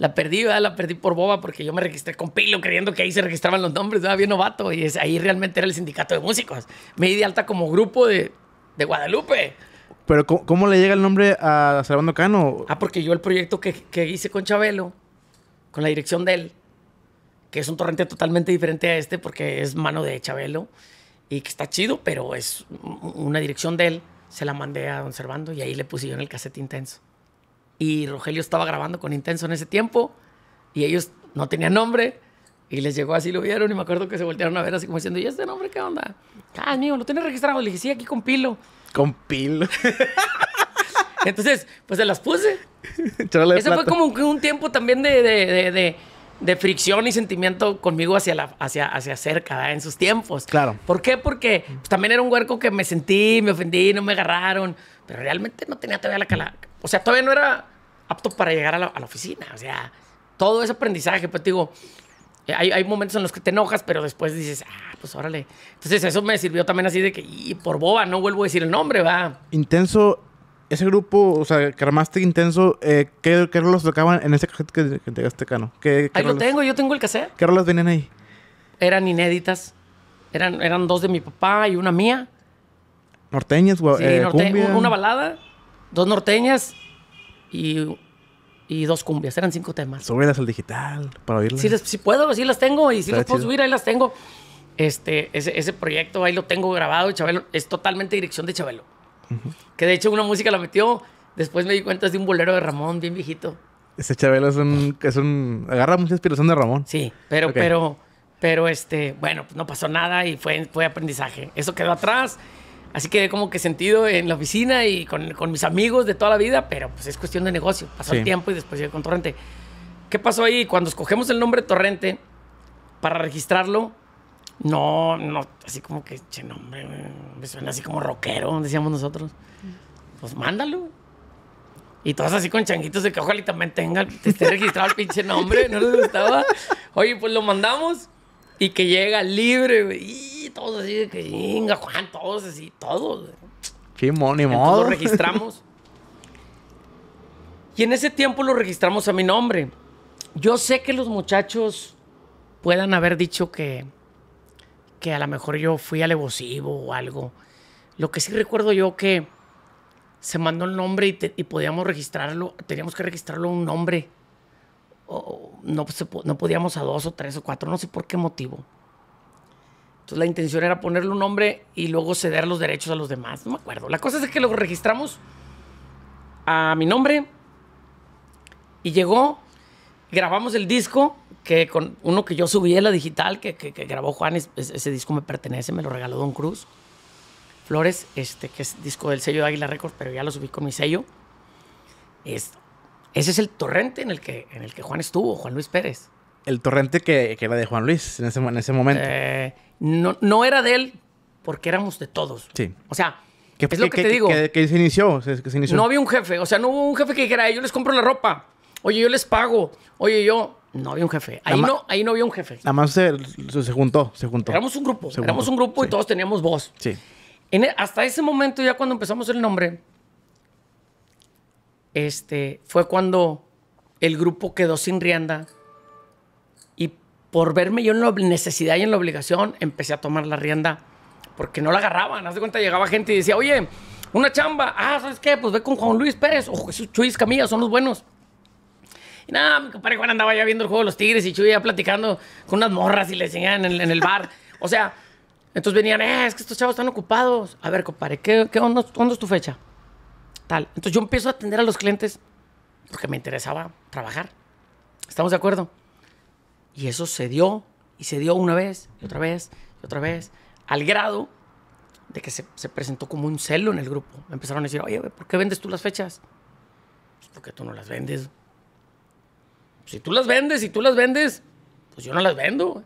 la perdí, la perdí por boba porque yo me registré con Pilo creyendo que ahí se registraban los nombres, estaba bien novato y es, ahí realmente era el sindicato de músicos. Me di de alta como grupo de, Guadalupe. Pero ¿cómo, le llega el nombre a Servando Cano? Ah, porque yo el proyecto que, hice con Chabelo, con la dirección de él, que es un torrente totalmente diferente a este porque es mano de Chabelo y que está chido, pero es una dirección de él. Se la mandé a Don Servando y ahí le pusieron en el casete intenso y Rogelio estaba grabando con Intenso en ese tiempo y ellos no tenían nombre y les llegó así, lo vieron y me acuerdo que se voltearon a ver así como diciendo, ¿y este nombre qué onda? Ah, amigo, lo tienes registrado. Le dije, sí, aquí con Pilo. Con Pilo. Entonces, pues se las puse. Eso fue como un tiempo también de, fricción y sentimiento conmigo hacia, la, hacia, hacia cerca en sus tiempos. Claro. ¿Por qué? Porque pues, también era un huerco que me sentí, me ofendí, no me agarraron, pero realmente no tenía todavía la cala. O sea, todavía no era apto para llegar a la, oficina. O sea, todo ese aprendizaje, pues digo, eh, hay, hay, momentos en los que te enojas, pero después dices, ah, pues órale. Entonces eso me sirvió también así de que, y por boba, no vuelvo a decir el nombre, va. Intenso, ese grupo, o sea, que Intenso, eh, ¿qué, ¿qué, rolos tocaban en ese cassette que, que te Cano? ¿Qué, Ahí lo tengo, yo tengo el cassette. ¿Qué rolas venían ahí? Eran inéditas. Eran, eran dos de mi papá y una mía. Norteñas, güey. Sí, eh, una balada, dos norteñas y, y dos cumbias. Eran cinco temas. Súbelas al digital para oírlas. Sí, puedo, sí las tengo y si las puedo subir, ahí las tengo. Este, ese, proyecto ahí lo tengo grabado, Chabelo. Es totalmente dirección de Chabelo. Que de hecho una música la metió. Después me di cuenta es de un bolero de Ramón, bien viejito. Ese Chabelo es un, es un agarra mucha inspiración de Ramón. Sí, pero, pero, pero este, bueno, pues no pasó nada y fue, fue aprendizaje. Eso quedó atrás Así que como que sentido en la oficina y con, con, mis amigos de toda la vida, pero pues es cuestión de negocio. Pasó el tiempo y después llegué con Torrente. ¿Qué pasó ahí? Cuando escogemos el nombre Torrente para registrarlo, no, no, así como que, che, nombre, me suena así como rockero, decíamos nosotros. Pues mándalo. Y todos así con changuitos de que ojalá y también tenga, te esté registrado el pinche nombre, no les gustaba. Oye, pues lo mandamos. Y que llega libre, Y todos así que chinga, Juan, todos así, todos. Qué modo. registramos. y en ese tiempo lo registramos a mi nombre. Yo sé que los muchachos puedan haber dicho que, que a lo mejor yo fui alevosivo o algo. Lo que sí recuerdo yo que se mandó el nombre y, podíamos registrarlo, teníamos que registrarlo un nombre no, no podíamos a dos o tres o cuatro, no sé por qué motivo. Entonces la intención era ponerle un nombre y luego ceder los derechos a los demás, no me acuerdo. La cosa es que lo registramos a mi nombre y llegó, grabamos el disco, que con uno que yo subí en la digital, que, que, grabó Juan, ese disco me pertenece, me lo regaló Don Cruz. Flores, este, que es disco del sello de Águila Records, pero ya lo subí con mi sello. Es, ese es el torrente en el que, en el que Juan estuvo, Juan Luis Pérez. El torrente que, era de Juan Luis en ese, momento. Eh, no, no era de él porque éramos de todos. Sí. O sea, es lo que, te digo. Que, se inició, que, se inició, No había un jefe. O sea, no hubo un jefe que dijera, yo les compro la ropa. Oye, yo les pago. Oye, yo. No había un jefe. Ahí, no, había un jefe. Nada más se, juntó, se juntó. Éramos un grupo. éramos un grupo y todos teníamos voz. Sí. E, hasta ese momento, ya cuando empezamos el nombre, este, fue cuando el grupo quedó sin rienda y por verme yo en la necesidad y en la obligación empecé a tomar la rienda porque no la agarraban. Haz de cuenta, llegaba gente y decía, oye, una chamba, ah, ¿sabes qué? Pues ve con Juan Luis Pérez o Jesús Chuis Camilla, son los buenos. Y nada, mi compadre Juan andaba ya viendo el juego de los Tigres y Chuy ya platicando con unas morras y le enseñaban en, el bar. o sea, entonces venían, eh, es que estos chavos están ocupados. A ver, compadre, ¿qué, ¿cuándo es tu fecha? Entonces yo empiezo a atender a los clientes porque me interesaba trabajar. ¿Estamos de acuerdo? Y eso se dio, y se dio una vez, y otra vez, y otra vez, al grado de que se, presentó como un celo en el grupo. empezaron a decir, oye, ¿por qué vendes tú las fechas? Porque tú no las vendes. Si tú las vendes, si tú las vendes, pues yo no las vendo.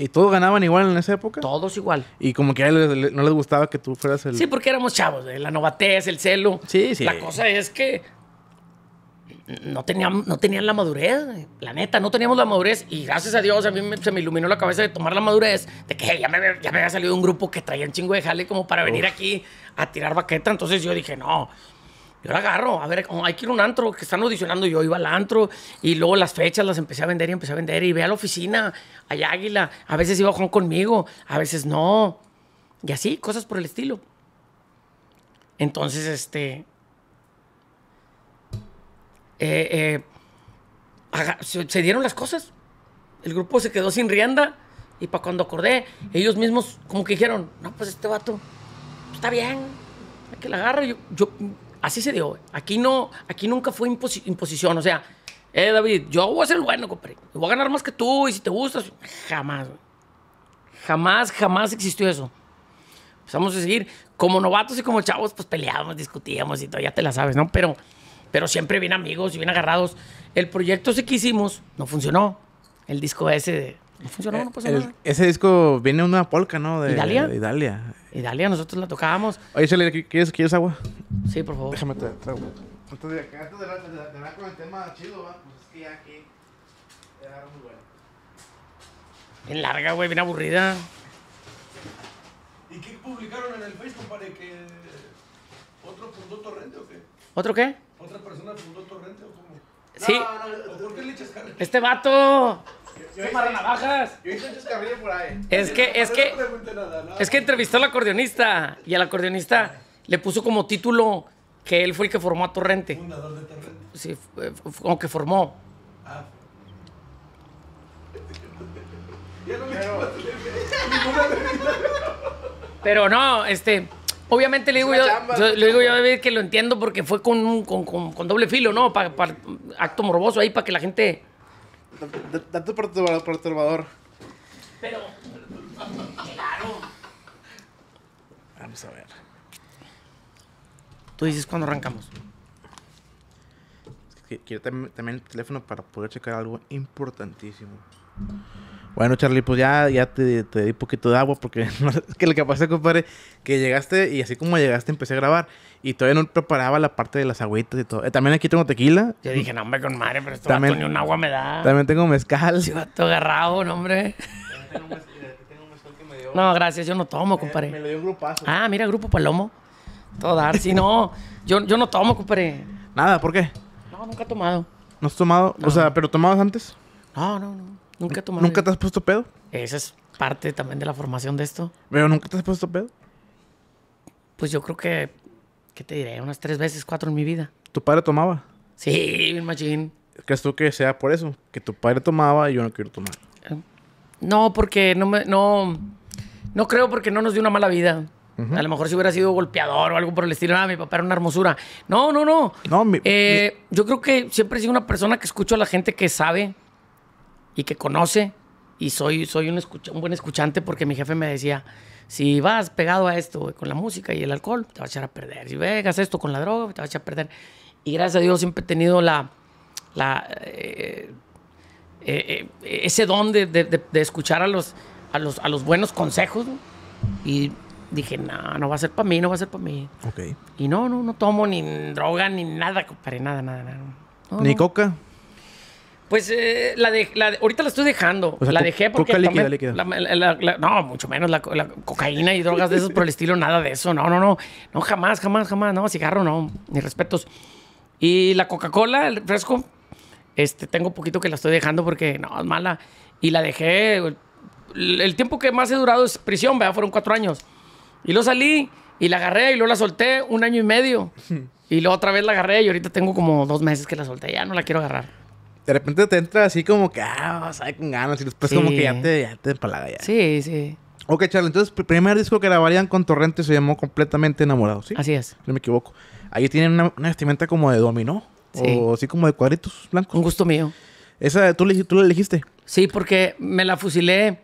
¿Y todos ganaban igual en esa época? Todos igual. Y como que a ellos no les gustaba que tú fueras el... Sí, porque éramos chavos, eh, la novatez, el celo. Sí, sí. La cosa es que no tenían, no la madurez, eh, la neta, no teníamos la madurez y gracias a Dios a mí se me iluminó la cabeza de tomar la madurez, de que ya, me, ya me había salido un grupo que traía un chingo de jale como para venir aquí a tirar baqueta, entonces yo dije, no, yo la agarro, a ver, oh, hay que ir a un antro, que están audicionando, yo iba al antro y luego las fechas las empecé a vender y empecé a vender y ve a la oficina, hay águila, a veces iba Juan conmigo, a veces no, y así, cosas por el estilo. Entonces, este, eh, eh, se, dieron las cosas, el grupo se quedó sin rienda y para cuando acordé, ellos mismos como que dijeron, no, pues este vato, está bien, hay que la agarro, yo así se dio. Aquí no, aquí nunca fue imposición. O sea, eh, David, yo voy a ser bueno, compadre. Voy a ganar más que tú y si te gustas. Jamás. Jamás, jamás existió eso. Pues vamos a seguir. Como novatos y como chavos, pues peleábamos, discutíamos y todo, ya te la sabes, ¿no? Pero, pero siempre bien amigos y bien agarrados. El proyecto ese que hicimos no funcionó. El disco ese no funcionó, eh, no pasó Ese disco viene una polca, ¿no? De De Italia. Y Dalia, nosotros la tocábamos. Oye, Chale, ¿quieres, ¿quieres agua? Sí, por favor. Déjame te traigo. Antes de acá, antes de con el tema chido, ¿va? pues es que ya aquí. Era muy bueno. Bien larga, güey, bien aburrida. ¿Y qué publicaron en el Facebook para que. ¿Otro fundó torrente o qué? ¿Otro qué? ¿Otra persona fundó torrente o cómo? Sí. ¿Por qué le echas carne? Este vato. Yo, Es que, es que, es que entrevistó al acordeonista y al acordeonista le puso como título que él fue el que formó a Torrente. Fundador de Torrente. Sí, eh, como que formó. Ah. Pero no, este, obviamente le digo yo, le digo yo que lo entiendo porque fue con, con, doble filo, ¿no? Para acto morboso ahí para que la gente Dato perturbador. Pero. Claro. Vamos a ver. Tú dices cuando arrancamos. Quiero también el teléfono para poder checar algo importantísimo. Bueno, Charlie, pues ya, ya te, te di poquito de agua porque que lo que pasa, compadre, que llegaste y así como llegaste empecé a grabar y todavía no preparaba la parte de las agüitas y todo. Eh, también aquí tengo tequila. Yo dije, no, hombre, con madre, pero esto también, ni un agua me da. También tengo mezcal. yo vato agarrado, no, hombre. No, gracias, yo no tomo, compadre. Me lo dio un grupazo. Ah, mira, grupo Palomo. Todo dar, si no, yo, yo no tomo, compadre. Nada, ¿por qué? No, nunca he tomado. ¿No has tomado? O sea, ¿pero tomabas antes? No, no, no. Nunca te has puesto pedo? Esa es parte también de la formación de esto. Pero nunca te has puesto pedo. Pues yo creo que, ¿qué te diré? Unas tres veces, cuatro en mi vida. ¿Tu padre tomaba? Sí, bien machín. ¿Crees tú que sea por eso? Que tu padre tomaba y yo no quiero tomar. Eh, no, porque no me, no, no creo porque no nos dio una mala vida. A lo mejor si hubiera sido golpeador o algo por el estilo, ah, mi papá era una hermosura. No, no, no. no eh, Yo creo que siempre he sido una persona que escucho a la gente que sabe y que conoce y soy, soy un, un buen escuchante porque mi jefe me decía, si vas pegado a esto con la música y el alcohol, te vas a echar a perder. Si vegas esto con la droga, te vas a echar a perder. Y gracias a Dios siempre he tenido la, la, eh, eh, eh, ese don de, de, escuchar a los, a los, a los buenos consejos. Y dije, no, no va a ser para mí, no va a ser para mí. Y no, no, no tomo ni droga, ni nada, nada, nada. ¿Ni coca? Pues eh, la de, ahorita la estoy dejando. la dejé porque. Coca líquida, no, mucho menos la, cocaína y drogas de esos por el estilo, nada de eso. No, no, no. No, jamás, jamás, jamás. No, cigarro, no. Ni respetos. Y la Coca-Cola, el fresco, este, tengo poquito que la estoy dejando porque no, es mala. Y la dejé. El, tiempo que más he durado es prisión, ¿verdad? Fueron cuatro años. Y lo salí y la agarré y luego la solté un año y medio. Y luego otra vez la agarré y ahorita tengo como dos meses que la solté. Ya no la quiero agarrar de repente te entra así como que, ah, sabe con ganas. Y después como que ya te, ya te ya. Sí, sí. Ok, Charlie, entonces, el primer disco que grabarían con Torrente se llamó Completamente Enamorado, ¿sí? Así es. No me equivoco. Ahí tienen una, vestimenta como de dominó. O así como de cuadritos blancos. Un gusto mío. ¿Esa tú, tú la elegiste? Sí, porque me la fusilé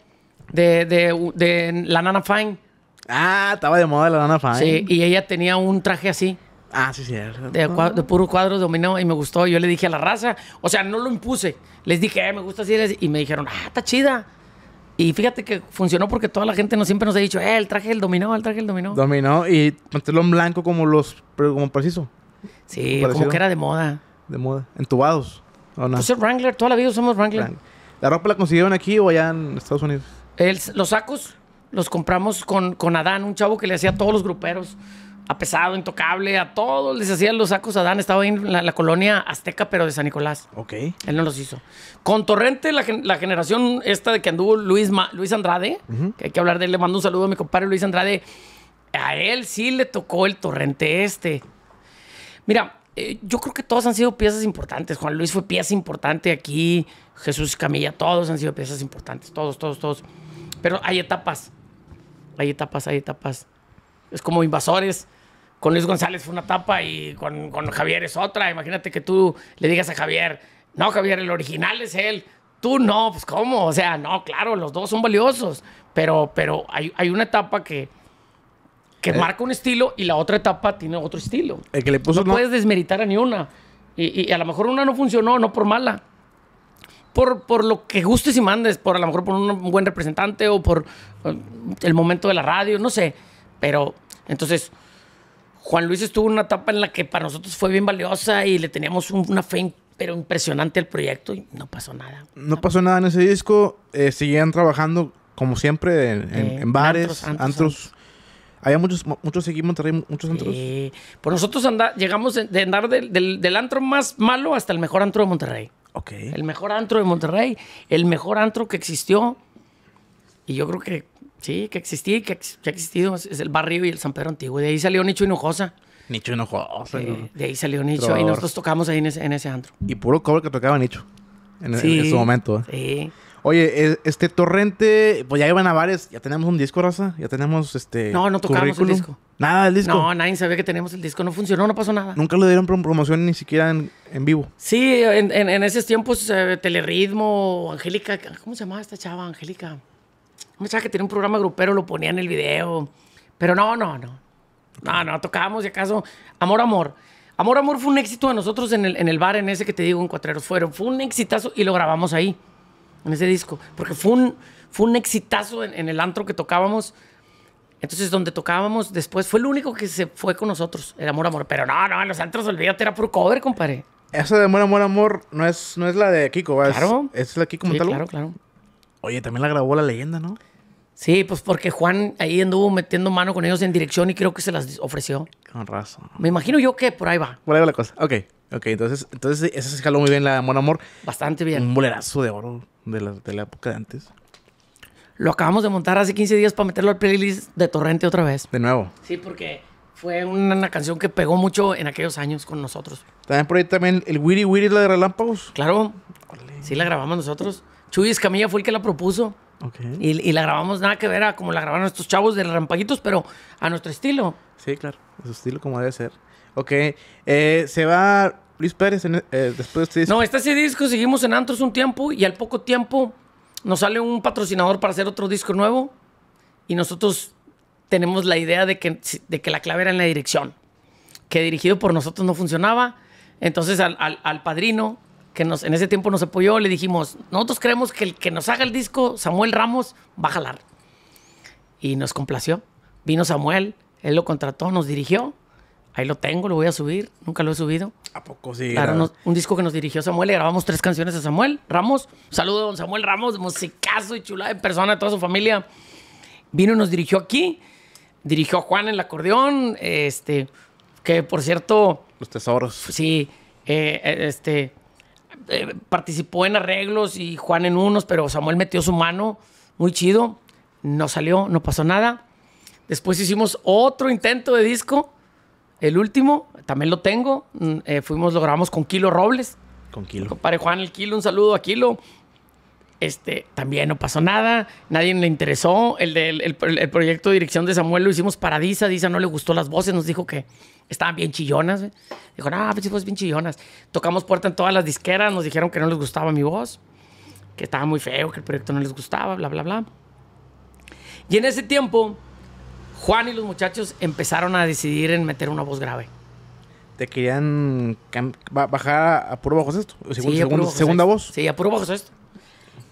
de, de, de la Nana Fine. Ah, estaba de moda la Nana Fine. Sí, y ella tenía un traje así. Ah, sí, sí. Ah. De, puro cuadro dominó y me gustó. Yo le dije a la raza, o sea, no lo impuse. Les dije, eh, me gusta así. Y me dijeron, ah, está chida. Y fíjate que funcionó porque toda la gente no, siempre nos ha dicho, eh, el traje el dominó, el traje el dominó. Dominó y pantalón blanco como los, pero como preciso. Sí, como, que era de moda. De moda. Entubados. ¿o pues Wrangler, toda la vida usamos Wrangler. ¿La ropa la consiguieron aquí o allá en Estados Unidos? los sacos los compramos con, con Adán, un chavo que le hacía a todos los gruperos a Pesado, Intocable, a todos les hacían los sacos a Estaba en la, colonia azteca, pero de San Nicolás. Ok. Él no los hizo. Con Torrente, la, generación esta de que anduvo Luis, Luis Andrade, que hay que hablar de él, le mando un saludo a mi compadre Luis Andrade. A él sí le tocó el Torrente este. Mira, eh, yo creo que todos han sido piezas importantes. Juan Luis fue pieza importante aquí. Jesús Camilla, todos han sido piezas importantes. Todos, todos, todos. Pero hay etapas. Hay etapas, hay etapas es como invasores. Con Luis González fue una etapa y con, Javier es otra. Imagínate que tú le digas a Javier, no, Javier, el original es él. Tú no, pues cómo, o sea, no, claro, los dos son valiosos, pero, pero hay, una etapa que, que eh. marca un estilo y la otra etapa tiene otro estilo. no, puedes desmeritar a ni una. Y, a lo mejor una no funcionó, no por mala. Por, por lo que gustes y mandes, por a lo mejor por un buen representante o por eh, el momento de la radio, no sé. Pero entonces, Juan Luis estuvo en una etapa en la que para nosotros fue bien valiosa y le teníamos una fe pero impresionante al proyecto y no pasó nada. No pasó nada en ese disco. Eh, seguían trabajando como siempre en, eh, bares, antros, Había muchos, muchos aquí en Monterrey, muchos antros. Sí. nosotros llegamos de andar del, antro más malo hasta el mejor antro de Monterrey. Ok. El mejor antro de Monterrey, el mejor antro que existió. Y yo creo que Sí, que existía, que, que ha existido. Es el barrio y el San Pedro Antiguo. De ahí salió Nicho Hinojosa. Nicho Hinojosa. de ahí salió Nicho. Y nosotros tocamos ahí en ese, antro. Y puro cover que tocaba Nicho. En, ese momento. ¿eh? Sí. Oye, este torrente, pues ya iban a bares, ya tenemos un disco, raza, ya tenemos este. No, no tocamos el disco. Nada del disco. No, nadie sabía que teníamos el disco, no funcionó, no pasó nada. Nunca lo dieron promoción ni siquiera en, vivo. Sí, en, esos tiempos, eh, Teleritmo, Angélica, ¿cómo se llamaba esta chava? Angélica. Un que tiene un programa grupero lo ponía en el video. Pero no, no, no. No, no, tocábamos y acaso Amor, Amor. Amor, Amor fue un éxito de nosotros en el, en el bar, en ese que te digo, en Cuatreros. Fueron, fue un exitazo y lo grabamos ahí, en ese disco. Porque fue un, fue un exitazo en, el antro que tocábamos. Entonces, donde tocábamos después, fue el único que se fue con nosotros, el Amor, Amor. Pero no, no, en los antros, olvídate, era puro cover, compadre. Esa de Amor, Amor, Amor no es, no es la de Kiko, ¿verdad? Claro. Es, es la de Kiko Montalvo. claro, claro. Oye, también la grabó la leyenda, ¿no? Sí, pues porque Juan ahí anduvo metiendo mano con ellos en dirección y creo que se las ofreció. Con razón. Me imagino yo que por ahí va. Por ahí va la cosa. Ok, ok. Entonces, entonces se escaló muy bien la Mon Amor. Bastante bien. Un bolerazo de oro de la, época de antes. Lo acabamos de montar hace 15 días para meterlo al playlist de Torrente otra vez. De nuevo. Sí, porque fue una, canción que pegó mucho en aquellos años con nosotros. También por ahí también el Weary Wiri, la de Relámpagos. Claro. Sí, la grabamos nosotros. Chuy Escamilla fue el que la propuso. Y, la grabamos nada que ver a como la grabaron estos chavos de Rampaguitos, pero a nuestro estilo. Sí, claro, a su estilo como debe ser. Ok, eh, se va Luis Pérez eh, después de este disco. No, está ese disco, seguimos en Antros un tiempo y al poco tiempo nos sale un patrocinador para hacer otro disco nuevo y nosotros tenemos la idea de que, de que la clave era en la dirección, que dirigido por nosotros no funcionaba. Entonces al, al padrino que nos, en ese tiempo nos apoyó, le dijimos, nosotros creemos que el que nos haga el disco, Samuel Ramos, va a jalar. Y nos complació. Vino Samuel, él lo contrató, nos dirigió. Ahí lo tengo, lo voy a subir. Nunca lo he subido. ¿A poco sí? un disco que nos dirigió Samuel. Le grabamos tres canciones a Samuel Ramos. Saludo a don Samuel Ramos, musicazo y chula de persona, toda su familia. Vino y nos dirigió aquí. Dirigió a Juan en el acordeón. Este, que por cierto. Los tesoros. Sí. Eh, eh, este, eh, participó en arreglos y Juan en unos, pero Samuel metió su mano, muy chido, no salió, no pasó nada. Después hicimos otro intento de disco, el último, también lo tengo, mm, eh, fuimos, lo grabamos con Kilo Robles. Con Kilo. pare Juan, el Kilo, un saludo a Kilo. Este, también no pasó nada, nadie le interesó. El, el, proyecto de dirección de Samuel lo hicimos para dice Disa no le gustó las voces, nos dijo que estaban bien chillonas. Dijo, no, pues, bien chillonas. Tocamos puerta en todas las disqueras, nos dijeron que no les gustaba mi voz, que estaba muy feo, que el proyecto no les gustaba, bla, bla, bla. Y en ese tiempo, Juan y los muchachos empezaron a decidir en meter una voz grave. Te querían bajar a, puro bajo esto? segunda, voz. Sí, a puro bajo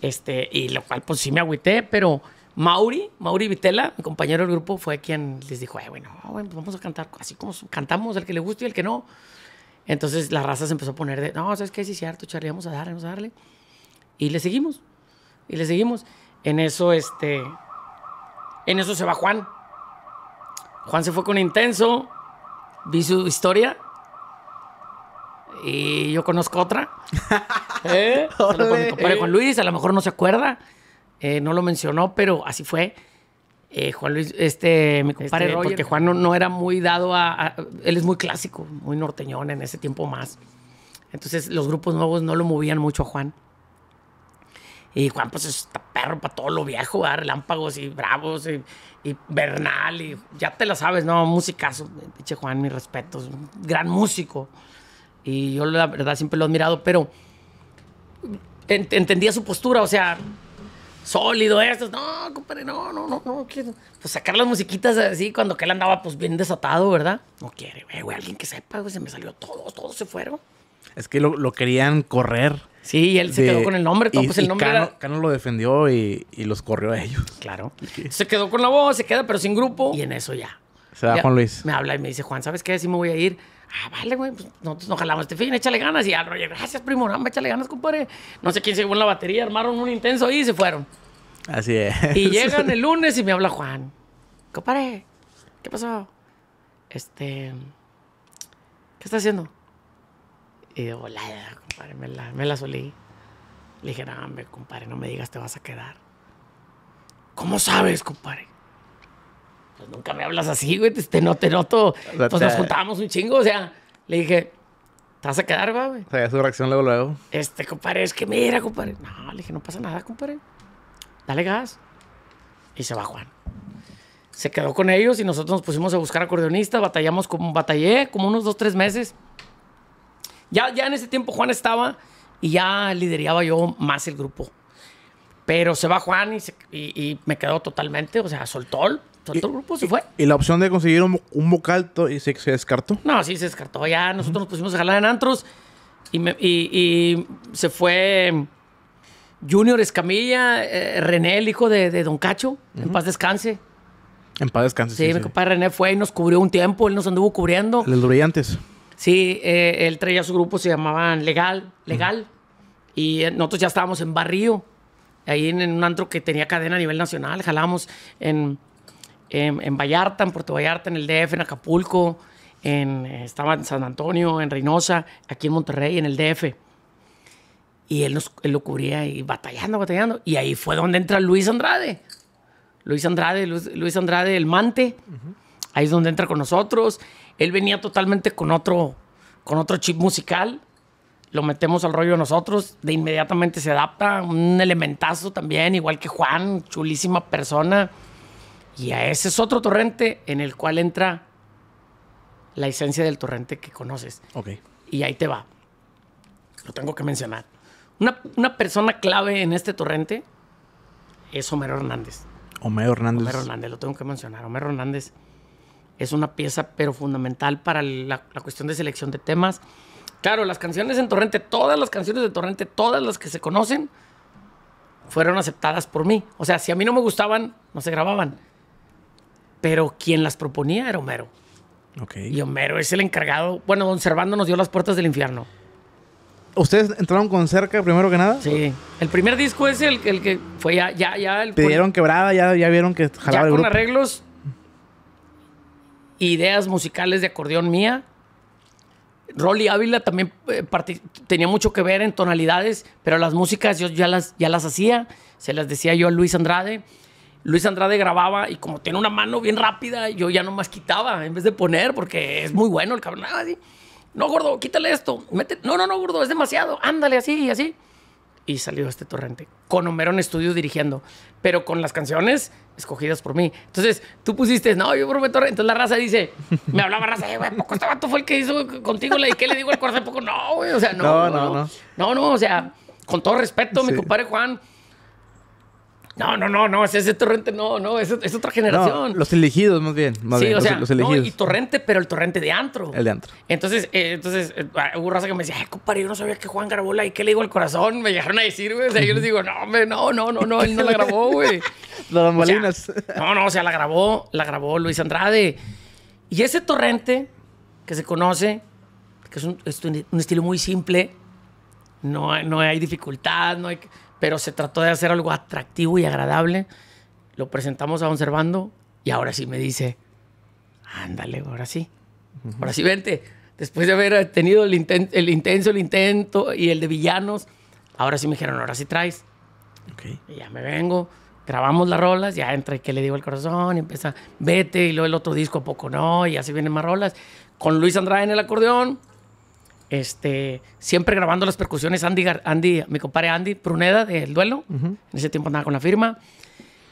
este, y lo cual, pues sí me agüité, pero Mauri, Mauri Vitela, mi compañero del grupo, fue quien les dijo, bueno, ah, pues, vamos a cantar así como cantamos, el que le guste y el que no. Entonces la raza se empezó a poner de, no, ¿sabes qué? Sí, es cierto, Charlie, vamos a darle, vamos a darle. Y le seguimos, y le seguimos. En eso, este, en eso se va Juan. Juan se fue con intenso, vi su historia y yo conozco otra. ¿Eh? con Juan Luis, a lo mejor no se acuerda. Eh, no lo mencionó, pero así fue. Eh, Juan Luis, este, mi este, compadre, porque Juan no, era muy dado a, Él es muy clásico, muy norteñón en ese tiempo más. Entonces los grupos nuevos no lo movían mucho a Juan. Y Juan, pues está perro para todo lo viejo, ¿verdad? relámpagos y bravos y, Bernal, y ya te la sabes, ¿no? Musicazo, dice Juan, mis respetos, gran músico. Y yo la verdad siempre lo he admirado, pero entendía su postura, o sea, sólido esto. No, compadre, no, no, no, no. Quiero. Pues sacar las musiquitas así cuando que él andaba pues bien desatado, ¿verdad? No quiere, güey, alguien que sepa, güey, se me salió todo, todos se fueron. Es que lo, lo querían correr. Sí, y él se quedó con el nombre. Y, pues el nombre Cano, lo defendió y, y, los corrió a ellos. Claro. Se quedó con la voz, se queda, pero sin grupo. Y en eso ya. Se da Juan Luis. Me habla y me dice, Juan, ¿sabes qué? Sí me voy a ir. Ah, vale, güey, pues nosotros nos jalamos este fin, échale ganas. Y al Roger, gracias, primo, no, échale ganas, compadre. No sé quién se llevó en la batería, armaron un intenso ahí y se fueron. Así es. Y llegan el lunes y me habla Juan. Compadre, ¿qué pasó? Este. ¿Qué está haciendo? Y yo, hola, compadre, me la, me la solí. Le dije, no, compadre, no me digas, te vas a quedar. ¿Cómo sabes, compadre? Pues, nunca me hablas así, güey, te, no te noto. Entonces pues nos juntábamos un chingo, o sea, le dije, ¿te vas a quedar, güey? O sea, su reacción luego, luego. Este, compadre, es que mira, compadre. No, le dije, no pasa nada, compadre. Dale gas. Y se va Juan. Se quedó con ellos y nosotros nos pusimos a buscar acordeonistas, batallamos como, batallé como unos dos, tres meses. Ya, ya en ese tiempo Juan estaba y ya lideraba yo más el grupo. Pero se va Juan y, y, y me quedó totalmente, o sea, soltó grupo se fue. ¿Y la opción de conseguir un, un y se, descartó? No, sí, se descartó. Ya nosotros nos pusimos a jalar en antros y, se fue Junior Escamilla, eh, René, el hijo de, Don Cacho, en paz descanse. En paz descanse. Sí, sí mi René fue y nos cubrió un tiempo, él nos anduvo cubriendo. Los brillantes. Sí, eh, él traía su grupo, se llamaban Legal, Legal. Y eh, nosotros ya estábamos en Barrio, ahí en, un antro que tenía cadena a nivel nacional, Jalábamos en en, Vallarta, en Puerto Vallarta, en el DF, en Acapulco, en, estaba en San Antonio, en Reynosa, aquí en Monterrey, en el DF. Y él, nos, él lo cubría y batallando, batallando. Y ahí fue donde entra Luis Andrade. Luis Andrade, Luis, Andrade, el mante. Ahí es donde entra con nosotros. Él venía totalmente con otro, con otro chip musical. Lo metemos al rollo nosotros. De inmediatamente se adapta. Un elementazo también, igual que Juan, chulísima persona. Y a ese es otro torrente en el cual entra la esencia del torrente que conoces. Y ahí te va. Lo tengo que mencionar. Una, persona clave en este torrente es Homero Hernández. Homero Hernández. Homero Hernández, lo tengo que mencionar. Homero Hernández es una pieza, pero fundamental para la, la cuestión de selección de temas. Claro, las canciones en Torrente, todas las canciones de Torrente, todas las que se conocen, fueron aceptadas por mí. O sea, si a mí no me gustaban, no se grababan pero quien las proponía era Homero. Y Homero es el encargado. Bueno, don Servando nos dio las puertas del infierno. ¿Ustedes entraron con cerca primero que nada? Sí. El primer disco es el, el que fue ya, ya, ya Pidieron quebrada, ya, ya vieron que jalaba ya con arreglos, ideas musicales de acordeón mía. Rolly Ávila también eh, tenía mucho que ver en tonalidades, pero las músicas yo ya las, ya las hacía. Se las decía yo a Luis Andrade. Luis Andrade grababa y como tiene una mano bien rápida, yo ya más quitaba en vez de poner porque es muy bueno el cabrón. Así. Ah, no, gordo, quítale esto. Mete... No, no, no, gordo, es demasiado. Ándale así y así. Y salió este torrente con Homero en estudio dirigiendo, pero con las canciones escogidas por mí. Entonces tú pusiste, no, yo prometo. torrente. Entonces la raza dice, me hablaba raza, eh, güey, este vato fue el que hizo contigo. ¿Y qué le digo al corazón? Poco, no, güey, o sea, no. No, no, no. No, no, no o sea, con todo respeto, mi compadre Juan no, no, no, no, ese, Torrente no, no, es, es otra generación. los elegidos, más bien. sí, o los, sea, los elegidos. No, y Torrente, pero el Torrente de antro. El de antro. Entonces, eh, entonces eh, ah, hubo raza que me decía, ay, compadre, yo no sabía que Juan grabó la y qué le digo al corazón. Me llegaron a decir, güey. O sea, yo les digo, no, hombre, no, no, no, no, él no la grabó, güey. Las bambalinas. no, no, o sea, la grabó, la grabó Luis Andrade. Y ese Torrente que se conoce, que es un, es un estilo muy simple, no, no hay dificultad, no hay pero se trató de hacer algo atractivo y agradable. Lo presentamos a don Servando y ahora sí me dice, ándale, ahora sí, ahora sí vente. Después de haber tenido el, intenso, el intento y el de villanos, ahora sí me dijeron, ahora sí traes. Okay. ya me vengo, grabamos las rolas, ya entra que le digo el corazón, y empieza, vete, y luego el otro disco, ¿a poco no? Y así vienen más rolas. Con Luis Andrade en el acordeón, este, siempre grabando las percusiones, Andy, Andy mi compadre Andy Pruneda del Duelo. En ese tiempo andaba con la firma.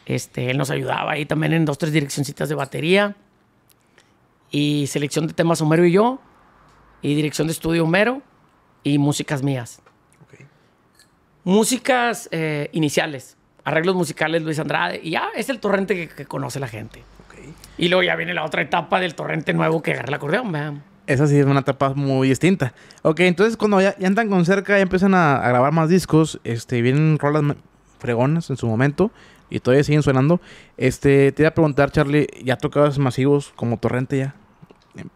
Este, él nos ayudaba ahí también en dos, tres direccioncitas de batería. Y selección de temas Homero y yo. Y dirección de estudio Homero. Y músicas mías. Músicas eh, iniciales. Arreglos musicales Luis Andrade. Y ya es el torrente que, conoce la gente. Y luego ya viene la otra etapa del torrente nuevo que agarra el acordeón. Vean esa sí es una etapa muy distinta. Ok, entonces cuando ya, andan con cerca, ya empiezan a, grabar más discos, este, vienen rolas fregonas en su momento y todavía siguen sonando. Este, te iba a preguntar, Charlie, ¿ya tocabas masivos como Torrente ya?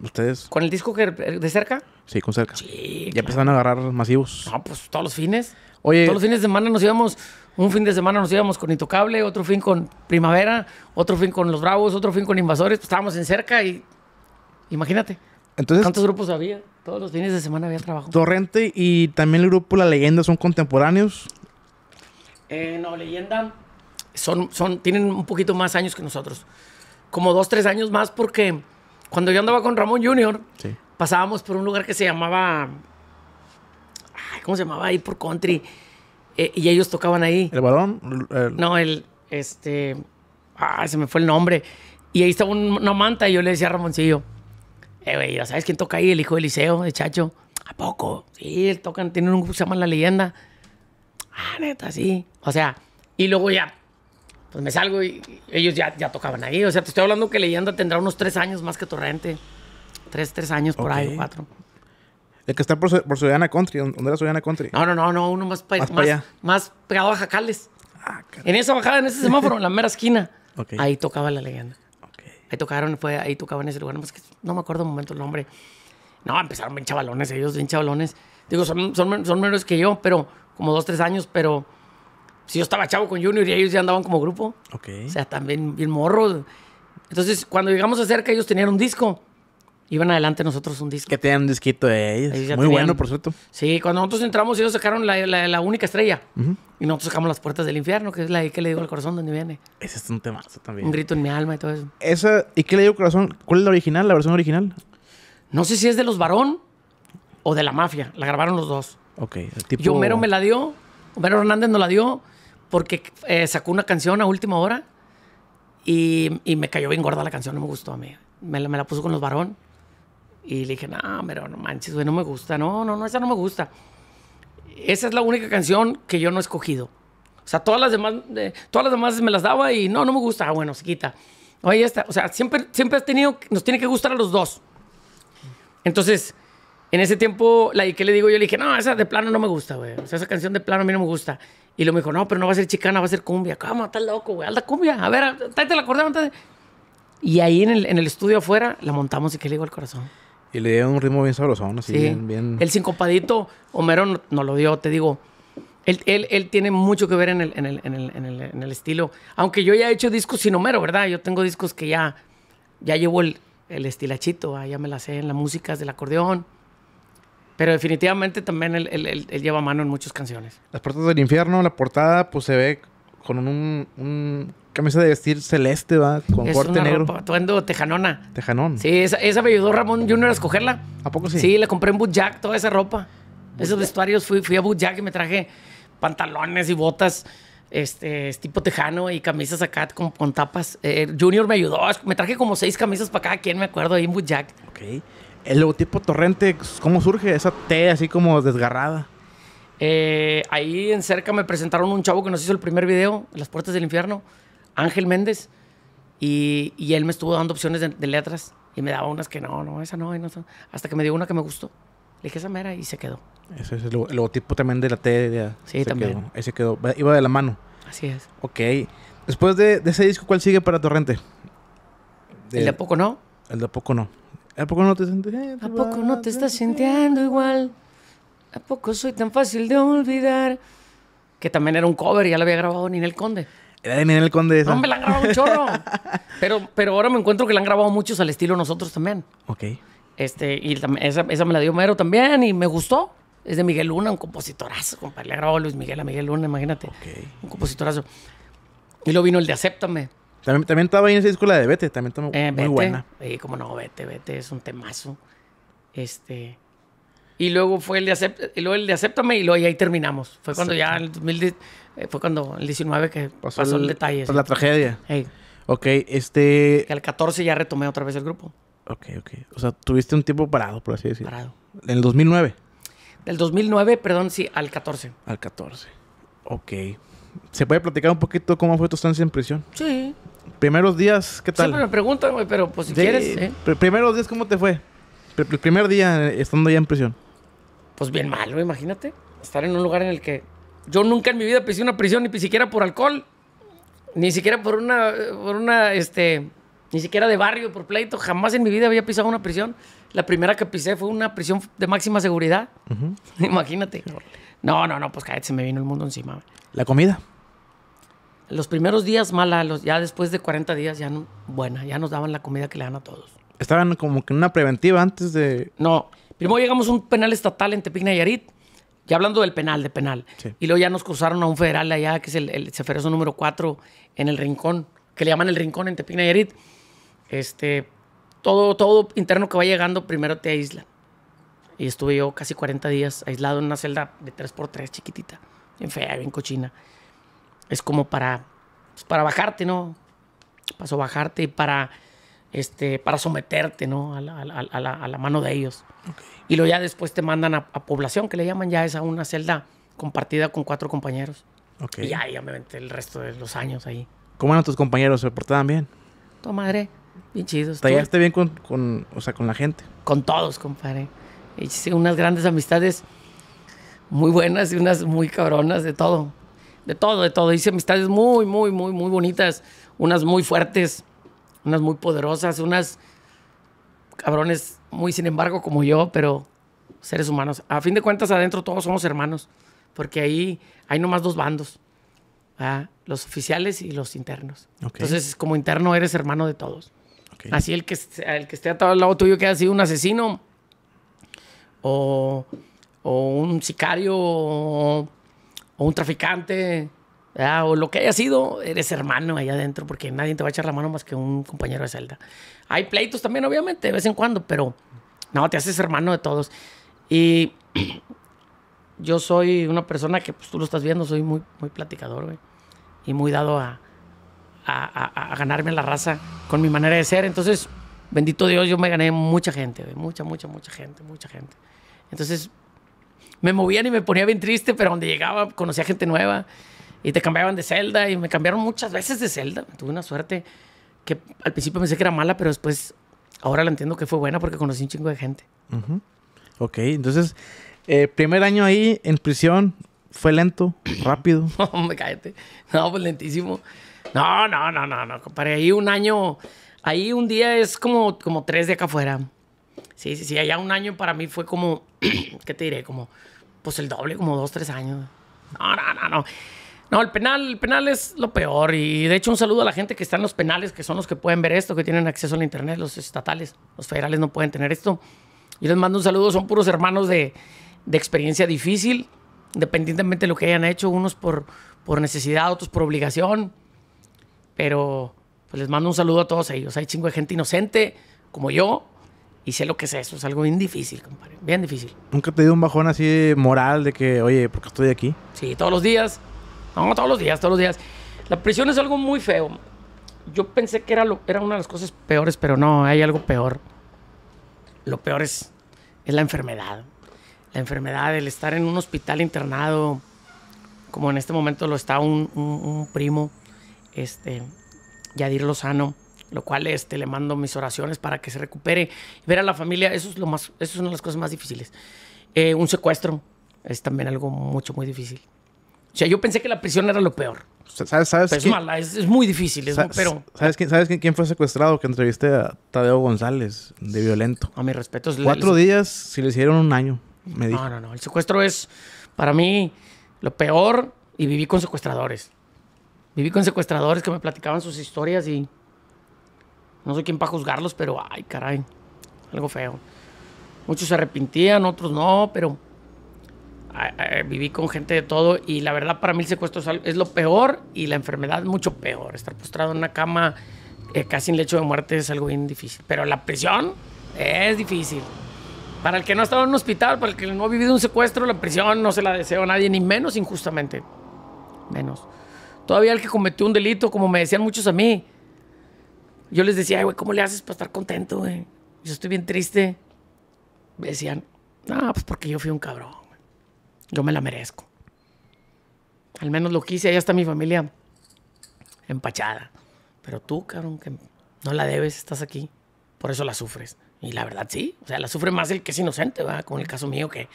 ¿Ustedes? ¿Con el disco eh, de cerca? Sí, con cerca. ya empezaron a agarrar masivos. No, pues todos los fines. Todos los fines de semana nos íbamos, un fin de semana nos íbamos con Intocable, otro fin con Primavera, otro fin con Los Bravos, otro fin con Invasores. Pues, estábamos en cerca y imagínate. ¿Cuántos grupos había? Todos los fines de semana había trabajo. Torrente y también el grupo La Leyenda son contemporáneos. Eh, no, Leyenda son, son, tienen un poquito más años que nosotros. Como dos, tres años más, porque cuando yo andaba con Ramón Junior, pasábamos por un lugar que se llamaba. ¿Cómo se llamaba? Ahí por country. Eh, y ellos tocaban ahí. ¿El balón? No, el. Este. Ah, se me fue el nombre. Y ahí estaba una manta y yo le decía a Ramoncillo eh, güey, ¿sabes quién toca ahí? El hijo de Eliseo, de Chacho. ¿A poco? Sí, tocan, tienen un grupo que se llama La Leyenda. Ah, neta, sí. O sea, y luego ya, pues me salgo y ellos ya, ya tocaban ahí. O sea, te estoy hablando que Leyenda tendrá unos tres años más que Torrente. Tres, tres años por ahí, cuatro. El que está por, por Country, ¿dónde era Soyana Country? No, no, no, no, uno más, más, más, más pegado a Jacales. Ah, en esa bajada, en ese semáforo, en la mera esquina. Ahí tocaba la leyenda tocaron, fue ahí tocaban en ese lugar, no pues me acuerdo un momento el nombre. No, empezaron bien chavalones, ellos bien chavalones. Digo, son, son, son menores que yo, pero como dos, tres años, pero si yo estaba chavo con Junior y ellos ya andaban como grupo. O sea, también bien morros. Entonces, cuando llegamos a cerca, ellos tenían un disco. Iban adelante nosotros un disco. Que tenían un disquito de ellos. Muy bueno, por supuesto Sí, cuando nosotros entramos, ellos sacaron la, única estrella. Y nosotros sacamos las puertas del infierno, que es la que le digo al corazón donde viene. Ese es un tema también. Un grito en mi alma y todo eso. ¿Y qué le digo al corazón? ¿Cuál es la original, la versión original? No sé si es de los varón o de la mafia. La grabaron los dos. Ok. El tipo... Y Homero me la dio. Homero Hernández no la dio porque eh, sacó una canción a última hora y, me cayó bien gorda la canción. No me gustó a mí. Me la, me la puso con los varón. Y le dije, no, pero no manches, güey, no me gusta. No, no, no, esa no me gusta. Esa es la única canción que yo no he escogido. O sea, todas las demás, todas las demás me las daba y no, no me gusta. Ah, bueno, se quita. Oye, está o sea, siempre, siempre has tenido, nos tiene que gustar a los dos. Entonces, en ese tiempo, la que le digo, yo le dije, no, esa de plano no me gusta, güey. O sea, esa canción de plano a mí no me gusta. Y luego me dijo, no, pero no va a ser chicana, va a ser cumbia. ¿Cómo? Estás loco, güey. Alta cumbia. A ver, tráete la antes. Y ahí en el, en el estudio afuera la montamos y que le digo al corazón. Y le dio un ritmo bien sabroso no sí. bien, El sincopadito, Homero no lo dio, te digo. Él, tiene mucho que ver en el, en, el, estilo. Aunque yo ya he hecho discos sin Homero, ¿verdad? Yo tengo discos que ya, ya llevo el, el estilachito, ah, ya me las sé en las músicas del acordeón. Pero definitivamente también él, lleva mano en muchas canciones. Las puertas del infierno, la portada, pues se ve con un camisa de vestir celeste, va, con es corte una negro. Ropa, tejanona. Tejanón. Sí, esa, me ayudó Ramón Junior a escogerla. ¿A poco sí? Sí, le compré en Bootjack toda esa ropa. Esos vestuarios fui, fui a Bootjack y me traje pantalones y botas este, tipo tejano y camisas acá con, con tapas. Eh, Junior me ayudó, me traje como seis camisas para cada quien, me acuerdo, ahí en Bootjack. Ok. El logotipo Torrente, ¿cómo surge esa T así como desgarrada? Eh, ahí en cerca me presentaron un chavo que nos hizo el primer video, Las Puertas del Infierno. Ángel Méndez. Y, él me estuvo dando opciones de, letras y me daba unas que no, no, esa no, hasta que me dio una que me gustó. Le dije esa mera y se quedó. Ese es el, logotipo también de la T. De, sí, también. ese quedó, iba de la mano. Así es. Ok. Después de, ese disco, ¿cuál sigue para Torrente? el de a poco no. El de a poco no. ¿A poco no te eh, ¿A poco no te estás sintiendo igual? ¿A poco soy tan fácil de olvidar? Que también era un cover, ya lo había grabado Ninel Conde. Era de Ninel Conde esa. No, me la han grabado un chorro. pero, pero ahora me encuentro que la han grabado muchos al estilo nosotros también. Ok. Este, y esa, esa me la dio Mero también y me gustó. Es de Miguel Luna, un compositorazo, compadre. Le grabado Luis Miguel a Miguel Luna, imagínate. Ok. Un compositorazo. Y luego vino el de Acéptame. También, también estaba ahí en esa escuela de Vete, también estaba eh, muy buena. Y como no, Vete, Vete, es un temazo. Este. Y luego fue el de Acéptame, y luego el de Acéptame, y, luego, ahí terminamos. Fue cuando ya en el 2010 eh, fue cuando, el 19, que pasó, el, detalle. la tragedia. Ok, este... Que al 14 ya retomé otra vez el grupo. Ok, ok. O sea, tuviste un tiempo parado, por así decirlo. Parado. ¿En el 2009? Del 2009, perdón, sí, al 14. Al 14. Ok. ¿Se puede platicar un poquito cómo fue tu estancia en prisión? Sí. ¿Primeros días qué tal? Siempre me preguntan, güey, pero pues si quieres... ¿eh? ¿Primeros días cómo te fue? El primer día eh, estando ya en prisión. Pues bien malo, imagínate. Estar en un lugar en el que yo nunca en mi vida pisé una prisión, ni siquiera por alcohol, ni siquiera por una, por una, este, ni siquiera de barrio, por pleito. Jamás en mi vida había pisado una prisión. La primera que pisé fue una prisión de máxima seguridad. Imagínate. No, no, no, pues cállate, se me vino el mundo encima. ¿La comida? Los primeros días mala, los, ya después de 40 días ya no, buena, ya nos daban la comida que le dan a todos. Estaban como que en una preventiva antes de... No, primero llegamos a un penal estatal en Tepic Nayarit ya hablando del penal, de penal. Y luego ya nos cruzaron a un federal allá, que es el, el Ceferezo número 4 en el Rincón, que le llaman el Rincón en Tepic Nayarit. Este, todo, todo interno que va llegando primero te aísla. Y estuve yo casi 40 días aislado en una celda de 3x3 chiquitita, en fea, bien cochina. Es como para, pues, para bajarte, ¿no? Pasó bajarte y para, este, para someterte, ¿no? A la, mano de ellos y luego ya después te mandan a, población, que le llaman ya esa una celda compartida con cuatro compañeros. Y ya, me el resto de los años ahí. ¿Cómo eran tus compañeros? ¿Se portaban bien? Tu madre, bien chidos. ¿Tallaste bien con, sea, con la gente? Con todos, compadre. Hice unas grandes amistades muy buenas y unas muy cabronas, de todo. De todo, de todo. Hice amistades muy, muy, muy, muy bonitas. Unas muy fuertes, unas muy poderosas, unas cabrones muy sin embargo como yo, pero seres humanos. A fin de cuentas, adentro todos somos hermanos, porque ahí hay nomás dos bandos, los oficiales y los internos. Entonces, como interno eres hermano de todos. Así el que, el que esté atado al lado tuyo que ha sido un asesino o, o un sicario o un traficante Ah, o lo que haya sido, eres hermano allá adentro porque nadie te va a echar la mano más que un compañero de celda. Hay pleitos también, obviamente, de vez en cuando, pero no, te haces hermano de todos. Y yo soy una persona que, pues tú lo estás viendo, soy muy, muy platicador, güey. Y muy dado a, a, ganarme la raza con mi manera de ser. Entonces, bendito Dios, yo me gané mucha gente, güey. Mucha, mucha, mucha gente, mucha gente. Entonces, me movían y me ponía bien triste, pero donde llegaba conocía gente nueva y te cambiaban de celda y me cambiaron muchas veces de celda. Tuve una suerte que al principio pensé que era mala, pero después ahora la entiendo que fue buena porque conocí un chingo de gente. Ok, entonces, eh, primer año ahí en prisión, ¿fue lento? ¿Rápido? no, me cállate. No, pues lentísimo. No, no, no, no, no, Ahí un año, ahí un día es como, como tres de acá afuera. Sí, sí, sí. Allá un año para mí fue como, ¿qué te diré? Como, pues el doble, como dos, tres años. No, no, no, no. No, el penal, el penal es lo peor. Y de hecho, un saludo a la gente que está en los penales, que son los que pueden ver esto, que tienen acceso a la internet, los estatales, los federales no pueden tener esto. y les mando un saludo, son puros hermanos de, de experiencia difícil, independientemente de lo que hayan hecho, unos por, por necesidad, otros por obligación. Pero pues les mando un saludo a todos ellos. Hay chingo de gente inocente, como yo, y sé lo que es eso. Es algo bien difícil, compadre. Bien difícil. ¿Nunca te dio un bajón así moral de que, oye, ¿por qué estoy aquí? Sí, todos los días todos los días, todos los días. La prisión es algo muy feo. Yo pensé que era, lo, era una de las cosas peores, pero no, hay algo peor. Lo peor es, es la enfermedad. La enfermedad, el estar en un hospital internado, como en este momento lo está un, un, primo, este, Yadir Lozano, lo cual este, le mando mis oraciones para que se recupere. Ver a la familia, eso es, lo más, eso es una de las cosas más difíciles. Eh, un secuestro es también algo mucho, muy difícil. O sea, yo pensé que la prisión era lo peor. ¿Sabes, sabes es mala, es, muy difícil, ¿sabes, pero... ¿Sabes, quién, ¿Sabes quién fue secuestrado? Que entrevisté a Tadeo González, de Violento. A mis respetos. Cuatro días, si le hicieron un año, me No, no, no. El secuestro es, para mí, lo peor. Y viví con secuestradores. Viví con secuestradores que me platicaban sus historias y... No sé quién para juzgarlos, pero, ay, caray. Algo feo. Muchos se arrepintían, otros no, pero viví con gente de todo y la verdad para mí el secuestro es lo peor y la enfermedad mucho peor. Estar postrado en una cama eh, casi en lecho de muerte es algo bien difícil. Pero la prisión es difícil. Para el que no ha estado en un hospital, para el que no ha vivido un secuestro, la prisión no se la deseo a nadie, ni menos injustamente. Menos. Todavía el que cometió un delito, como me decían muchos a mí, yo les decía, güey, ¿cómo le haces para estar contento, Yo estoy bien triste. Me decían, no, pues porque yo fui un cabrón yo me la merezco. Al menos lo quise, ahí está mi familia empachada. Pero tú, cabrón, que no la debes, estás aquí. Por eso la sufres. Y la verdad sí, o sea, la sufre más el que es inocente, ¿verdad? Como el caso mío que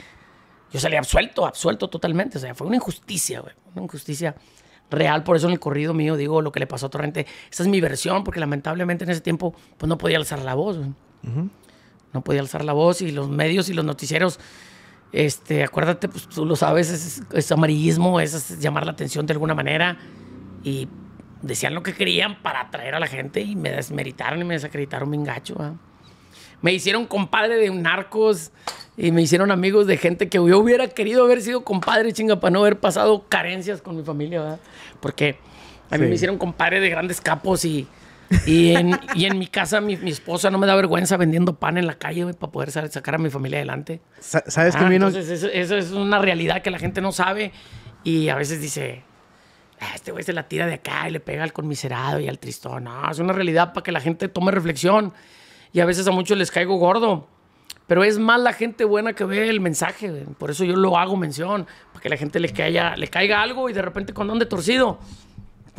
yo salí absuelto, absuelto totalmente. O sea, fue una injusticia, güey. Una injusticia real. Por eso en el corrido mío digo lo que le pasó a Torrente. Esa es mi versión, porque lamentablemente en ese tiempo pues no podía alzar la voz, güey. No podía alzar la voz y los medios y los noticieros este, acuérdate, pues tú lo sabes, es, amarillismo, es, llamar la atención de alguna manera. Y decían lo que querían para atraer a la gente y me desmeritaron y me desacreditaron mi gacho. Me hicieron compadre de narcos y me hicieron amigos de gente que yo hubiera querido haber sido compadre, chinga, para no haber pasado carencias con mi familia, ¿verdad? Porque a mí me hicieron compadre de grandes capos y y en, mi casa, mi, esposa no me da vergüenza vendiendo pan en la calle, para poder sacar a mi familia adelante. ¿Sabes qué ah, vino? eso, es una realidad que la gente no sabe y a veces dice, ah, este güey se la tira de acá y le pega al conmiserado y al tristón. No, es una realidad para que la gente tome reflexión. Y a veces a muchos les caigo gordo. Pero es más la gente buena que ve el mensaje. Por eso yo lo hago mención. Para que la gente le caiga, le caiga algo y de repente con dónde torcido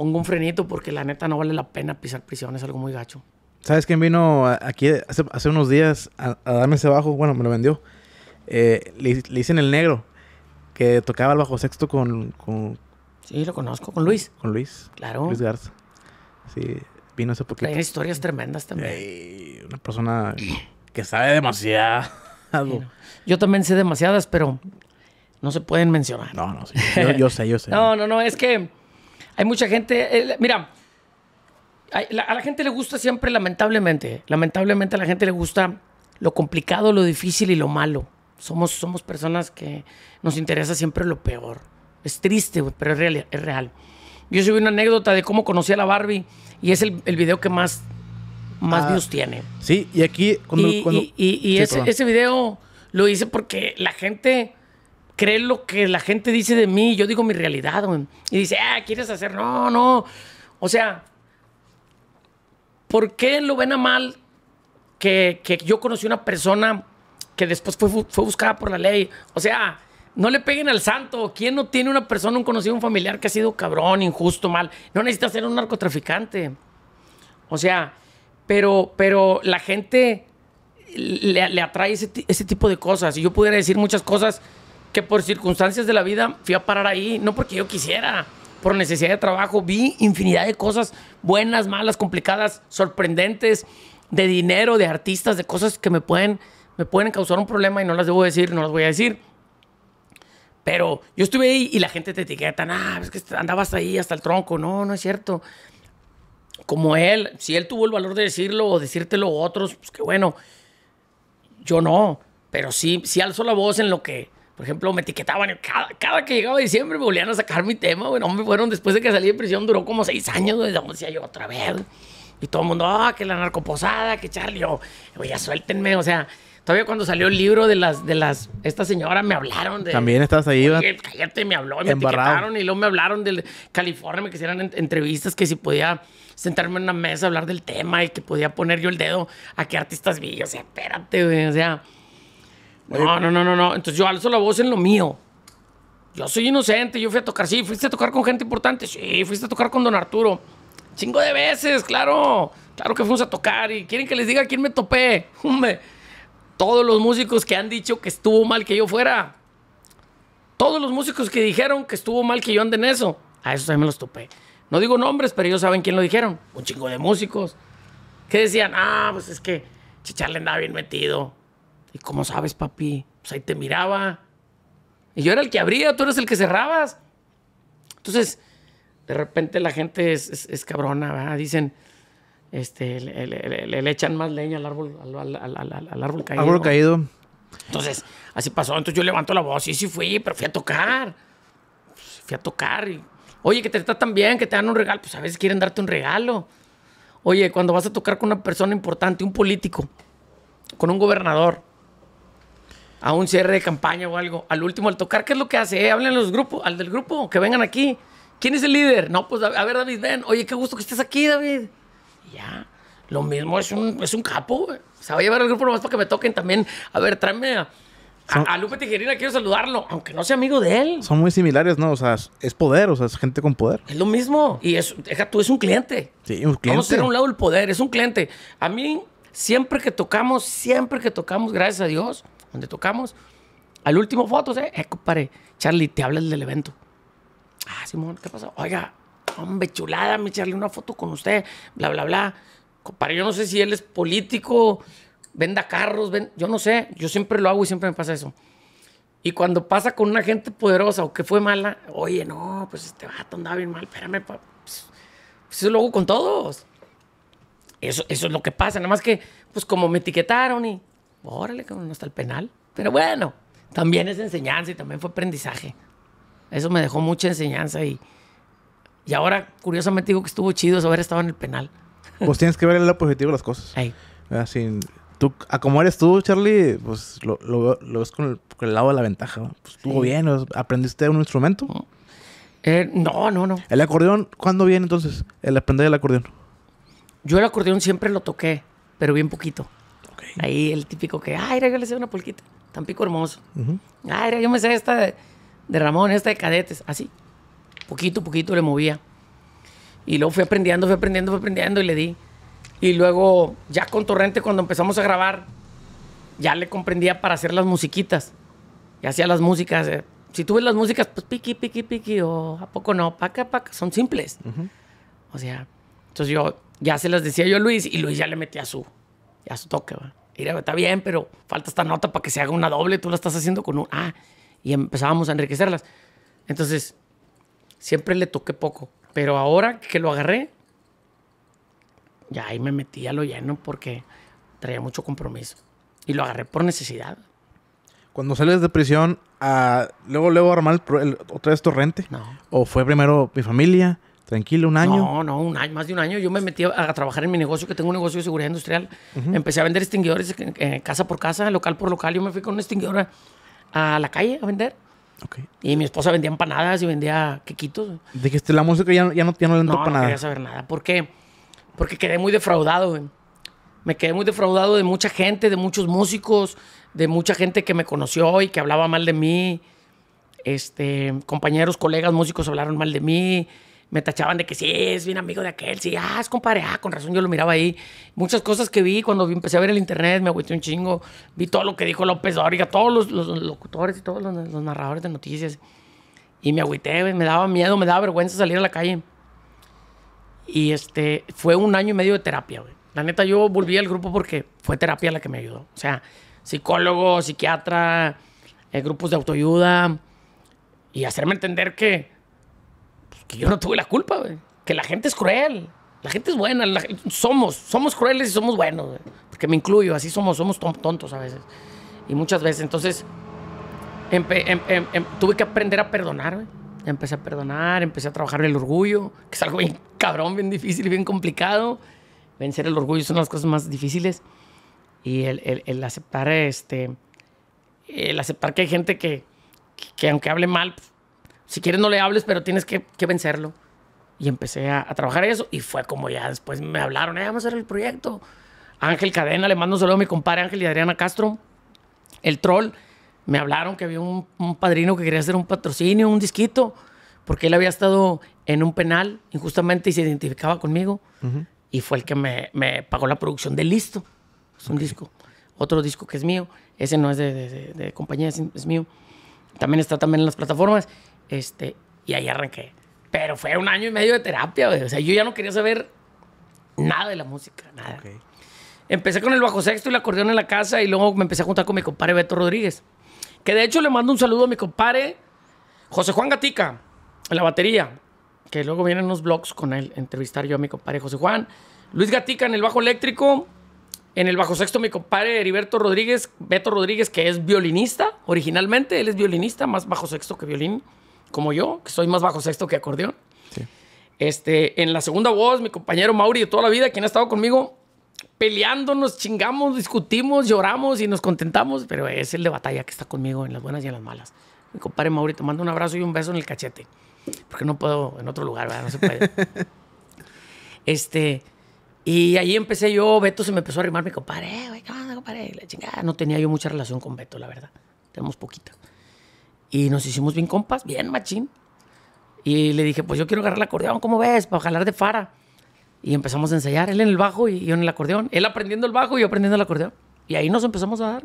Pongo un frenito porque la neta no vale la pena pisar prisión, es algo muy gacho. ¿Sabes quién vino aquí hace, unos días a, darme ese bajo? Bueno, me lo vendió. Eh, le, dicen el negro, que tocaba el bajo sexto con, Sí, lo conozco, con Luis. Con Luis. Claro. Luis Garza. Sí, vino hace poquito. Hay historias tremendas también. una persona que sabe demasiado. Yo también sé demasiadas, pero no se pueden mencionar. No, no, sí. yo sé, yo sé. no, no, no, es que hay mucha gente, mira, a la, gente le gusta siempre, lamentablemente, lamentablemente a la gente le gusta lo complicado, lo difícil y lo malo. Somos, somos personas que nos interesa siempre lo peor. Es triste, pero es real, es real. Yo subí una anécdota de cómo conocí a la Barbie y es el, el video que más, más ah, views tiene. Sí, y aquí Y, ese, video lo hice porque la gente cree lo que la gente dice de mí, yo digo mi realidad, Y dice, ah, ¿quieres hacer? No, no. O sea, ¿por qué lo ven a mal que, yo conocí una persona que después fue, fue buscada por la ley? O sea, no le peguen al santo. ¿Quién no tiene una persona, un conocido, un familiar que ha sido cabrón, injusto, mal? No necesita ser un narcotraficante. O sea, pero, pero la gente le, atrae ese, ese, tipo de cosas. Y yo pudiera decir muchas cosas que por circunstancias de la vida fui a parar ahí, no porque yo quisiera, por necesidad de trabajo, vi infinidad de cosas buenas, malas, complicadas, sorprendentes, de dinero, de artistas, de cosas que me pueden, me pueden causar un problema y no las debo decir, no las voy a decir. Pero yo estuve ahí y la gente te etiqueta, ah, es que andabas ahí hasta el tronco. No, no es cierto. Como él, si él tuvo el valor de decirlo o decírtelo a otros, pues que bueno. Yo no, pero sí, sí alzo la voz en lo que, por ejemplo, me etiquetaban cada, cada que llegaba diciembre, me volvían a sacar mi tema, güey. me fueron después de que salí de prisión, duró como seis años, güey. Decía yo otra vez. Y todo el mundo, ah, que la narcoposada, que Charlie, yo, ya suéltenme, o sea. Todavía cuando salió el libro de las, de las, esta señora me hablaron de. También estás ahí, Oye, cállate, me habló, me etiquetaron y luego me hablaron del California, me quisieran entrevistas que si podía sentarme en una mesa, hablar del tema y que podía poner yo el dedo a qué artistas vi. O sea, espérate, O sea, no, no, no, no, Entonces yo alzo la voz en lo mío. Yo soy inocente, yo fui a tocar. Sí, fuiste a tocar con gente importante. Sí, fuiste a tocar con don Arturo. Chingo de veces, claro. Claro que fuimos a tocar y quieren que les diga quién me topé. Hombre, todos los músicos que han dicho que estuvo mal que yo fuera. Todos los músicos que dijeron que estuvo mal que yo ande en eso. A eso también me los topé. No digo nombres, pero ellos saben quién lo dijeron. Un chingo de músicos. Que decían, ah, pues es que Chicharle andaba bien metido. ¿Y cómo sabes, papi? Pues ahí te miraba. Y yo era el que abría, tú eres el que cerrabas. Entonces, de repente la gente es, es, cabrona, ¿verdad? Dicen, este, le, echan más leña al árbol, al, al, al árbol caído. Entonces, así pasó. Entonces yo levanto la voz, y sí fui, pero fui a tocar. Pues, fui a tocar oye, que te tratan bien, que te dan un regalo. Pues a veces quieren darte un regalo. Oye, cuando vas a tocar con una persona importante, un político, con un gobernador, a un cierre de campaña o algo. Al último, al tocar, ¿qué es lo que hace? Eh, hablen los grupos, al del grupo, que vengan aquí. ¿Quién es el líder? No, pues a ver, David, ven. Oye, qué gusto que estés aquí, David. ya. Lo mismo es un, es un capo. Se va a llevar al grupo nomás para que me toquen también. A ver, tráeme a, a, Lupe Tijerina, quiero saludarlo, aunque no sea amigo de él. Son muy similares, ¿no? O sea, es poder, o sea, es gente con poder. Es lo mismo. Y es, deja tú, es un cliente. Sí, un cliente. Vamos a tener un lado el poder, es un cliente. A mí, siempre que tocamos, siempre que tocamos, gracias a Dios, donde tocamos. Al último fotos, eh, eh compadre, Charlie, te hablas del evento. Ah, Simón, ¿qué pasó? Oiga, hombre, chulada, mi Charlie, una foto con usted, bla, bla, bla. Compadre, yo no sé si él es político, venda carros, ven... yo no sé, yo siempre lo hago y siempre me pasa eso. Y cuando pasa con una gente poderosa o que fue mala, oye, no, pues este vato andaba bien mal, espérame, pues, pues, eso lo hago con todos. Eso, eso es lo que pasa, nada más que, pues como me etiquetaron y Órale, no está el penal. Pero bueno, también es enseñanza y también fue aprendizaje. Eso me dejó mucha enseñanza y, y ahora, curiosamente, digo que estuvo chido saber haber en el penal. Pues tienes que ver el lado positivo de las cosas. Así, ah, tú, a como eres tú, Charlie, pues lo, lo, ves con el, lado de la ventaja. Pues estuvo bien, aprendiste un instrumento. Eh, no, no, no. ¿El acordeón cuándo viene entonces? El aprender el acordeón. Yo el acordeón siempre lo toqué, pero bien poquito. Ahí el típico que, ay, yo le sé una polquita. pico hermoso. Ay, yo me sé esta de, de, Ramón, esta de cadetes. Así. Poquito, poquito le movía. Y luego fui aprendiendo, fui aprendiendo, fui aprendiendo y le di. Y luego, ya con Torrente, cuando empezamos a grabar, ya le comprendía para hacer las musiquitas. Y hacía las músicas. Eh. Si tú ves las músicas, pues piqui, piqui, piqui, o a poco no, paca, paca, son simples. O sea, entonces yo ya se las decía yo a Luis y Luis ya le metía su, ya su toque, va. Mira, está bien, pero falta esta nota para que se haga una doble, tú la estás haciendo con un ah, y empezábamos a enriquecerlas. Entonces, siempre le toqué poco, pero ahora que lo agarré, ya ahí me metí a lo lleno porque traía mucho compromiso y lo agarré por necesidad. Cuando sales de prisión, ah, luego luego armar otra vez torrente. No. O fue primero mi familia Tranquilo, un año. No, no, un año, más de un año. Yo me metí a, trabajar en mi negocio, que tengo un negocio de seguridad industrial. Empecé a vender extinguidores eh, eh, casa por casa, local por local. Yo me fui con una extinguidora a la calle a vender. Y mi esposa vendía empanadas y vendía quequitos. De que este, la música ya, ya, no, ya no le entró no, para nada. No quería saber nada. ¿Por qué? Porque quedé muy defraudado, Me quedé muy defraudado de mucha gente, de muchos músicos, de mucha gente que me conoció y que hablaba mal de mí. Este, compañeros, colegas, músicos hablaron mal de mí me tachaban de que sí, es bien amigo de aquel, sí, ah, es compadre, ah, con razón yo lo miraba ahí. Muchas cosas que vi cuando empecé a ver el internet, me agüité un chingo, vi todo lo que dijo López Dóriga, todos los, locutores y todos los, narradores de noticias. Y me agüité, me daba miedo, me daba vergüenza salir a la calle. Y este, fue un año y medio de terapia, güey. La neta, yo volví al grupo porque fue terapia la que me ayudó. O sea, psicólogo, psiquiatra, eh, grupos de autoayuda. Y hacerme entender que que yo no tuve la culpa, güey. Que la gente es cruel. La gente es buena. somos, somos crueles y somos buenos, Porque me incluyo, así somos, somos tontos a veces. Y muchas veces, entonces, em, em, em, tuve que aprender a perdonar, güey. Empecé a perdonar, empecé a trabajar el orgullo, que es algo bien cabrón, bien difícil, bien complicado. Vencer el orgullo son las cosas más difíciles. Y el, el, aceptar este el aceptar que hay gente que, que, que aunque hable mal, pues, si quieres no le hables, pero tienes que, vencerlo. Y empecé a, a, trabajar eso y fue como ya después me hablaron, eh, vamos a hacer el proyecto. Ángel Cadena, le mando un saludo a mi compadre Ángel y Adriana Castro, el troll. Me hablaron que había un, padrino que quería hacer un patrocinio, un disquito, porque él había estado en un penal injustamente y se identificaba conmigo. Y fue el que me, pagó la producción de Listo. Es un disco. Otro disco que es mío. Ese no es de, de, compañía, es mío. También está también en las plataformas. Este, y ahí arranqué. Pero fue un año y medio de terapia, güey. O sea, yo ya no quería saber nada de la música, nada. Empecé con el bajo sexto y el acordeón en la casa y luego me empecé a juntar con mi compadre Beto Rodríguez. Que de hecho le mando un saludo a mi compadre José Juan Gatica, en la batería. Que luego vienen unos blogs con él, entrevistar yo a mi compadre José Juan. Luis Gatica en el bajo eléctrico. En el bajo sexto, mi compadre Heriberto Rodríguez, Beto Rodríguez, que es violinista originalmente. Él es violinista, más bajo sexto que violín como yo, que soy más bajo sexto que acordeón. Este, en la segunda voz, mi compañero Mauri de toda la vida, quien ha estado conmigo, peleando, nos chingamos, discutimos, lloramos y nos contentamos, pero es el de batalla que está conmigo en las buenas y en las malas. Mi compadre Mauri, te mando un abrazo y un beso en el cachete, porque no puedo en otro lugar, ¿verdad? No se puede. este, y ahí empecé yo, Beto se me empezó a arrimar, mi compadre, eh, güey, compadre? La chingada, no tenía yo mucha relación con Beto, la verdad, tenemos poquita. Y nos hicimos bien compas, bien machín. Y le dije, pues yo quiero agarrar el acordeón, ¿cómo ves? Para jalar de fara. Y empezamos a ensayar, él en el bajo y yo en el acordeón. Él aprendiendo el bajo y yo aprendiendo el acordeón. Y ahí nos empezamos a dar.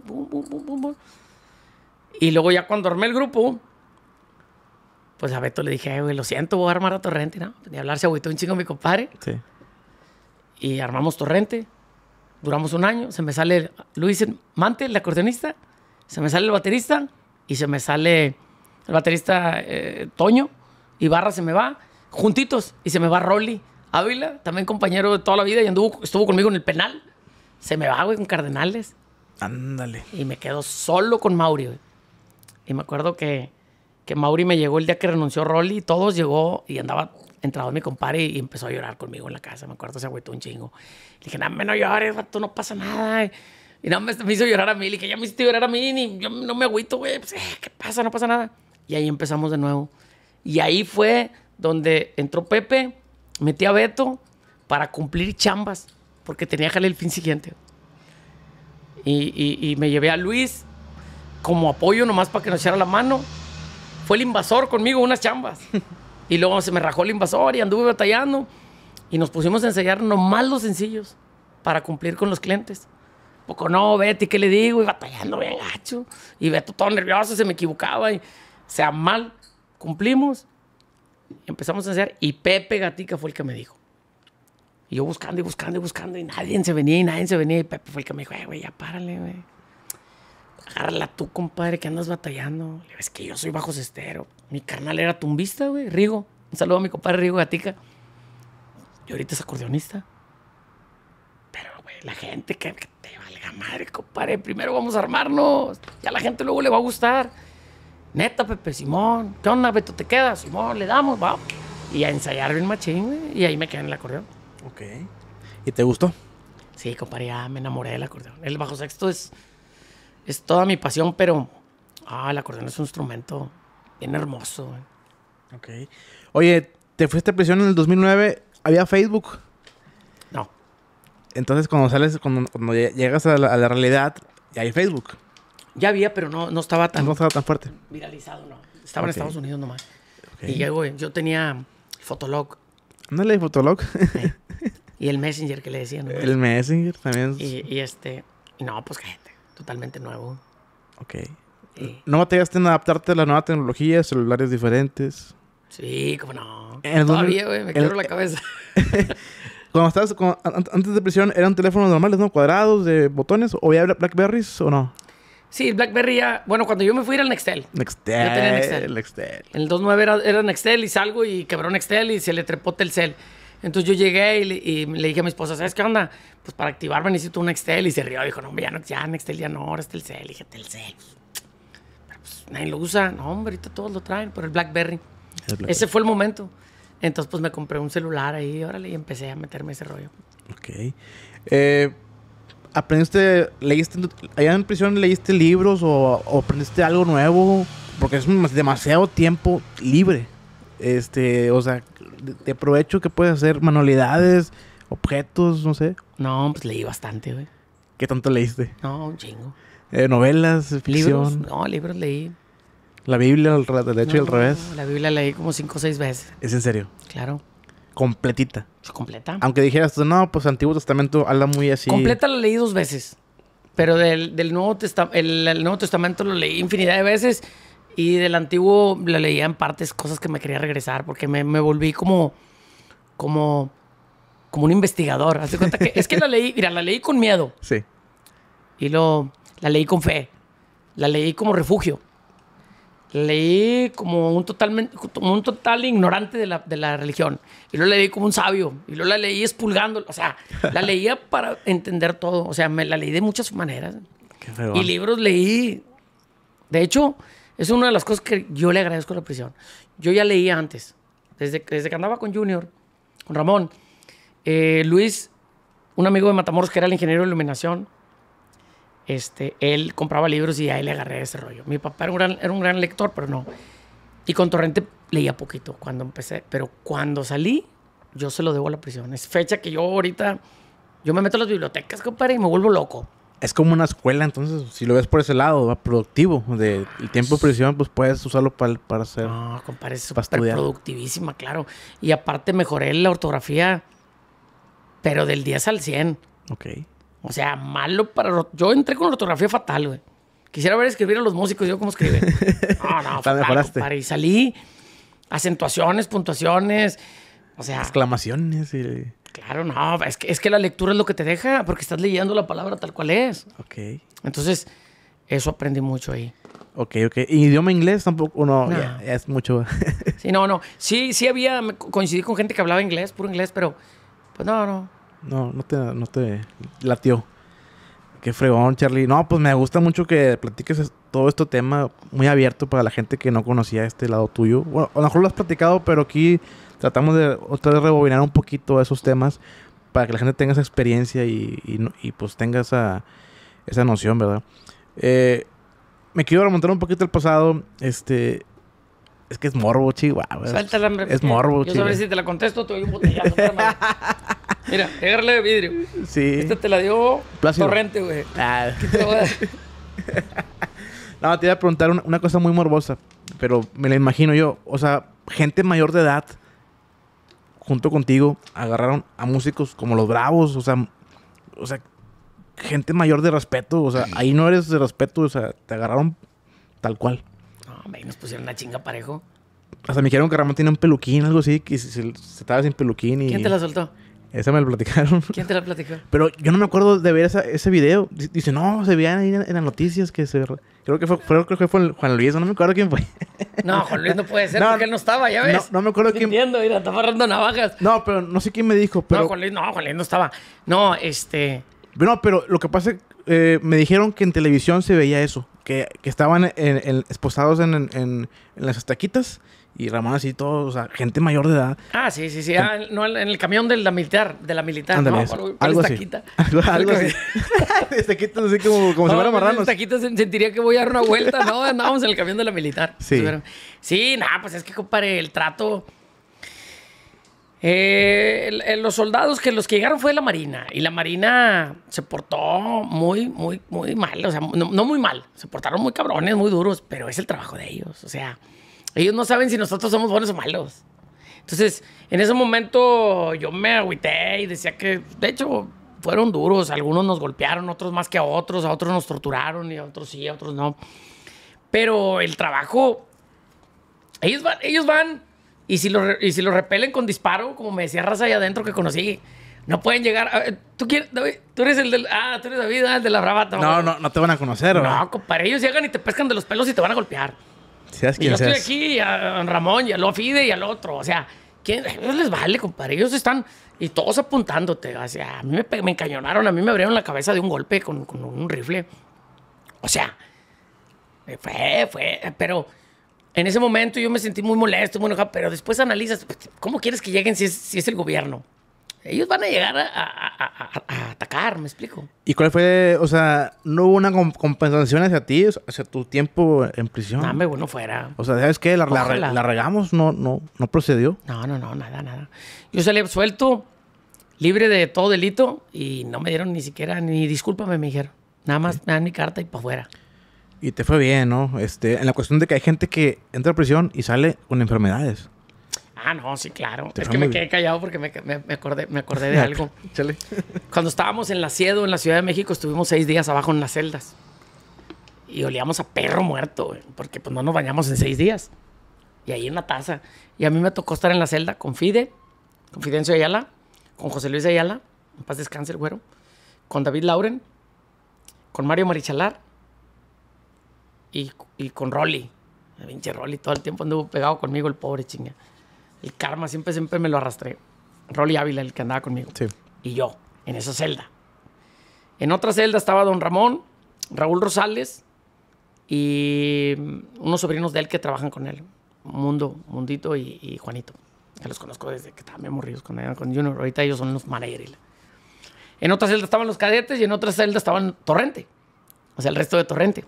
y luego ya cuando armé el grupo, pues a Beto le dije, güey, lo siento, voy a armar a Torrente. ¿no? tenía que hablarse agüitó un chingo mi compadre. Sí. Y armamos Torrente. Duramos un año. Se me sale Luis Mante, el acordeonista. Se me sale el baterista y se me sale el baterista eh, Toño, y Barra se me va, juntitos, y se me va Rolly. Ávila, también compañero de toda la vida, y estuvo conmigo en el penal. Se me va, güey, con Cardenales. Ándale. Y me quedo solo con Mauri, Y me acuerdo que, Mauri me llegó el día que renunció Rolly, todos llegó y andaba entrado mi compadre y, empezó a llorar conmigo en la casa. Me acuerdo, se agüitó un chingo. Le dije, no, no llores, tú no pasa nada. Y nada más me hizo llorar a mí. Le dije, ya me hiciste llorar a mí. y yo no me agüito, güey. Pues, eh, ¿Qué pasa? No pasa nada. Y ahí empezamos de nuevo. Y ahí fue donde entró Pepe, metí a Beto para cumplir chambas. Porque tenía que el fin siguiente. Y, me llevé a Luis como apoyo nomás para que nos echara la mano. Fue el invasor conmigo unas chambas. Y luego se me rajó el invasor y anduve batallando. Y nos pusimos a enseñar nomás los sencillos para cumplir con los clientes poco no, Betty, ¿qué le digo? Y batallando bien gacho. Y Beto todo nervioso, se me equivocaba. Y, o sea, mal, cumplimos. Empezamos a hacer. Y Pepe Gatica fue el que me dijo. Y yo buscando y buscando y buscando. Y nadie se venía y nadie se venía. Y Pepe fue el que me dijo, eh, güey, ya párale, güey. Agárrala tú, compadre, que andas batallando. Le ves que yo soy bajo cestero. Mi carnal era tumbista, güey. Rigo. Un saludo a mi compadre Rigo Gatica. Y ahorita es acordeonista la gente que, te valga madre, compadre. Primero vamos a armarnos. Ya la gente luego le va a gustar. Neta, Pepe, Simón. ¿Qué onda, Beto? ¿Te quedas? Simón, le damos, va. Y a ensayar bien machín, güey. Y ahí me quedé en el acordeón. Ok. ¿Y te gustó? Sí, compadre, ya me enamoré del acordeón. El bajo sexto es, es toda mi pasión, pero... Ah, el acordeón es un instrumento bien hermoso. Güey. Ok. Oye, te fuiste a prisión en el 2009. ¿Había Facebook? entonces cuando sales, cuando, llegas a la, realidad, ya hay Facebook. Ya había, pero no, no estaba tan... No estaba tan fuerte. Viralizado, no. Estaba en Estados Unidos nomás. Y llegó, yo tenía Fotolog. ¿No leí Fotolog? Y el Messenger que le decían. El Messenger también. Y, este, no, pues gente, totalmente nuevo. Ok. ¿No ¿No batallaste en adaptarte a la nueva tecnología, celulares diferentes? Sí, como no. Todavía, güey, me quiero la cabeza. Cuando estabas, antes de prisión, ¿eran teléfonos normales, no? Cuadrados, de botones, o había Blackberries o no? Sí, BlackBerry ya. Bueno, cuando yo me fui era el Nextel. Nextel. Yo tenía Nextel. Nextel. el 29 era, era Nextel y salgo y quebró Nextel y se le trepó Telcel. Entonces yo llegué y le, dije a mi esposa, ¿sabes qué onda? Pues para activarme necesito un Nextel. Y se rió, dijo, no, hombre, ya, no, ya Nextel ya no, ahora es Telcel. dije, Telcel. Pero pues nadie lo usa. No, hombre, ahorita todos lo traen, pero el Blackberry. Ese fue el momento. Entonces, pues me compré un celular ahí, órale, y empecé a meterme ese rollo. Ok. Eh, ¿Aprendiste, leíste, allá en prisión leíste libros o, aprendiste algo nuevo? Porque es demasiado tiempo libre. Este, o sea, ¿te provecho que puedes hacer manualidades, objetos, no sé. No, pues leí bastante, güey. ¿Qué tanto leíste? No, un chingo. Eh, novelas, ficción. Libros, no, libros leí la Biblia, de hecho, y al revés. la Biblia la leí como cinco o seis veces. ¿Es en serio? Claro. Completita. Completa. Aunque dijeras, no, pues Antiguo Testamento habla muy así. Completa la leí dos veces. Pero del, Nuevo, el, Nuevo Testamento lo leí infinidad de veces. Y del Antiguo la leía en partes cosas que me quería regresar. Porque me, me volví como. como. como un investigador. Hazte cuenta que. es que la leí, mira, la leí con miedo. Sí. Y lo. La leí con fe. La leí como refugio leí como un, totalmente, como un total ignorante de la, religión. Y lo leí como un sabio. Y lo la leí espulgando O sea, la leía para entender todo. O sea, me la leí de muchas maneras. Qué y libros leí. De hecho, es una de las cosas que yo le agradezco a la prisión. Yo ya leía antes. Desde, que andaba con Junior, con Ramón. Eh, Luis, un amigo de Matamoros que era el ingeniero de iluminación, este, él compraba libros y ahí le agarré ese rollo. Mi papá era un, gran, lector, pero no. Y con Torrente leía poquito cuando empecé, pero cuando salí, yo se lo debo a la prisión. Es fecha que yo ahorita, yo me meto a las bibliotecas, compadre, y me vuelvo loco. Es como una escuela, entonces, si lo ves por ese lado, va productivo. De, el tiempo de prisión, pues puedes usarlo para, para hacer. No, compadre, es súper productivísima, claro. Y aparte, mejoré la ortografía, pero del 10 al 100. Ok. O sea, malo para... Yo entré con ortografía fatal, güey. Quisiera ver escribir a los músicos, yo cómo escribe. No, no, fatal, mejoraste. Y salí, acentuaciones, puntuaciones, o sea... Exclamaciones y... Claro, no, es que, es que la lectura es lo que te deja, porque estás leyendo la palabra tal cual es. Ok. Entonces, eso aprendí mucho ahí. Ok, ok. ¿Y idioma inglés tampoco? No, es mucho. sí, no, no. Sí, sí había, coincidí con gente que hablaba inglés, puro inglés, pero pues no, no. No, no te, no te latió. Qué fregón, Charlie. No, pues me gusta mucho que platiques todo este tema muy abierto para la gente que no conocía este lado tuyo. Bueno, a lo mejor lo has platicado, pero aquí tratamos de otra rebobinar un poquito esos temas para que la gente tenga esa experiencia y, y, pues tenga esa, esa noción, ¿verdad? Eh, me quiero remontar un poquito al pasado. Este, es que es morbo, chihuahua. Es morbo, chihuahua. Yo sabré si te la contesto, te doy un botellazo. Mira, agarrale de vidrio. Sí. Esta te la dio Torrente, güey. Ah. no, te iba a preguntar una, una, cosa muy morbosa, pero me la imagino yo. O sea, gente mayor de edad, junto contigo, agarraron a músicos como los Bravos, o sea, o sea, gente mayor de respeto, o sea, ahí no eres de respeto, o sea, te agarraron tal cual hombre, nos pusieron una chinga parejo. Hasta me dijeron que Ramón tenía un peluquín, algo así, que se, estaba sin peluquín y... ¿Quién te la soltó? Esa me la platicaron. ¿Quién te la platicó? Pero yo no me acuerdo de ver ese video. Dice, no, se veía ahí en, las noticias que se... Creo que fue, creo que fue Juan Luis, no me acuerdo quién fue. No, Juan Luis no puede ser porque él no estaba, ya ves. No, me acuerdo quién... Entiendo, mira, está navajas. No, pero no sé quién me dijo, pero... No, Juan Luis no, Juan Luis no estaba. No, este... No, pero lo que pasa, es eh, que me dijeron que en televisión se veía eso que, estaban en, en, esposados en, las estaquitas y Ramón así todos, o sea, gente mayor de edad. Ah, sí, sí, sí. Ah, no, en el camión de la militar, de la militar, ¿no? Algo, así. Algo, así. estaquitas así como, como no, si fueran pues, marranos. Estaquitas sentiría que voy a dar una vuelta, ¿no? Andábamos en el camión de la militar. Sí. Sí, nada, pues es que, compare el trato eh, los soldados que los que llegaron fue la Marina y la Marina se portó muy, muy, muy mal, o sea, no, muy mal, se portaron muy cabrones, muy duros, pero es el trabajo de ellos, o sea, ellos no saben si nosotros somos buenos o malos. Entonces, en ese momento yo me agüité y decía que, de hecho, fueron duros, algunos nos golpearon, otros más que a otros, a otros nos torturaron y a otros sí, a otros no. Pero el trabajo, ellos van, ellos van y si, lo, repelen con disparo, como me decía Raza allá adentro que conocí, no pueden llegar. ¿tú, quieres, David? tú eres el del. Ah, tú eres David, ah, el de la bravata. No, no, no te van a conocer, ¿no? No, compadre, ellos llegan y te pescan de los pelos y te van a golpear. Seas quien y yo estoy aquí, Ramón, y a Lofide, y al otro. O sea, ¿quién, les vale, compadre. Ellos están. Y todos apuntándote. O sea, a mí me, me encañonaron, a mí me abrieron la cabeza de un golpe con, con un rifle. O sea, fue, fue. Pero en ese momento yo me sentí muy molesto, muy enojado, pero después analizas, ¿cómo quieres que lleguen si es, si es el gobierno? Ellos van a llegar a, atacar, me explico. ¿Y cuál fue, o sea, no hubo una compensación hacia ti, hacia tu tiempo en prisión? Dame bueno fuera. O sea, ¿sabes qué? La, regamos, no, no, no procedió. No, no, no, nada, nada. Yo salí suelto, libre de todo delito, y no me dieron ni siquiera, ni discúlpame, me dijeron. Nada más, nada me dan mi carta y para afuera. Y te fue bien, ¿no? Este, en la cuestión de que hay gente que entra a prisión y sale con enfermedades. Ah, no, sí, claro. es que me quedé callado porque me, acordé, me acordé de algo. Cuando estábamos en la Ciedo, en la Ciudad de México, estuvimos seis días abajo en las celdas. Y olíamos a perro muerto, porque pues no nos bañamos en seis días. Y ahí en la taza. Y a mí me tocó estar en la celda con Fide, con Fidencio Ayala, con José Luis Ayala, en paz descanse el güero, con David Lauren, con Mario Marichalar y, con Rolly. El pinche Rolly todo el tiempo anduvo pegado conmigo, el pobre chinga. El karma siempre, siempre me lo arrastré. Rolly Ávila, el que andaba conmigo. Sí. Y yo, en esa celda. En otra celda estaba don Ramón, Raúl Rosales y mm, unos sobrinos de él que trabajan con él. Mundo, Mundito y, Juanito. Que los conozco desde que también morridos con, con Junior. Ahorita ellos son los managers. En otra celda estaban los cadetes y en otra celda estaban Torrente. O sea, el resto de Torrente.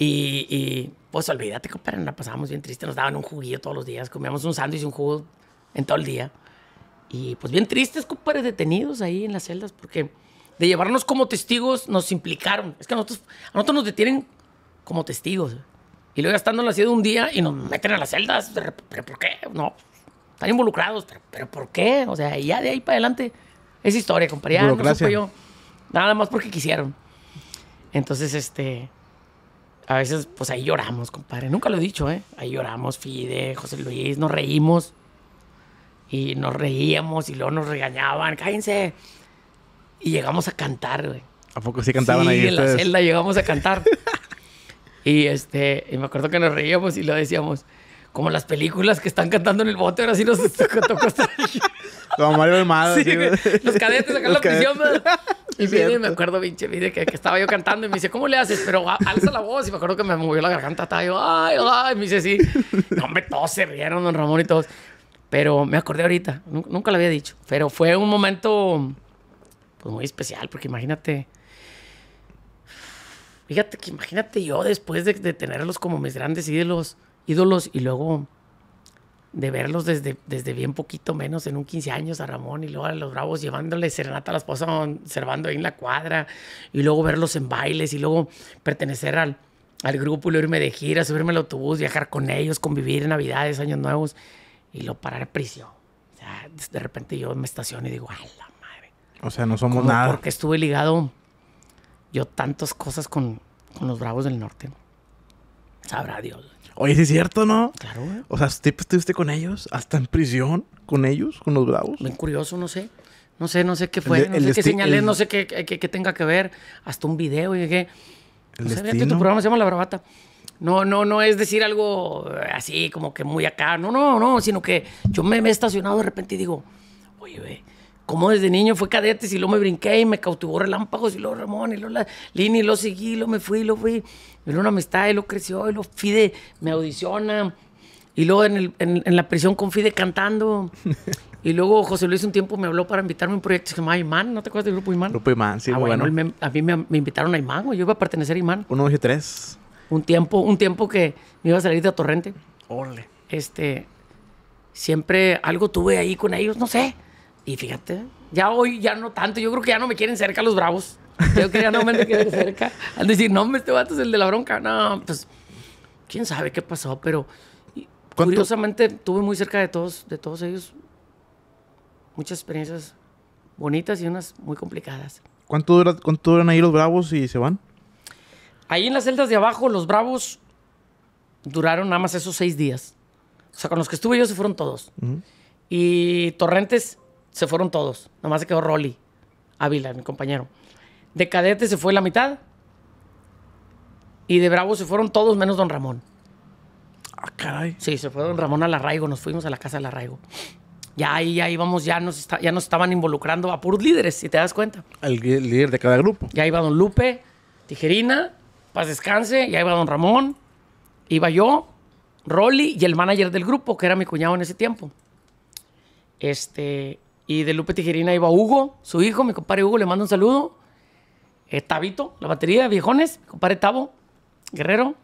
Y, pues olvídate, compadre, nos la pasábamos bien triste. Nos daban un juguillo todos los días, comíamos un sándwich y un jugo en todo el día. Y pues bien tristes, compadre, detenidos ahí en las celdas, porque de llevarnos como testigos nos implicaron. Es que a nosotros, a nosotros nos detienen como testigos. Y luego ya estando en la ciudad un día y nos meten a las celdas. ¿Pero, por qué? No, están involucrados. ¿Pero, por qué? O sea, ya de ahí para adelante es historia, compadre. Ya no yo. Nada más porque quisieron. Entonces, este, a veces, pues ahí lloramos, compadre. Nunca lo he dicho, ¿eh? Ahí lloramos, Fide, José Luis, nos reímos. Y nos reíamos y luego nos regañaban, cállense. Y llegamos a cantar, güey. ¿A poco sí cantaban sí, ahí? en la celda llegamos a cantar. y este, y me acuerdo que nos reíamos y lo decíamos, como las películas que están cantando en el bote, ahora sí nos tocó estar como Mario madre. Sí, los cadetes acá en la prisión. Y viene, me acuerdo, pinche, vine que, estaba yo cantando y me dice, ¿cómo le haces? Pero alza la voz. Y me acuerdo que me movió la garganta. Estaba yo, ay, ay. me dice, sí. No, hombre, todos se rieron, don Ramón y todos. Pero me acordé ahorita. Nunca, lo había dicho. Pero fue un momento pues, muy especial, porque imagínate. Fíjate que imagínate yo después de, tenerlos como mis grandes ídolos y luego de verlos desde, desde bien poquito menos, en un 15 años a Ramón y luego a los Bravos llevándole serenata a la esposa, observando ahí en la cuadra y luego verlos en bailes y luego pertenecer al, al grupo y luego irme de gira, subirme al autobús, viajar con ellos, convivir en Navidades, Años Nuevos y lo parar a O sea, de repente yo me estaciono y digo, ¡ay, la madre! O sea, no somos nada. Porque estuve ligado yo tantas cosas con, con los Bravos del Norte. Sabrá Dios. Oye, es cierto, ¿no? Claro, güey. O sea, estuviste con ellos? ¿Hasta en prisión con ellos, con los bravos? Bien curioso, no sé. No sé, no sé qué fue. El, no, sé qué señalé, no sé qué tenga que ver. Hasta un video y qué. Pues, no tu programa se llama La Bravata. No, no, no es decir algo eh, así como que muy acá. No, no, no, sino que yo me, me he estacionado de repente y digo, oye, güey como desde niño fue cadete, y luego me brinqué y me cautivó relámpagos, y luego Ramón, y luego la Lini, y seguí, y me fui, lo fui. Y luego una amistad, y lo creció, y luego Fide me audiciona. Y luego en, la prisión con Fide cantando. Y luego José Luis un tiempo me habló para invitarme a un proyecto que se llamaba Imán. ¿No te acuerdas del grupo Imán? Grupo Imán, sí. Ah, bueno, a mí me, invitaron a Imán, Yo iba a pertenecer a Imán. Uno, dos tres. Un tiempo, un tiempo que me iba a salir de Torrente. ¡Ole! Este, siempre algo tuve ahí con ellos, no sé. Y fíjate, ya hoy ya no tanto. Yo creo que ya no me quieren cerca los bravos. Yo creo que ya no me quieren cerca. Al decir, no, este vato es el de la bronca. No, pues, quién sabe qué pasó, pero curiosamente tuve muy cerca de todos, de todos ellos muchas experiencias bonitas y unas muy complicadas. ¿Cuánto, duran ahí los bravos y se van? Ahí en las celdas de abajo, los bravos duraron nada más esos seis días. O sea, con los que estuve yo se fueron todos. Y Torrentes se fueron todos. Nomás se quedó Rolly Ávila, mi compañero. De cadete se fue la mitad. Y de Bravo se fueron todos menos Don Ramón. Ah, caray. Sí, se fue Don Ramón al arraigo. Nos fuimos a la casa del arraigo. Ya ahí ya íbamos, ya nos, ya estaban involucrando a puros líderes, si te das cuenta. El, líder de cada grupo. Ya iba Don Lupe, Tijerina, Paz Descanse, ya iba Don Ramón, iba yo, Rolly y el manager del grupo, que era mi cuñado en ese tiempo. Este, y de Lupe Tijerina iba Hugo, su hijo, mi compadre Hugo, le mando un saludo. Eh, Tabito, la batería, viejones, mi compadre Tavo, Guerrero.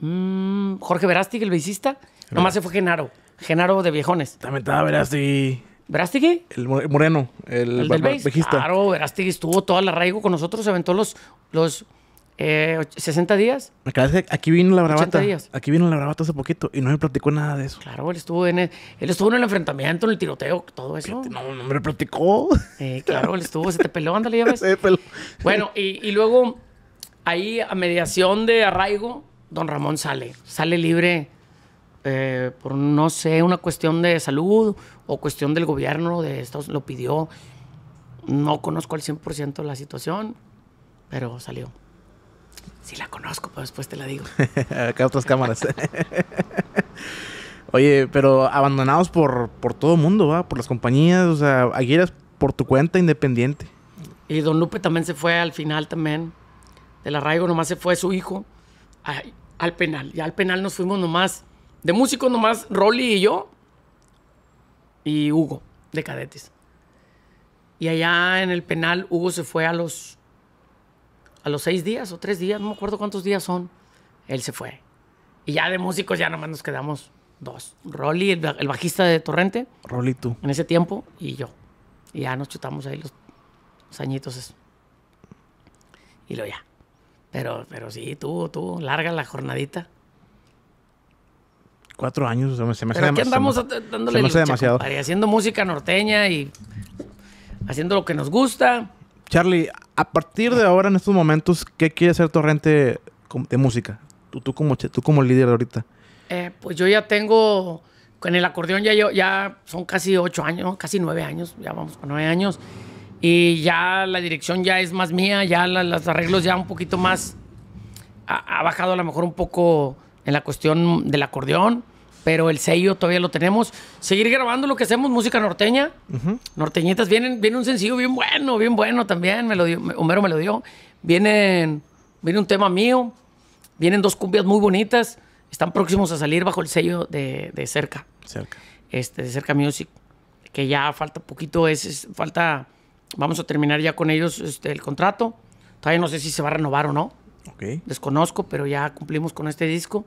Mm, Jorge Verástig, el bicista. Nomás se fue Genaro. Genaro de Viejones. También estaba Verástig. Verástig El moreno, el, del bajista. Claro, Verástig estuvo todo el arraigo con nosotros, se aventó los, los eh, 60 días. Me aquí vino la bravata. Aquí vino la bravata hace poquito y no me platicó nada de eso. Claro, él estuvo en el, él estuvo en el enfrentamiento, en el tiroteo, todo eso. No, no me platicó. Eh, claro, él estuvo, se te peló, ándale, ya ves. Bueno, y, luego ahí a mediación de arraigo, don Ramón sale. Sale libre eh, por, no sé, una cuestión de salud o cuestión del gobierno de Estados Lo pidió. No conozco al 100% la situación, pero salió. Sí la conozco, pero después te la digo. Acá otras cámaras. Oye, pero abandonados por, por todo el mundo, ¿va? Por las compañías, o sea, aquí eras por tu cuenta independiente. Y Don Lupe también se fue al final también. Del arraigo nomás se fue su hijo al penal. Y al penal nos fuimos nomás, de músicos nomás, Rolly y yo. Y Hugo, de cadetes. Y allá en el penal, Hugo se fue a los a los seis días o tres días, no me acuerdo cuántos días son, él se fue. Y ya de músicos ya nomás nos quedamos dos. Rolly, el, bajista de Torrente. Rolly tú. En ese tiempo y yo. Y ya nos chutamos ahí los, añitos. Y lo ya. Pero, pero sí, tú, tú, larga la jornadita. Cuatro años, se me, andamos dándole demasiado. haciendo música norteña y haciendo lo que nos gusta Charlie, a partir de ahora, en estos momentos, ¿qué quiere hacer Torrente de música? Tú, tú, como, tú como líder ahorita. Eh, pues yo ya tengo, con el acordeón ya, yo, ya son casi ocho años, casi nueve años, ya vamos con nueve años. Y ya la dirección ya es más mía, ya los arreglos ya un poquito más, ha, bajado a lo mejor un poco en la cuestión del acordeón pero el sello todavía lo tenemos. Seguir grabando lo que hacemos, música norteña. Norteñitas, vienen, viene un sencillo bien bueno, bien bueno también, me lo dio, Homero me lo dio. Vienen, viene un tema mío, vienen dos cumbias muy bonitas, están próximos a salir bajo el sello de, de Cerca. Cerca. Este, de Cerca Music, que ya falta poquito, es, falta, vamos a terminar ya con ellos este, el contrato. Todavía no sé si se va a renovar o no. Okay. Desconozco, pero ya cumplimos con este disco.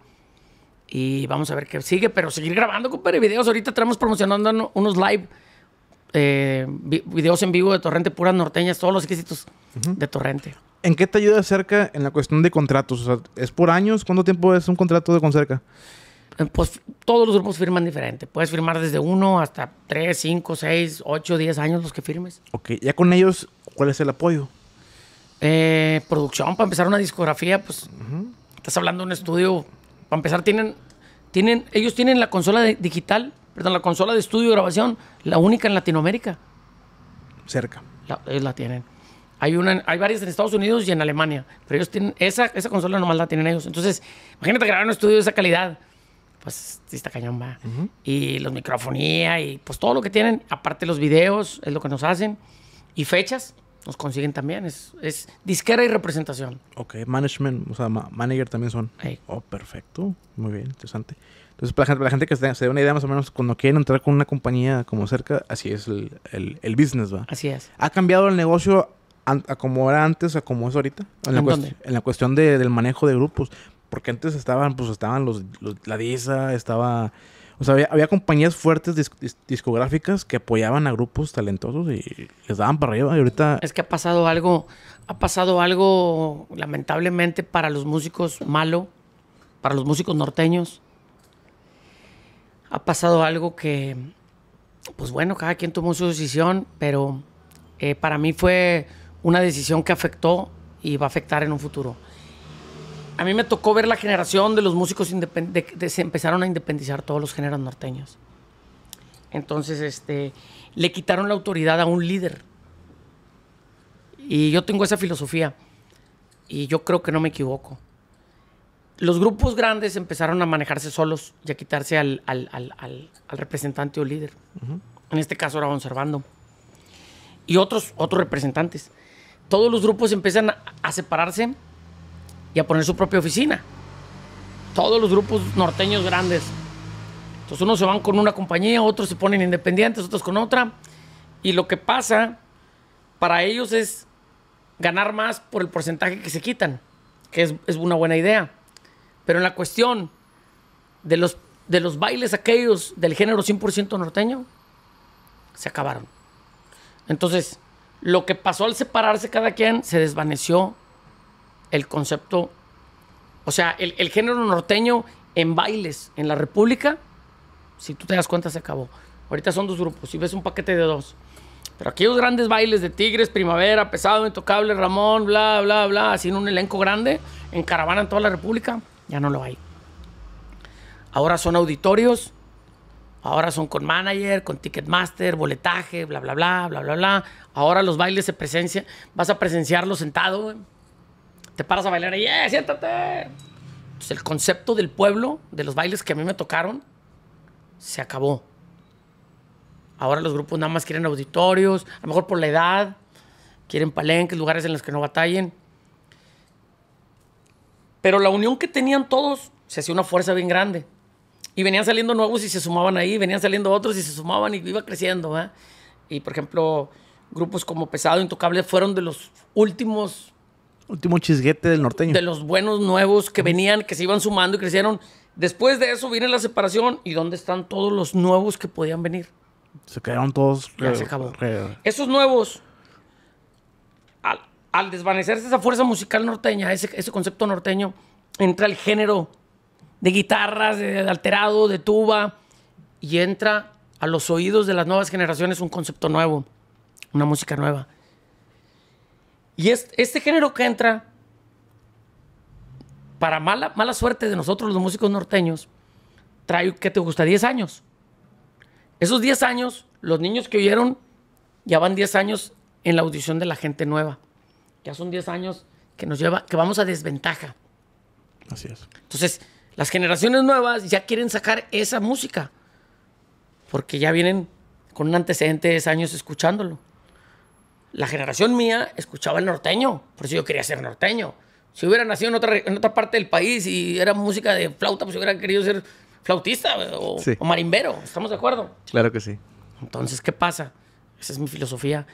Y vamos a ver qué sigue, pero seguir grabando, compadre, videos. Ahorita estamos promocionando unos live, eh, videos en vivo de Torrente, puras norteñas, todos los requisitos de Torrente. ¿En qué te ayuda CERCA en la cuestión de contratos? ¿es por años? ¿Cuánto tiempo es un contrato de Concerca? Eh, pues todos los grupos firman diferente. Puedes firmar desde uno hasta tres, cinco, seis, ocho, diez años los que firmes. Ok, ya con ellos, ¿cuál es el apoyo? Eh, producción, para empezar una discografía, pues estás hablando de un estudio para empezar, tienen, tienen, ellos tienen la consola digital, perdón, la consola de estudio y grabación, la única en Latinoamérica. Cerca. ellos la tienen. Hay, una, hay varias en Estados Unidos y en Alemania, pero ellos tienen, esa, esa consola nomás la tienen ellos. Entonces, imagínate grabar un estudio de esa calidad pues está cañón, va. Y los microfonía y pues todo lo que tienen, aparte los videos, es lo que nos hacen. Y fechas, nos consiguen también. Es, disquera y representación. Ok, management, o sea, manager también son. Oh, perfecto. Muy bien, interesante. Entonces, para la gente, la gente que se, dé una idea más o menos, cuando quieren entrar con una compañía como cerca, así es el, business, ¿va? Así es. ¿Ha cambiado el negocio a, como era antes, a como es ahorita? En, la, dónde? en la cuestión del manejo de grupos. Porque antes estaban, pues estaban los, la DISA, estaba o sea, había, compañías fuertes discográficas que apoyaban a grupos talentosos y les daban para arriba. Y ahorita. Es que ha pasado algo, ha pasado algo lamentablemente para los músicos malo, para los músicos norteños. Ha pasado algo que, pues bueno, cada quien tomó su decisión, pero eh, para mí fue una decisión que afectó y va a afectar en un futuro. A mí me tocó ver la generación de los músicos independientes, que se empezaron a independizar todos los géneros norteños. Entonces, este, le quitaron la autoridad a un líder. Y yo tengo esa filosofía. Y yo creo que no me equivoco. Los grupos grandes empezaron a manejarse solos y a quitarse al, representante o líder. En este caso era servando. Y otros, otros representantes. Todos los grupos empiezan a separarse y a poner su propia oficina. Todos los grupos norteños grandes. Entonces unos se van con una compañía, otros se ponen independientes, otros con otra. Y lo que pasa para ellos es ganar más por el porcentaje que se quitan, que es, una buena idea. Pero en la cuestión de los, de los bailes aquellos del género 100% norteño, se acabaron. Entonces, lo que pasó al separarse cada quien se desvaneció el concepto, o sea, el, género norteño en bailes en la República, si tú te das cuenta, se acabó. Ahorita son dos grupos, si ves un paquete de dos. Pero aquellos grandes bailes de Tigres, Primavera, Pesado, Intocable, Ramón, bla, bla, bla, sin un elenco grande, en caravana en toda la República, ya no lo hay. Ahora son auditorios, ahora son con manager, con ticketmaster, boletaje, bla, bla, bla, bla, bla, bla. Ahora los bailes se presencia, vas a presenciarlos sentado, te paras a bailar y ¡eh, siéntate! Entonces, el concepto del pueblo, de los bailes que a mí me tocaron, se acabó. Ahora los grupos nada más quieren auditorios, a lo mejor por la edad, quieren palenques, lugares en los que no batallen. Pero la unión que tenían todos se hacía una fuerza bien grande. Y venían saliendo nuevos y se sumaban ahí, venían saliendo otros y se sumaban y iba creciendo. ¿eh? Y por ejemplo, grupos como Pesado Intocable fueron de los últimos Último chisguete del norteño. De los buenos nuevos que venían, que se iban sumando y crecieron. Después de eso viene la separación. ¿Y dónde están todos los nuevos que podían venir? Se quedaron todos. Ya eh, eh, Esos nuevos, al, al, desvanecerse esa fuerza musical norteña, ese, concepto norteño, entra el género de guitarras, de alterado, de tuba, y entra a los oídos de las nuevas generaciones un concepto nuevo, una música nueva. Y este, este género que entra, para mala, mala suerte de nosotros los músicos norteños, trae, ¿qué te gusta? 10 años. Esos 10 años, los niños que oyeron, ya van 10 años en la audición de la gente nueva. Ya son 10 años que nos lleva, que vamos a desventaja. Así es. Entonces, las generaciones nuevas ya quieren sacar esa música, porque ya vienen con un antecedente de 10 años escuchándolo la generación mía escuchaba el norteño, por eso yo quería ser norteño. Si hubiera nacido en otra, parte del país y era música de flauta, pues hubiera querido ser flautista o, marimbero, ¿estamos de acuerdo? Claro que sí. Entonces, ¿qué pasa? Esa es mi filosofía.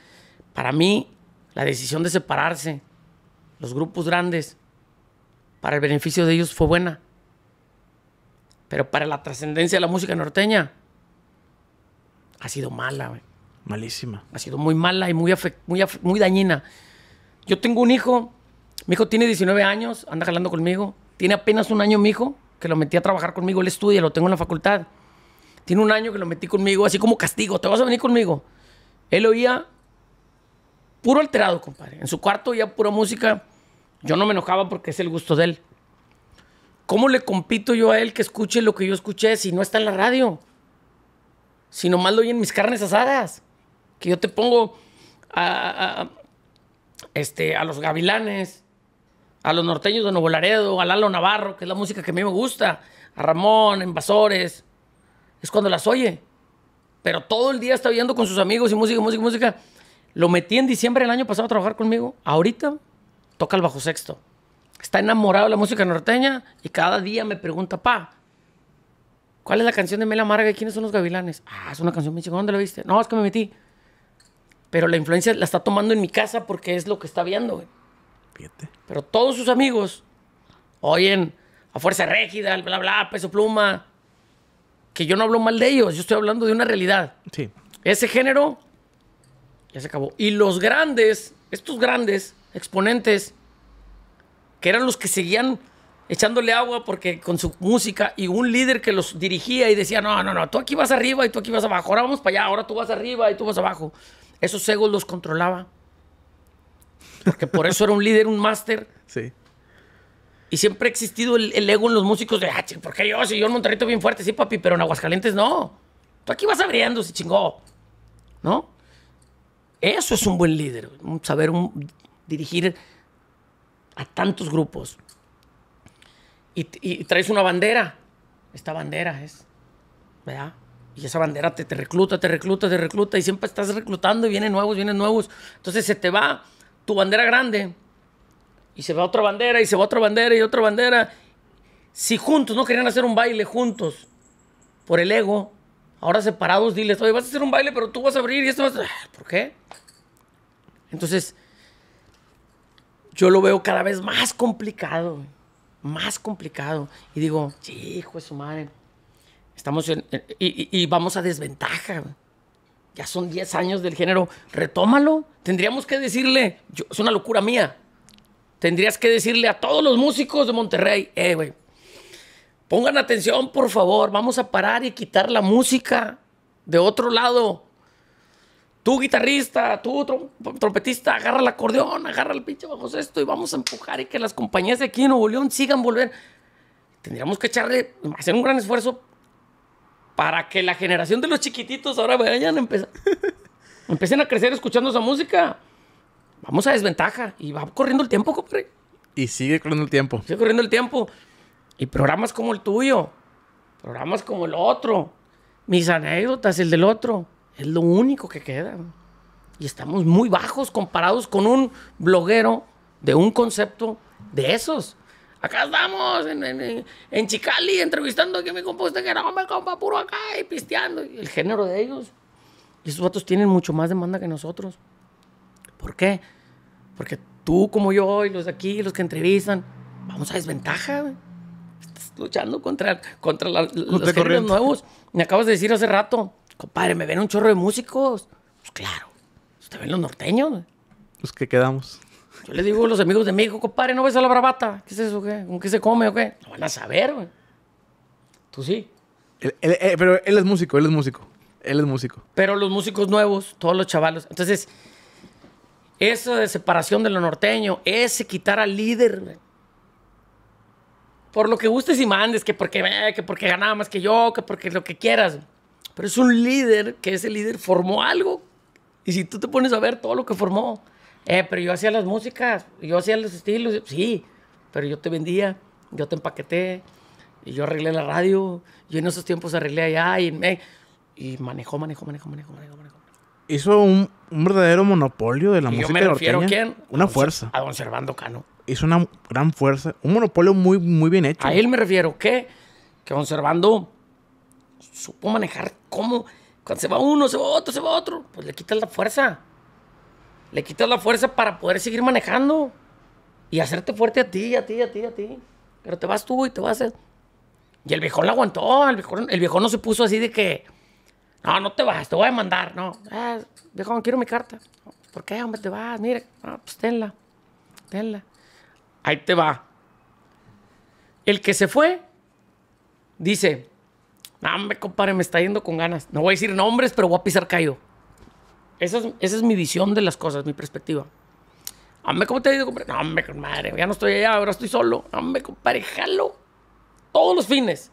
Para mí, la decisión de separarse, los grupos grandes, para el beneficio de ellos fue buena. Pero para la trascendencia de la música norteña, ha sido mala. güey. Malísima. Ha sido muy mala y muy, muy, muy dañina. Yo tengo un hijo, mi hijo tiene 19 años, anda jalando conmigo. Tiene apenas un año mi hijo, que lo metí a trabajar conmigo, él estudia, lo tengo en la facultad. Tiene un año que lo metí conmigo, así como castigo, te vas a venir conmigo. Él oía puro alterado, compadre. En su cuarto oía pura música. Yo no me enojaba porque es el gusto de él. ¿Cómo le compito yo a él que escuche lo que yo escuché si no está en la radio? Si nomás lo en mis carnes asadas que yo te pongo a, este, a los gavilanes, a los norteños de Nuevo Laredo, a Lalo Navarro, que es la música que a mí me gusta, a Ramón, Invasores, es cuando las oye. Pero todo el día está viendo con sus amigos y música, música, música. Lo metí en diciembre del año pasado a trabajar conmigo. Ahorita toca el bajo sexto. Está enamorado de la música norteña y cada día me pregunta, pa, ¿cuál es la canción de Mela Amarga y quiénes son los gavilanes? Ah, es una canción muy chingona, ¿dónde la viste? No, es que me metí. Pero la influencia la está tomando en mi casa porque es lo que está viendo, Pero todos sus amigos oyen a Fuerza Régida, bla, bla, Peso Pluma. Que yo no hablo mal de ellos, yo estoy hablando de una realidad. Sí. Ese género ya se acabó. Y los grandes, estos grandes exponentes, que eran los que seguían echándole agua porque con su música y un líder que los dirigía y decía, no, no, no, tú aquí vas arriba y tú aquí vas abajo, ahora vamos para allá, ahora tú vas arriba y tú vas abajo. Esos egos los controlaba. Porque por eso era un líder, un máster. Sí. Y siempre ha existido el, ego en los músicos de, ah, porque yo? Si yo en Monterrey bien fuerte, sí, papi, pero en Aguascalientes no. Tú aquí vas abriendo, se chingó. ¿No? Eso es un buen líder. Saber dirigir a tantos grupos. Y, y traes una bandera. Esta bandera es, ¿verdad? Y esa bandera te, recluta, te recluta, te recluta. Y siempre estás reclutando y vienen nuevos, vienen nuevos. Entonces se te va tu bandera grande. Y se va otra bandera, y se va otra bandera, y otra bandera. Si juntos no querían hacer un baile juntos por el ego, ahora separados, diles, oye, vas a hacer un baile, pero tú vas a abrir y esto vas a... Ah, ¿Por qué? Entonces, yo lo veo cada vez más complicado, más complicado. Y digo, hijo de su madre. Estamos en, y, vamos a desventaja. Ya son 10 años del género. Retómalo. Tendríamos que decirle, es una locura mía. Tendrías que decirle a todos los músicos de Monterrey, eh, güey, pongan atención, por favor. Vamos a parar y quitar la música de otro lado. Tú, guitarrista, tú, trompetista, agarra el acordeón, agarra el pinche bajo esto y vamos a empujar y que las compañías de aquí en Nuevo León sigan volviendo, Tendríamos que echarle, hacer un gran esfuerzo para que la generación de los chiquititos ahora vayan a empezar, empiecen a crecer escuchando esa música. Vamos a desventaja y va corriendo el tiempo, compadre. Y sigue corriendo el tiempo. Sigue corriendo el tiempo. Y programas como el tuyo, programas como el otro, mis anécdotas, el del otro, es lo único que queda. Y estamos muy bajos comparados con un bloguero de un concepto de esos acá estamos en, en, en Chicali entrevistando a mi compa, que era hombre, compa, puro acá y pisteando. el género de ellos. Y esos vatos tienen mucho más demanda que nosotros. ¿Por qué? Porque tú como yo y los de aquí, los que entrevistan, vamos a desventaja, Estás luchando contra, contra los géneros nuevos. Me acabas de decir hace rato, compadre, me ven un chorro de músicos. Pues claro, usted ven los norteños, Los que quedamos. Yo le digo a los amigos de México, compadre, ¿no ves a la bravata? ¿Qué es eso? Qué? ¿Con qué se come o qué? No van a saber, güey. Tú sí. Eh, pero él es músico, él es músico. Él es músico. Pero los músicos nuevos, todos los chavalos. Entonces, eso de separación de lo norteño, ese quitar al líder, güey. Por lo que gustes y mandes, que porque, ve que porque ganaba más que yo, que porque lo que quieras. Pero es un líder que ese líder formó algo. Y si tú te pones a ver todo lo que formó, eh, pero yo hacía las músicas, yo hacía los estilos, sí, pero yo te vendía, yo te empaqueté, y yo arreglé la radio, yo en esos tiempos arreglé allá y, me, y manejó, manejó, manejó, manejó, manejó, Hizo un, verdadero monopolio de la y música. Yo me refiero quién? Una fuerza. A don Servando Cano. Hizo una gran fuerza, un monopolio muy, muy bien hecho. A él me refiero, ¿qué? Que don Servando supo manejar cómo, cuando se va uno, se va otro, se va otro, pues le quitas la fuerza le quitas la fuerza para poder seguir manejando y hacerte fuerte a ti, a ti, a ti, a ti. Pero te vas tú y te vas. A... Y el viejo la aguantó, el viejo, el viejo no se puso así de que, no, no te vas, te voy a mandar, no. viejo, ah, viejón, quiero mi carta. ¿Por qué, hombre, te vas? Mire, ah, pues tenla, tenla. Ahí te va. El que se fue dice, no, me compadre, me está yendo con ganas. No voy a decir nombres, pero voy a pisar caído. Esa es, esa es mi visión de las cosas, mi perspectiva. Hombre, ¿cómo te ha ido, compadre? hombre, compadre, ya no estoy allá, ahora estoy solo. Hombre, compadre, jalo. Todos los fines.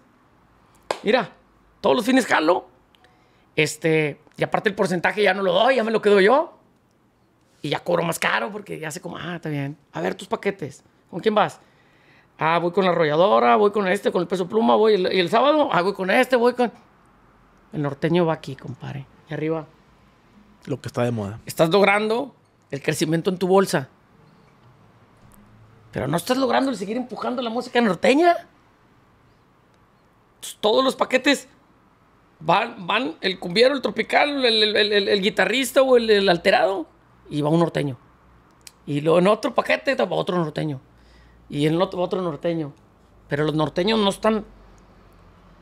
Mira, todos los fines jalo. Este, y aparte el porcentaje ya no lo doy, ya me lo quedo yo. Y ya cobro más caro porque ya sé como, ah, está bien. A ver tus paquetes. ¿Con quién vas? Ah, voy con la arrolladora, voy con este, con el peso pluma, voy. y el sábado, ah, voy con este, voy con. El norteño va aquí, compadre. Y arriba. Lo que está de moda. Estás logrando el crecimiento en tu bolsa. Pero no estás logrando el seguir empujando la música norteña. Todos los paquetes van, van el cumbiero, el tropical, el, guitarrista o el, alterado, y va un norteño. Y luego en otro paquete va otro norteño. Y en otro, otro norteño. Pero los norteños no están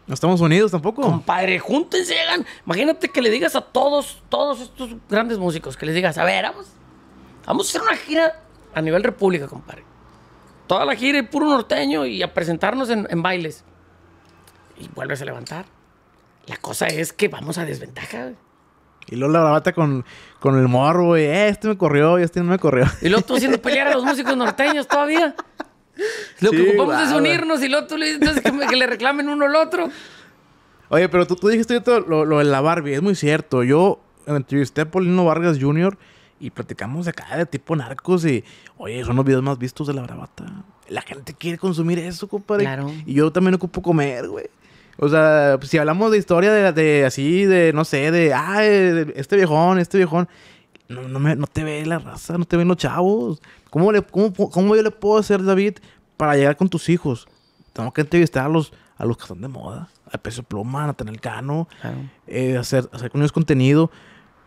no estamos unidos tampoco. Compadre, júntense, llegan. Imagínate que le digas a todos, todos estos grandes músicos, que les digas, a ver, vamos, vamos a hacer una gira a nivel república, compadre. Toda la gira y puro norteño y a presentarnos en, bailes. Y vuelves a levantar. La cosa es que vamos a desventaja, Y luego la bravata con, con el morro, güey. Eh, este me corrió y este no me corrió. Y luego tú haciendo pelear a los músicos norteños todavía. Lo que ocupamos es unirnos y luego tú le dices que, le reclamen uno al otro. Oye, pero tú, tú dijiste lo, lo de la Barbie. Es muy cierto. Yo entrevisté a Paulino Vargas Jr. y platicamos de acá de tipo narcos y... Oye, son los videos más vistos de la bravata. La gente quiere consumir eso, compadre. Y yo también ocupo comer, güey. O sea, pues, si hablamos de historia de, de así, de, no sé, de, ah, este viejón, este viejón, no, no te ve la raza, no te ven los chavos. ¿Cómo, le, cómo, cómo yo le puedo hacer, David, para llegar con tus hijos? Tengo que entrevistarlos a los que están de moda, a Peso Pluma, a Tener Cano, eh, hacer, hacer con ellos contenido.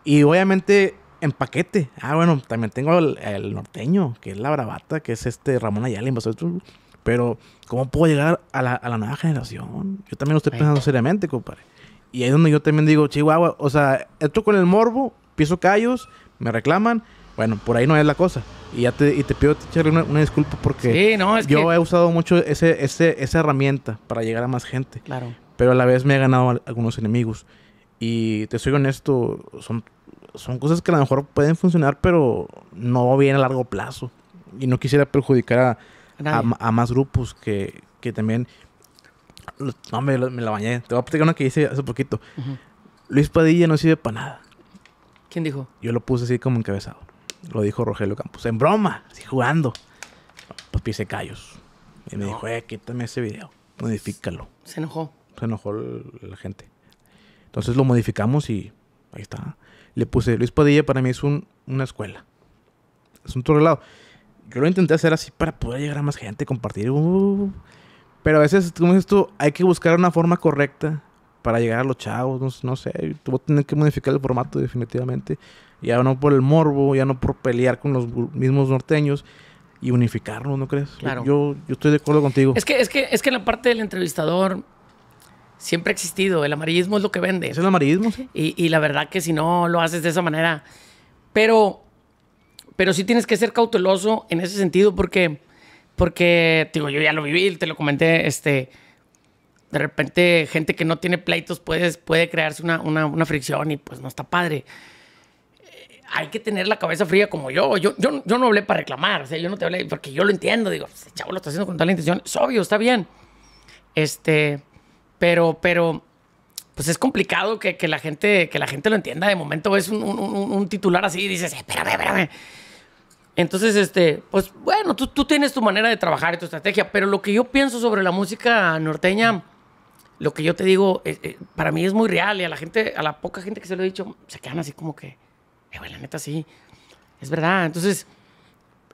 Y obviamente en paquete. Ah, bueno, también tengo el, norteño, que es la bravata, que es este Ramón Ayala, Pero, ¿cómo puedo llegar a la, a la nueva generación? Yo también lo estoy pensando seriamente, compadre. Y ahí es donde yo también digo, Chihuahua, o sea, esto con el morbo, piso callos, me reclaman, bueno, por ahí no es la cosa. Y ya te, pido, una, disculpa porque yo he usado mucho ese, ese, esa herramienta para llegar a más gente. Claro. Pero a la vez me he ganado algunos enemigos. Y te soy honesto, son, son cosas que a lo mejor pueden funcionar, pero no bien a largo plazo. Y no quisiera perjudicar a, más grupos que, también... No, me, la bañé. Te voy a platicar una que hice hace poquito. Luis Padilla no sirve para nada. ¿Quién dijo? Yo lo puse así como encabezado. Lo dijo Rogelio Campos. En broma, así jugando. Pues pise callos. Y me dijo, eh, quítame ese video. Modifícalo. Se enojó. Se enojó la gente. Entonces lo modificamos y ahí está. Le puse, Luis Padilla para mí es una escuela. Es un torrelado. Yo lo intenté hacer así para poder llegar a más gente, compartir. Uh, uh, uh. pero a veces, como dices tú, hay que buscar una forma correcta para llegar a los chavos, no, sé, tú a tener que modificar el formato definitivamente, ya no por el morbo, ya no por pelear con los mismos norteños y unificarlos, ¿no crees? Claro. Yo, yo estoy de acuerdo contigo. Es que, es que, es que la parte del entrevistador siempre ha existido, el amarillismo es lo que vende. Es el amarillismo, Y, y la verdad que si no lo haces de esa manera, pero, pero sí tienes que ser cauteloso en ese sentido porque, porque, digo, yo ya lo viví, te lo comenté, este de repente gente que no tiene pleitos puede, puede crearse una, una, una fricción y pues no está padre. Eh, hay que tener la cabeza fría como yo. Yo, yo. yo no hablé para reclamar, o sea, yo no te hablé porque yo lo entiendo. Digo, ese chavo lo está haciendo con tal intención. Es obvio, está bien. Este, pero, pero, pues es complicado que, que, la, gente, que la gente lo entienda. De momento es un, un, titular así y dices, eh, espérame, espérame. Entonces, este, pues bueno, tú, tú, tienes tu manera de trabajar y tu estrategia, pero lo que yo pienso sobre la música norteña lo que yo te digo eh, eh, para mí es muy real y a la gente, a la poca gente que se lo he dicho, se quedan así como que, eh, la neta sí, es verdad. Entonces,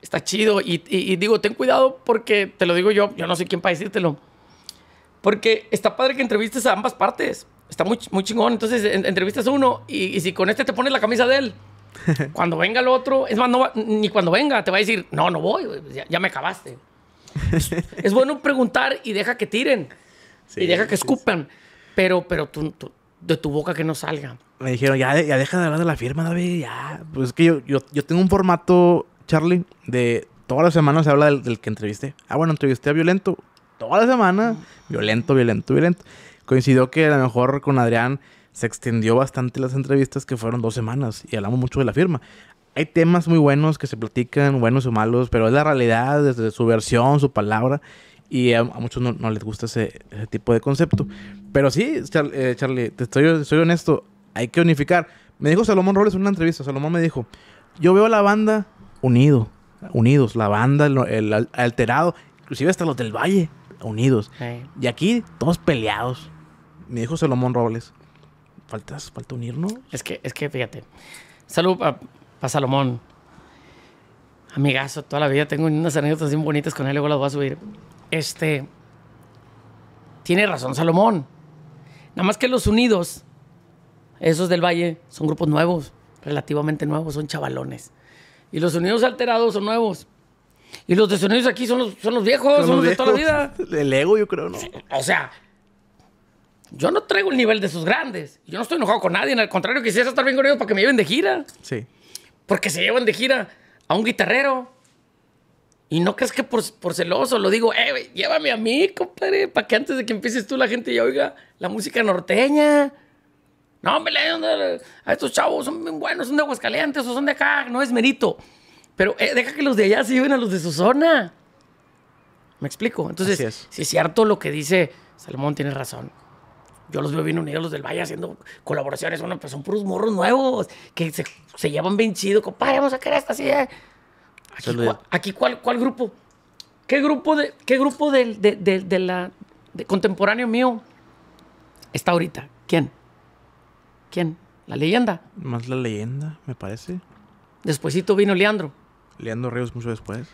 está chido y, digo, ten cuidado porque te lo digo yo, yo no sé quién para decírtelo. Porque está padre que entrevistes a ambas partes. Está muy, muy chingón. Entonces, entrevistas a uno y, si con este te pones la camisa de él, cuando venga el otro, es más, ni cuando venga, te va a decir, no, no voy, ya me acabaste. es bueno preguntar y deja que tiren y deja que escupan. Pero, pero de tu boca que no salga. Me dijeron, ya, ya deja de hablar de la firma, David, ya. Pues es que yo, yo, yo tengo un formato, Charlie, de todas las semanas se habla del, del que entrevisté. Ah, bueno, entrevisté a Violento. Toda la semana, mm. violento, violento, violento. Coincidió que a lo mejor con Adrián se extendió bastante las entrevistas, que fueron dos semanas, y hablamos mucho de la firma. Hay temas muy buenos que se platican, buenos o malos, pero es la realidad, desde su versión, su palabra. Y a, muchos no, les gusta ese, tipo de concepto. Pero sí, eh, Charlie, te estoy, soy honesto, hay que unificar. Me dijo Salomón Robles en una entrevista, Salomón me dijo, yo veo a la banda unido, unidos, la banda, el, alterado, inclusive hasta los del Valle, unidos. Y aquí todos peleados. Me dijo Salomón Robles. Faltas, falta unirnos. Es que, es que fíjate. Salud para Salomón. Amigazo, toda la vida tengo unas anécdotas bien bonitas con él, luego las voy a subir. Este. Tiene razón Salomón. Nada más que los unidos, esos del Valle, son grupos nuevos, relativamente nuevos, son chavalones. Y los unidos alterados son nuevos. Y los de desunidos aquí son los, son los viejos, son, los, de toda la vida. El ego, yo creo, ¿no? O sea, yo no traigo el nivel de sus grandes. Yo no estoy enojado con nadie. Al contrario, quisiera estar bien con ellos para que me lleven de gira. Sí. Porque se llevan de gira a un guitarrero, y no crees que por, por celoso lo digo, eh, llévame a mí, compadre, para que antes de que empieces tú la gente ya oiga la música norteña. No, hombre, a estos chavos son bien buenos, son de Aguascalientes o son de acá, no es merito. Pero eh, deja que los de allá se lleven a los de su zona. ¿Me explico? Entonces, si es cierto lo que dice Salomón, tiene razón. Yo los veo bien unidos, los del Valle, haciendo colaboraciones. Bueno, pues son puros morros nuevos que se, se llevan bien chido. Compadre, vamos a quedar esta así. Aquí, ¿cuál, ¿cuál, grupo? ¿Qué grupo de, qué grupo de, de, de, la contemporáneo mío está ahorita? ¿Quién? ¿Quién? ¿La leyenda? Más la leyenda, me parece. Despuésito vino Leandro. Leandro Ríos mucho después.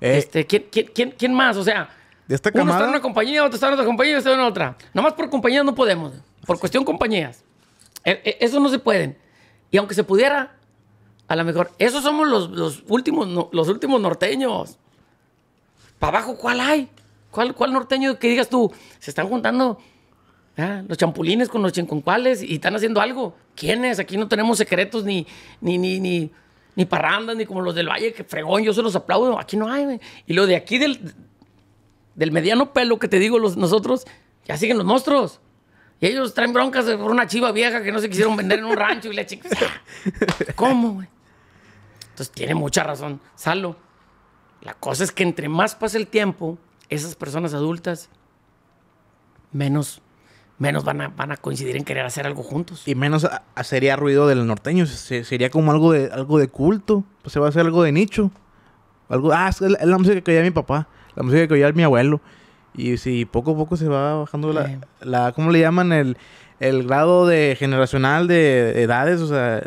Eh, este, ¿quién, quién, más? O sea, de esta camada, uno está en una compañía, otro está en otra compañía, otro está en otra. Nomás por compañías no podemos. Por cuestión compañías. E, e, eso no se pueden. Y aunque se pudiera, a lo mejor, esos somos los, últimos, los últimos norteños. ¿Para abajo cuál hay? ¿Cuál, ¿Cuál norteño que digas tú? Se están juntando ah, Los champulines con los chinconcuales y están haciendo algo. ¿Quiénes? Aquí no tenemos secretos ni, ni, ni, ni, ni parrandas, ni como los del Valle, que fregón, yo se los aplaudo. Aquí no hay, güey. Y lo de aquí del, del mediano pelo que te digo los, nosotros, ya siguen los monstruos. Y ellos traen broncas por una chiva vieja que no se quisieron vender en un rancho y la chica. ¿Cómo, güey? Entonces tiene mucha razón, Salo. La cosa es que entre más pasa el tiempo, esas personas adultas menos, menos van, a, van a coincidir en querer hacer algo juntos. Y menos sería ruido del norteño, sería como algo de, algo de culto, pues se va a hacer algo de nicho. Algo, ah, es la, música que oía mi papá, la música que oía mi abuelo. Y si poco a poco se va bajando la, la ¿cómo le llaman? El, grado de generacional de edades, o sea,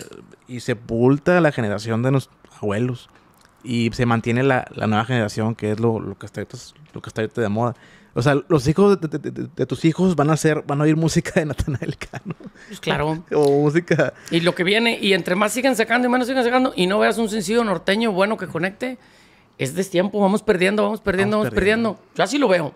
y sepulta la generación de, nosotros abuelos. Y se mantiene la, la nueva generación, que es lo, lo que está, lo que está de moda. O sea, los hijos de, tus hijos van a hacer, van a oír música de Natanael Cano. Pues claro. o música. Y lo que viene, y entre más siguen sacando y menos siguen sacando, y no veas un sencillo norteño bueno que conecte, es destiempo. Vamos perdiendo, vamos perdiendo, vamos, perdiendo. Yo así lo veo.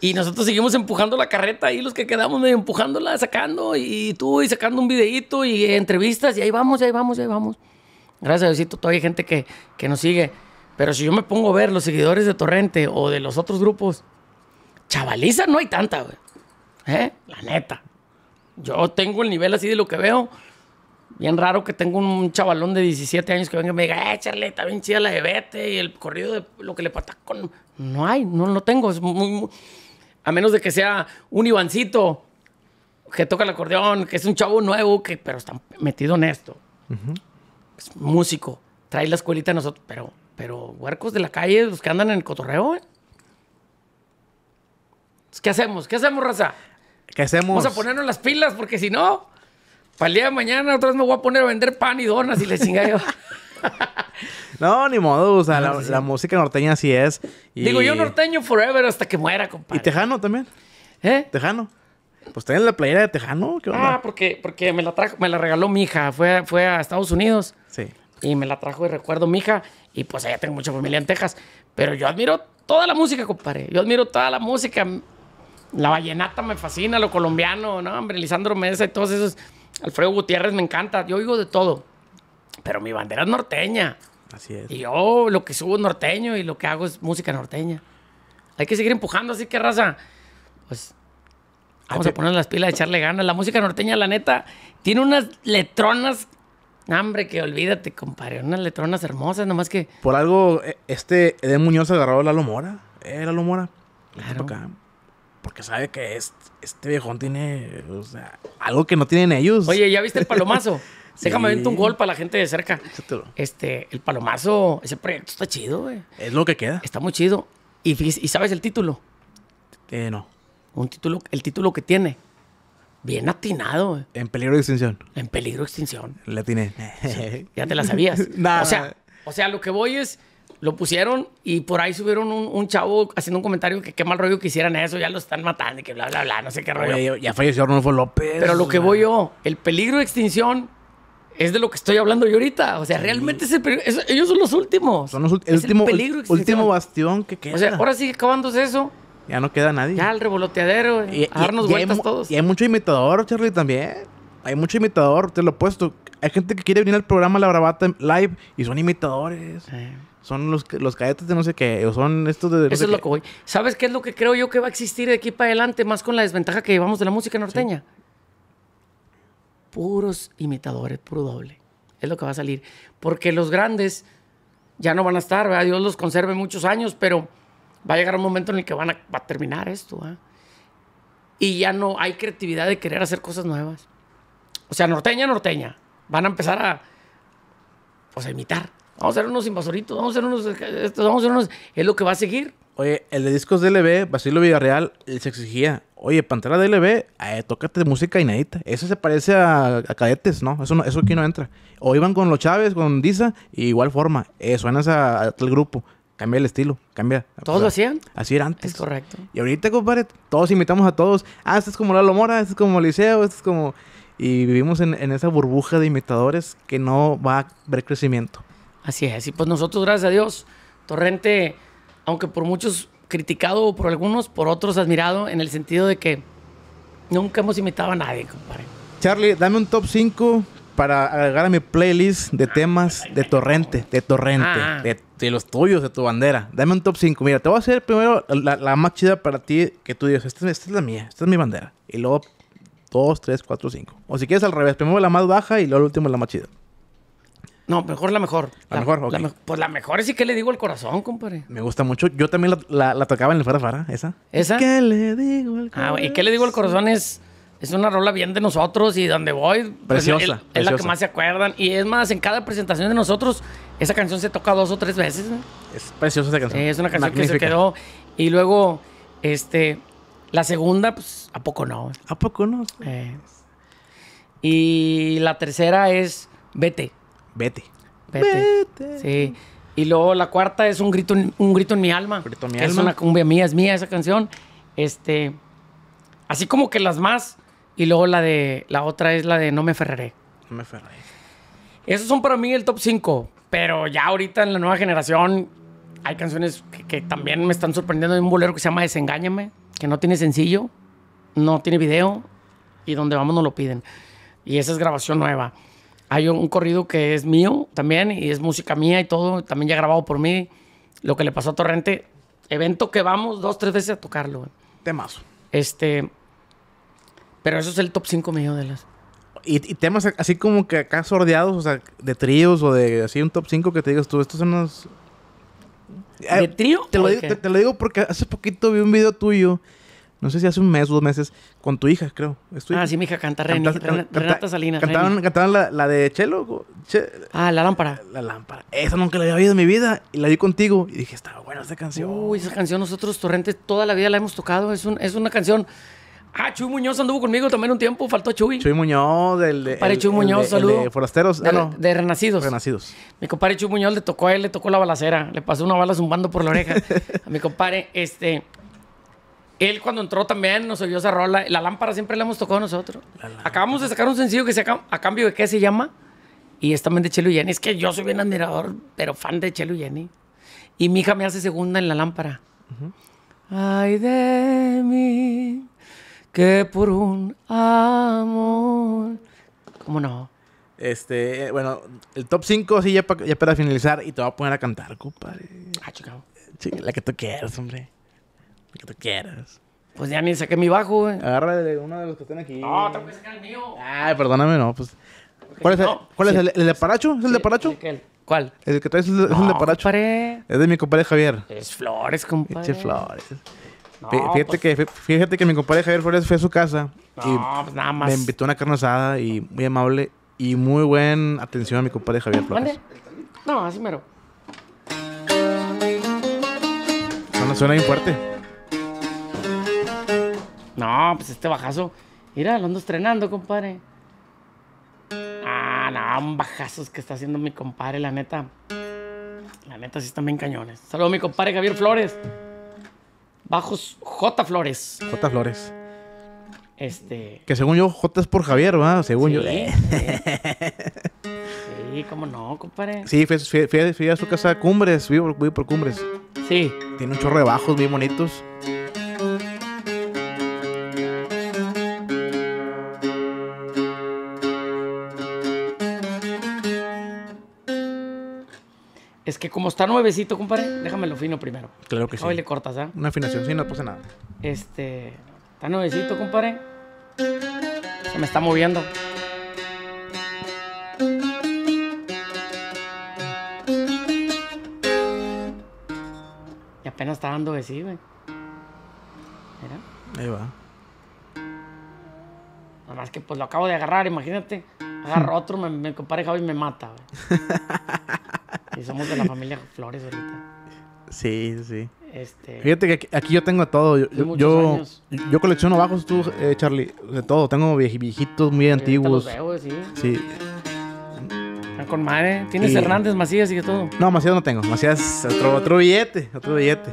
Y nosotros seguimos empujando la carreta y los que quedamos empujándola, sacando y tú y sacando un videíto y entrevistas y ahí vamos, ahí vamos, y ahí vamos. Gracias a Diosito todavía hay gente que, que nos sigue. Pero si yo me pongo a ver los seguidores de Torrente o de los otros grupos, chavaliza no hay tanta, güey. ¿Eh? La neta. Yo tengo el nivel así de lo que veo. Bien raro que tengo un chavalón de 17 años que venga y me diga, eh, está bien chida la de y el corrido de lo que le pata con... No hay, no lo tengo. A menos de que sea un Ivancito que toca el acordeón, que es un chavo nuevo, que, pero está metido en esto es músico, trae la escuelita a nosotros, pero, pero huercos de la calle, los que andan en el cotorreo, pues, ¿Qué hacemos? ¿Qué hacemos, raza? ¿Qué hacemos? Vamos a ponernos las pilas porque si no, para el día de mañana otra vez me voy a poner a vender pan y donas y le chinga no, ni modo, o sea, la, música norteña así es. Digo, yo norteño forever hasta que muera, compadre. ¿Y tejano también? ¿Eh? Tejano. Pues tenés la playera de Tejano. Ah, porque, porque me la trajo, me la regaló mi hija. Fue, fue a Estados Unidos y me la trajo y recuerdo mi hija. Y pues allá tengo mucha familia en Texas. Pero yo admiro toda la música, compadre. Yo admiro toda la música. La vallenata me fascina, lo colombiano, ¿no? Lisandro Mesa y todos esos. Alfredo Gutiérrez me encanta. Yo oigo de todo. Pero mi bandera es norteña. Así es. Y yo lo que subo es norteño y lo que hago es música norteña. Hay que seguir empujando, así que raza. Pues vamos a poner las pilas, echarle ganas. La música norteña, la neta, tiene unas letronas hombre, que olvídate, compadre. Unas letronas hermosas, nomás que. Por algo, eh, este Edén Muñoz agarró a Lalo Mora. Eh, Lalo Mora. Este claro. Porque sabe que este, este viejón tiene o sea, algo que no tienen ellos. Oye, ¿ya viste el palomazo? Déjame un gol para la gente de cerca. Este, el palomazo, ese proyecto está chido, güey. Es lo que queda. Está muy chido. ¿Y, y sabes el título? Eh, no. Un título, el título que tiene. Bien atinado. En peligro de extinción. En peligro de extinción. le atiné. ya te la sabías. o, sea, o sea, lo que voy es, lo pusieron y por ahí subieron un, chavo haciendo un comentario que qué mal rollo que hicieran eso, ya lo están matando y que bla, bla, bla, no sé qué rollo. ya falleció Arnulfo López. Pero lo que voy yo, el peligro de extinción es de lo que estoy hablando yo ahorita. O sea, realmente es el, ellos son los últimos. Son los es el último, último bastión que queda. O sea, ahora sigue acabándose eso ya no queda nadie. Ya, el revoloteadero, eh. y, darnos vueltas todos. Y hay mucho imitador, Charlie, también. Hay mucho imitador, te lo he puesto. Hay gente que quiere venir al programa La Bravata Live y son imitadores. Son los, los cadetes de no sé qué, o son estos de... Eso es lo que voy. ¿Sabes qué es lo que creo yo que va a existir de aquí para adelante, más con la desventaja que llevamos de la música norteña? Puros imitadores, puro doble. Es lo que va a salir. Porque los grandes ya no van a estar, ¿verdad? Dios los conserve muchos años, pero va a llegar un momento en el que van a, va a terminar esto. Y ya no hay creatividad de querer hacer cosas nuevas. O sea, norteña, norteña. Van a empezar a, pues, imitar. Vamos a ser unos invasoritos, vamos a ser unos, vamos a unos... Es lo que va a seguir. Oye, el de discos DLB, Basilio Villarreal, Les se exigía, oye, Pantera DLB, eh, tócate música inédita. Eso se parece a, a, cadetes, ¿no? Eso, eso aquí no entra. O iban con los Chávez, con Disa, igual forma, eh, suenas a, a, grupo cambia el estilo, cambia. ¿Todos lo hacían? Así era antes. correcto. Y ahorita, compadre, todos imitamos a todos. Ah, este es como Lalo Mora, este es como Liceo, este es como... Y vivimos en, esa burbuja de imitadores que no va a ver crecimiento. Así es. Y pues nosotros, gracias a Dios, Torrente, aunque por muchos criticado por algunos, por otros admirado, en el sentido de que nunca hemos imitado a nadie, compadre. Charlie, dame un top 5 para agregar a mi playlist de ah. temas de torrente, de torrente, ah. de, los tuyos, de tu bandera. Dame un top 5. Mira, te voy a hacer primero la, la más chida para ti que tú digas, esta, es la mía, esta es mi bandera. Y luego 2, 3, 4, 5. O si quieres al revés, primero la más baja y luego el último la más chida. No, mejor la mejor. La, mejor, ok. pues la mejor es ¿Y que le digo al corazón, compadre. Me gusta mucho. Yo también la, tocaba en el Fara esa. ¿Esa? ¿Qué le digo al corazón? Ah, ¿y qué le digo al corazón es es una rola bien de nosotros y donde voy. Pues, preciosa, Es la que más se acuerdan. Y es más, en cada presentación de nosotros, esa canción se toca dos o tres veces. Es preciosa esa canción. Sí, es una canción que se quedó. Y luego, este, la segunda, pues, ¿a poco no? ¿A poco no? Eh, y la tercera es Vete. Vete. Vete. Sí. Y luego la cuarta es un grito, un grito en mi alma. Un Grito en mi es una cumbia mía, es mía esa canción. Este, así como que las más y luego la de la otra es la de No me ferraré. No me ferraré. Esos son para mí el top 5. Pero ya ahorita en la nueva generación hay canciones que, también me están sorprendiendo. Hay un bolero que se llama Desengáñame, que no tiene sencillo, no tiene video y donde vamos no lo piden. Y esa es grabación nueva. Hay un corrido que es mío también y es música mía y todo, también ya grabado por mí. Lo que le pasó a Torrente, evento que vamos dos, tres veces a tocarlo. Temazo. Este, pero eso es el top 5 medio de las. Y, temas así como que acá sordeados, o sea, de tríos o de así un top 5 que te digas tú, estos son unos eh, ¿De trío? Te lo, digo, porque hace poquito vi un video tuyo no sé si hace un mes, dos meses, con tu hija, creo. Ah, sí, mi hija canta Reni, Renata, Salinas. Cantaban, la, de Chelo. ah, la lámpara. La, lámpara. Esa nunca la había oído en mi vida. Y la vi contigo. Y dije, estaba buena esa canción. Uy, esa canción nosotros, Torrentes, toda la vida la hemos tocado. es una canción Ah, Chuy Muñoz anduvo conmigo también un tiempo, faltó Chuy. Chuy Muñoz, del de. Chuy Muñoz, el de, Forasteros, ah, de, Renacidos. Renacidos. Mi compadre Chuy Muñoz le tocó a él, le tocó la balacera, le pasó una bala zumbando por la oreja. a mi compadre, este. Él cuando entró también nos oyó esa rola. La lámpara siempre la hemos tocado nosotros. Acabamos de sacar un sencillo que se acaba, a cambio de qué se llama. Y es también de Chelo y Es que yo soy bien admirador, pero fan de Chelo y Y mi hija me hace segunda en la lámpara. Ay de mí que por un amor. ¿Cómo no? Este, eh, bueno, el top 5, sí, ya, para finalizar, y te voy a poner a cantar, compadre. Ah, chica. la que tú quieras, hombre. La que tú quieras. Pues ya ni saqué mi bajo, güey. Agarra de uno de los que están aquí. No, tengo que sacar el mío. Ay, perdóname, no, pues. ¿Cuál es el, cuál es el, de Paracho? ¿Es el de Paracho? ¿Cuál? El que traes es el, de Paracho. Es de mi compadre Javier. Es flores, compadre. flores fíjate, pues. que, fíjate que mi compadre Javier Flores fue a su casa y pues me invitó a una carne asada y muy amable y muy buena atención a mi compadre Javier Flores. No, así mero. No, suena bien fuerte. No, pues este bajazo. Mira, lo ando estrenando, compadre. Ah, no, un bajazos que está haciendo mi compadre, la neta. La neta sí están bien cañones. Saludos a mi compadre Javier Flores. Bajos J Flores. J Flores. Este. Que según yo, J es por Javier, ¿verdad? Según yo. Sí. sí, cómo no, compadre. Sí, fui, a su casa Cumbres, vivo, por Cumbres. Sí. Tiene un chorro de bajos bien bonitos. Es que como está nuevecito, compadre, déjamelo fino primero. Claro que sí. Hoy le cortas, ¿eh? Una afinación, sí, no puse nada. Este. Está nuevecito, compadre. Se me está moviendo. Y apenas está dando de sí, güey. Mira. Ahí va. Nada más que pues lo acabo de agarrar, imagínate. Agarro otro, me, compadre compare Javi y me mata, güey. Y somos de la familia Flores ahorita. Sí, sí. Este... Fíjate que aquí, yo tengo todo. Yo, yo, yo colecciono bajos, tú, eh, Charlie. De todo. Tengo viejitos muy antiguos. Los veo, sí. sí. Están ah, con madre. ¿Tienes Hernández, Macías y de todo? No, Macías no tengo. Macías, otro, otro billete. Otro billete.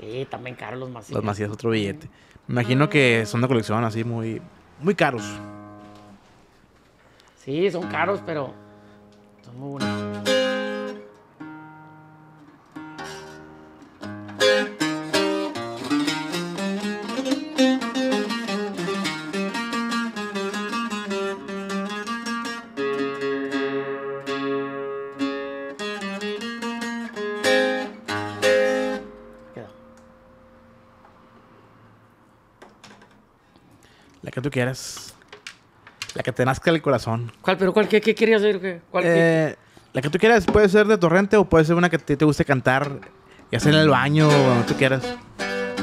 Sí, también caros los Macías. Los Macías, otro billete. Me imagino que son de colección así muy, muy caros. Sí, son caros, pero son muy bonitos. La que te nazca el corazón. ¿Cuál? ¿Pero cuál? ¿Qué, querías decir? Eh, la que tú quieras puede ser de torrente o puede ser una que te, te guste cantar y hacer en el baño o tú quieras.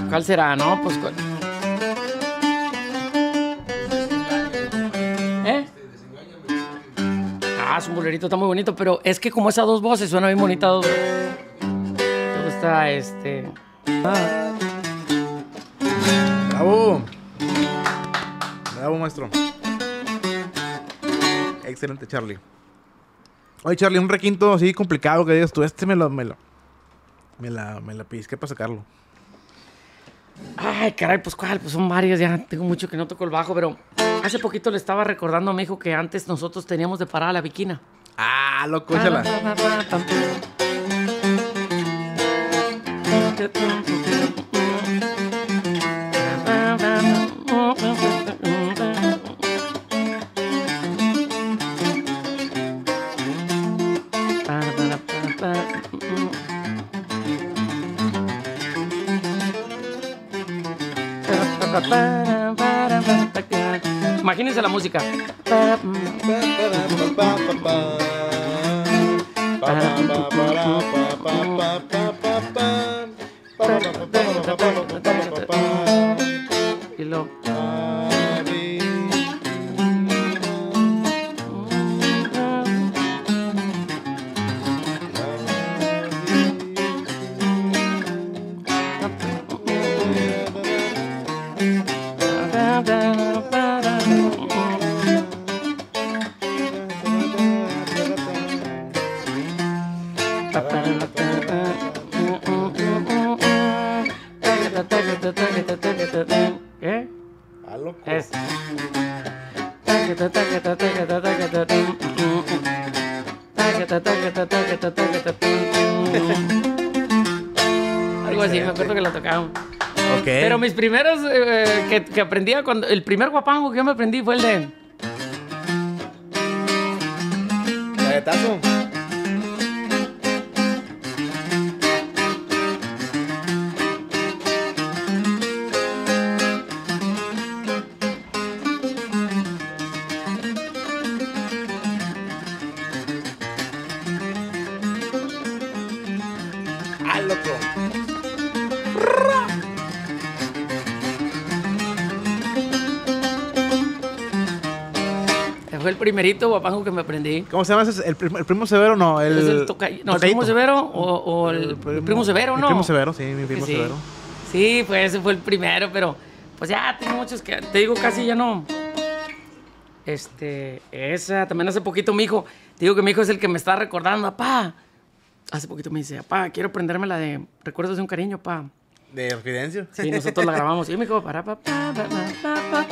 ¿Cuál será? No, pues cuál. ¿Eh? Ah, su bolerito está muy bonito, pero es que como esas dos voces suena bien bonita. Dos... gusta este. Ah. ¡Bravo! Bravo, maestro. Excelente, Charlie. Oye, Charlie, un requinto así complicado que digas tú, este me lo, me lo, me la, me la ¿Qué para sacarlo. Ay, caray, pues cuál, pues son varios, ya tengo mucho que no toco el bajo, pero hace poquito le estaba recordando a mi hijo que antes nosotros teníamos de parada la biquina. Ah, loco, échala. Imagínense la música. ¿Qué? Ah, eh. Algo así, me acuerdo que la tocaban. Pero mis primeros eh, eh, que, que aprendía cuando. El primer guapango que yo me aprendí fue el de. primerito guapajo, que me aprendí. ¿Cómo se llama ¿El, primo severo? No, el. no, el primo severo o, el, primo, severo, ¿no? El primo severo, sí, mi primo severo. Sí, pues ese fue el primero, pero pues ya tengo muchos que. Te digo, casi ya no. Este, esa, también hace poquito mi hijo, te digo que mi hijo es el que me está recordando, papá. Hace poquito me dice, papá, quiero aprenderme la de Recuerdos de un cariño, papá. De Fidencio. Sí, nosotros la grabamos. Y me dijo, para pa pa pa pa pa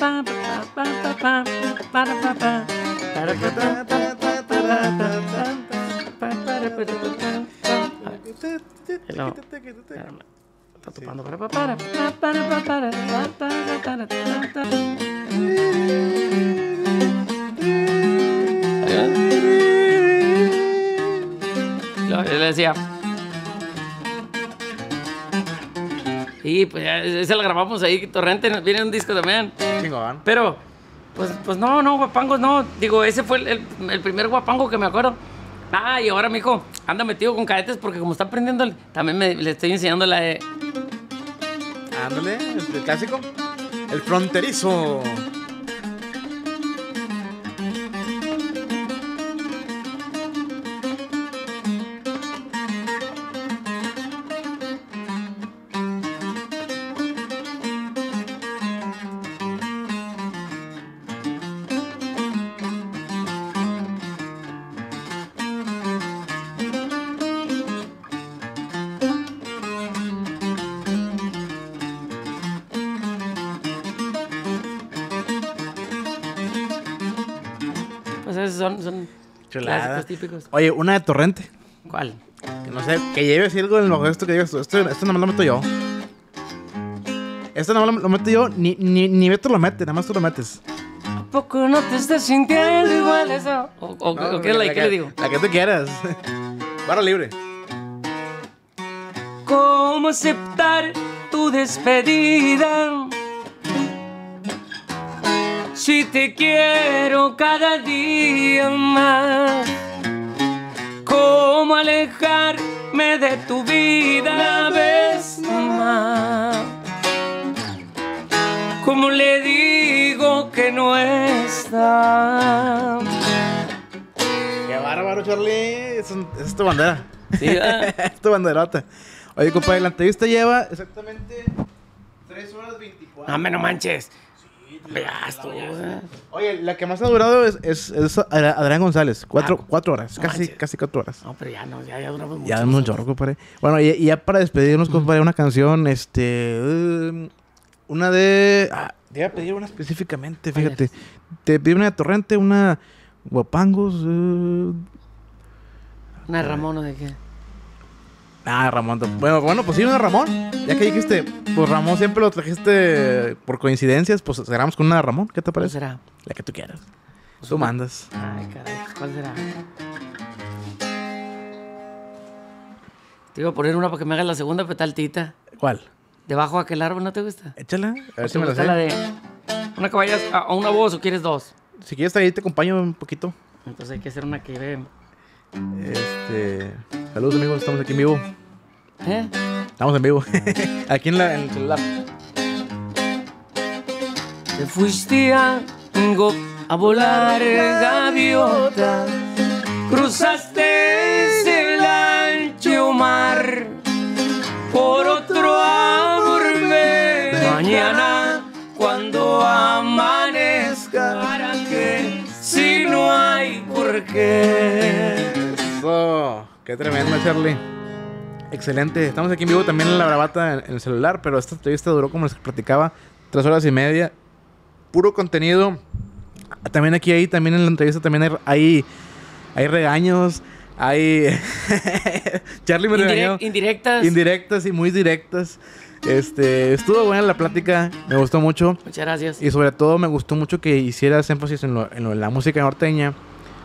pa pa para topando para para para para para para para le decía Sí, pues ya esa la grabamos ahí, Torrente, viene un disco también. Pero, pues, pues no, no, guapangos no. Digo, ese fue el, primer guapango que me acuerdo. Ah, y ahora, mijo, anda metido con cadetes porque como está aprendiendo, también le estoy enseñando la de... Ándale, el clásico. El fronterizo. Oye, una de torrente. ¿Cuál? Que no sé, que lleves algo en lo esto que digas tú. Esto, esto nomás lo meto yo. Esto nomás lo, lo meto yo, ni, ni, ni Beto lo mete, nada más tú lo metes. ¿A poco no te estás sintiendo igual eso? ¿O, o, qué, la, la, que, le digo? La que tú quieras. Barra libre. ¿Cómo aceptar tu despedida? Si te quiero cada día más alejarme de tu vida una vez más. ¿Cómo le digo que no está? Qué bárbaro, Charlie. Es, es tu bandera. Sí, es tu banderota. Oye, compadre, la entrevista lleva exactamente 3 horas 24. No, me no manches. Oye, la que más ha durado es, es, Adrián González. Cuatro, ah, horas, casi, casi cuatro horas. No, pero ya no, ya, ya duramos mucho. Ya duramos mucho, compadre. Bueno, y, ya para despedirnos, compadre, una canción, este. Em, una de. Ah, te voy a pedir una específicamente, fíjate. Te pedí una de Torrente, una. Guapangos. Eh. de Ramón o de qué? Ah, Ramón. Bueno, bueno, pues sí, una Ramón. Ya que dijiste, pues Ramón siempre lo trajiste por coincidencias, pues cerramos con una Ramón. ¿Qué te parece? será? La que tú quieras. Pues tú mandas. Ay, caray. ¿Cuál será? Te iba a poner una para que me hagas la segunda petaltita. ¿Cuál? Debajo de aquel árbol, ¿no te gusta? Échala, a ver si me una a una voz o quieres dos? Si quieres ahí te acompaño un poquito. Entonces hay que hacer una que ve. Este... Saludos amigos, estamos aquí en vivo. ¿Eh? Estamos en vivo. aquí en, la, el celular. Te fuiste a, a volar gaviota. Cruzaste el ancho mar por otro amor. Mañana cuando amanezca para que si no hay por qué. Qué tremendo, Charlie. Excelente. Estamos aquí en vivo también en la bravata en, el celular, pero esta entrevista duró, como les platicaba, tres horas y media. Puro contenido. También aquí, ahí, también en la entrevista, también hay, hay, regaños. Hay. Charlie me regañó. Indirectas. Indirectas y muy directas. Este, estuvo buena la plática, me gustó mucho. Muchas gracias. Y sobre todo me gustó mucho que hicieras énfasis en, en la música norteña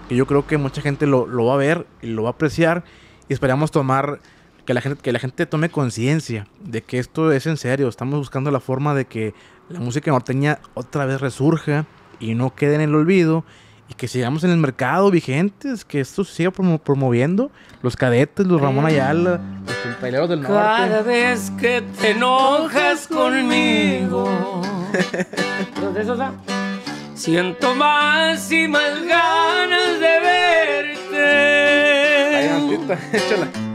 que yo creo que mucha gente lo, va a ver y lo va a apreciar y esperamos tomar que la gente que la gente tome conciencia de que esto es en serio, estamos buscando la forma de que la música norteña otra vez resurja y no quede en el olvido y que sigamos en el mercado vigentes, que esto se siga promoviendo, los cadetes, los Ramón Ayala, los compañeros del norte. Cada vez que te enojas conmigo. ¿Entonces eso Siento más y más ganas de verte.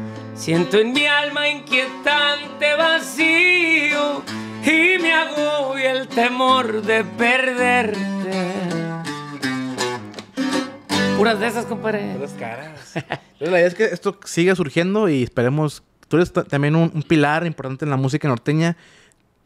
Siento en mi alma inquietante vacío y me agobia el temor de perderte. Puras de esas, compadre. Puras caras. la idea es que esto siga surgiendo y esperemos. Tú eres también un pilar importante en la música norteña.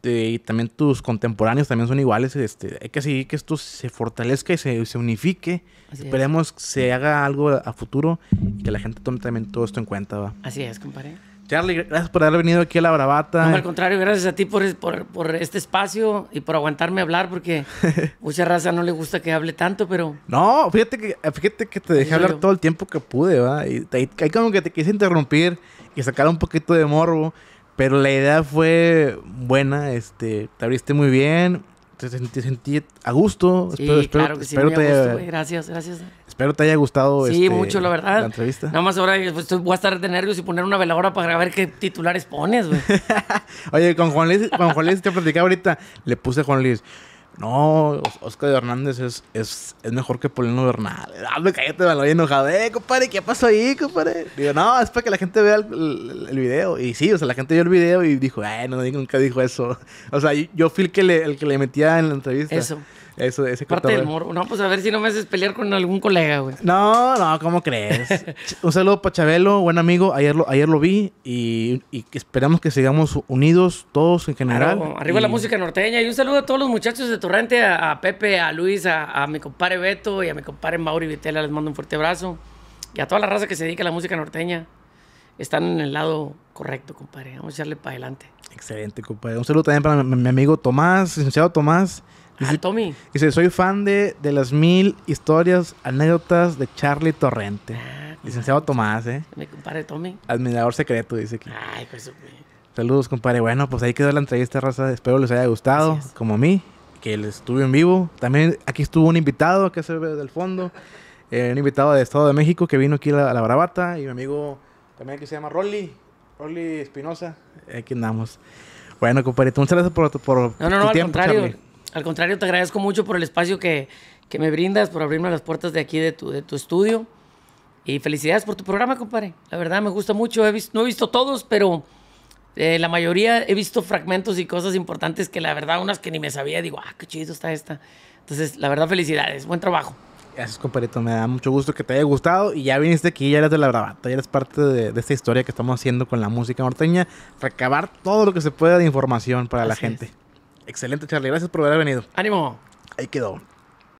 Este, y también tus contemporáneos también son iguales, este, hay que seguir que esto se fortalezca y se, unifique. Esperemos que se haga algo a futuro y que la gente tome también todo esto en cuenta. ¿va? Así es, compadre. Charlie, gracias por haber venido aquí a La Bravata. No, al contrario, gracias a ti por, por, por este espacio y por aguantarme hablar, porque mucha raza no le gusta que hable tanto, pero... No, fíjate que, fíjate que te dejé hablar todo el tiempo que pude, ¿va? Y, como que te quise interrumpir y sacar un poquito de morbo, pero la idea fue buena, este, te abriste muy bien, te, sentí a gusto. Sí, espero, espero, claro que sí, muy te a gusto, güey. Gracias, gracias. Espero te haya gustado. Sí, este, mucho, la verdad. La entrevista. Nada más ahora pues, voy a estar de nervios y poner una veladora para ver qué titulares pones, güey. Oye, con Juan Luis, Juan Luis te platicaba ahorita, le puse a Juan Luis. No, Oscar Hernández es, es, es mejor que Polino Bernal. Dame, ah, cállate, me lo había enojado. Eh, compadre, ¿qué pasó ahí, compadre? Digo, no, es para que la gente vea el, video. Y sí, o sea, la gente vio el video y dijo, eh, no, nunca dijo eso. O sea, yo fui que le, el que le metía en la entrevista. Eso. Eso, ese Parte del moro. No, pues a ver si no me haces pelear con algún colega, güey. No, no, ¿cómo crees? Un saludo para Chabelo, buen amigo. Ayer lo, ayer lo vi y, y esperamos que sigamos unidos todos en general. arriba la música norteña. Y un saludo a todos los muchachos de Torrente, a, Pepe, a Luis, a, mi compadre Beto y a mi compadre Mauri Vitela. Les mando un fuerte abrazo. Y a toda la raza que se dedica a la música norteña. Están en el lado correcto, compadre. Vamos a echarle para adelante. Excelente, compadre. Un saludo también para mi, mi amigo Tomás, licenciado Tomás Dice, Tommy. Dice, soy fan de, de las mil historias, anécdotas de Charlie Torrente. Ah, pues Licenciado Tomás, ¿eh? Mi compadre Tommy. Admirador secreto, dice aquí. Ay, pues, Saludos, compadre. Bueno, pues ahí quedó la entrevista, raza. Espero les haya gustado, como a mí, que les estuve en vivo. También aquí estuvo un invitado, que se ve del fondo. Eh, un invitado de Estado de México que vino aquí a la, Barabata. Y mi amigo también que se llama Rolly. Rolly Espinosa. Aquí andamos. Bueno, compadre, muchas gracias por, tu tiempo, al contrario, te agradezco mucho por el espacio que, me brindas, por abrirme las puertas de aquí, de tu, de tu estudio. Y felicidades por tu programa, compadre. La verdad me gusta mucho. He visto, no he visto todos, pero eh, la mayoría he visto fragmentos y cosas importantes que la verdad, unas que ni me sabía, digo, ah, qué chido está esta. Entonces, la verdad, felicidades. Buen trabajo. Gracias, compadrito. Me da mucho gusto que te haya gustado. Y ya viniste aquí, ya eres de la bravata, ya eres parte de, esta historia que estamos haciendo con la música norteña. Recabar todo lo que se pueda de información para la gente. Excelente, Charlie. Gracias por haber venido. Ánimo. Ahí quedó.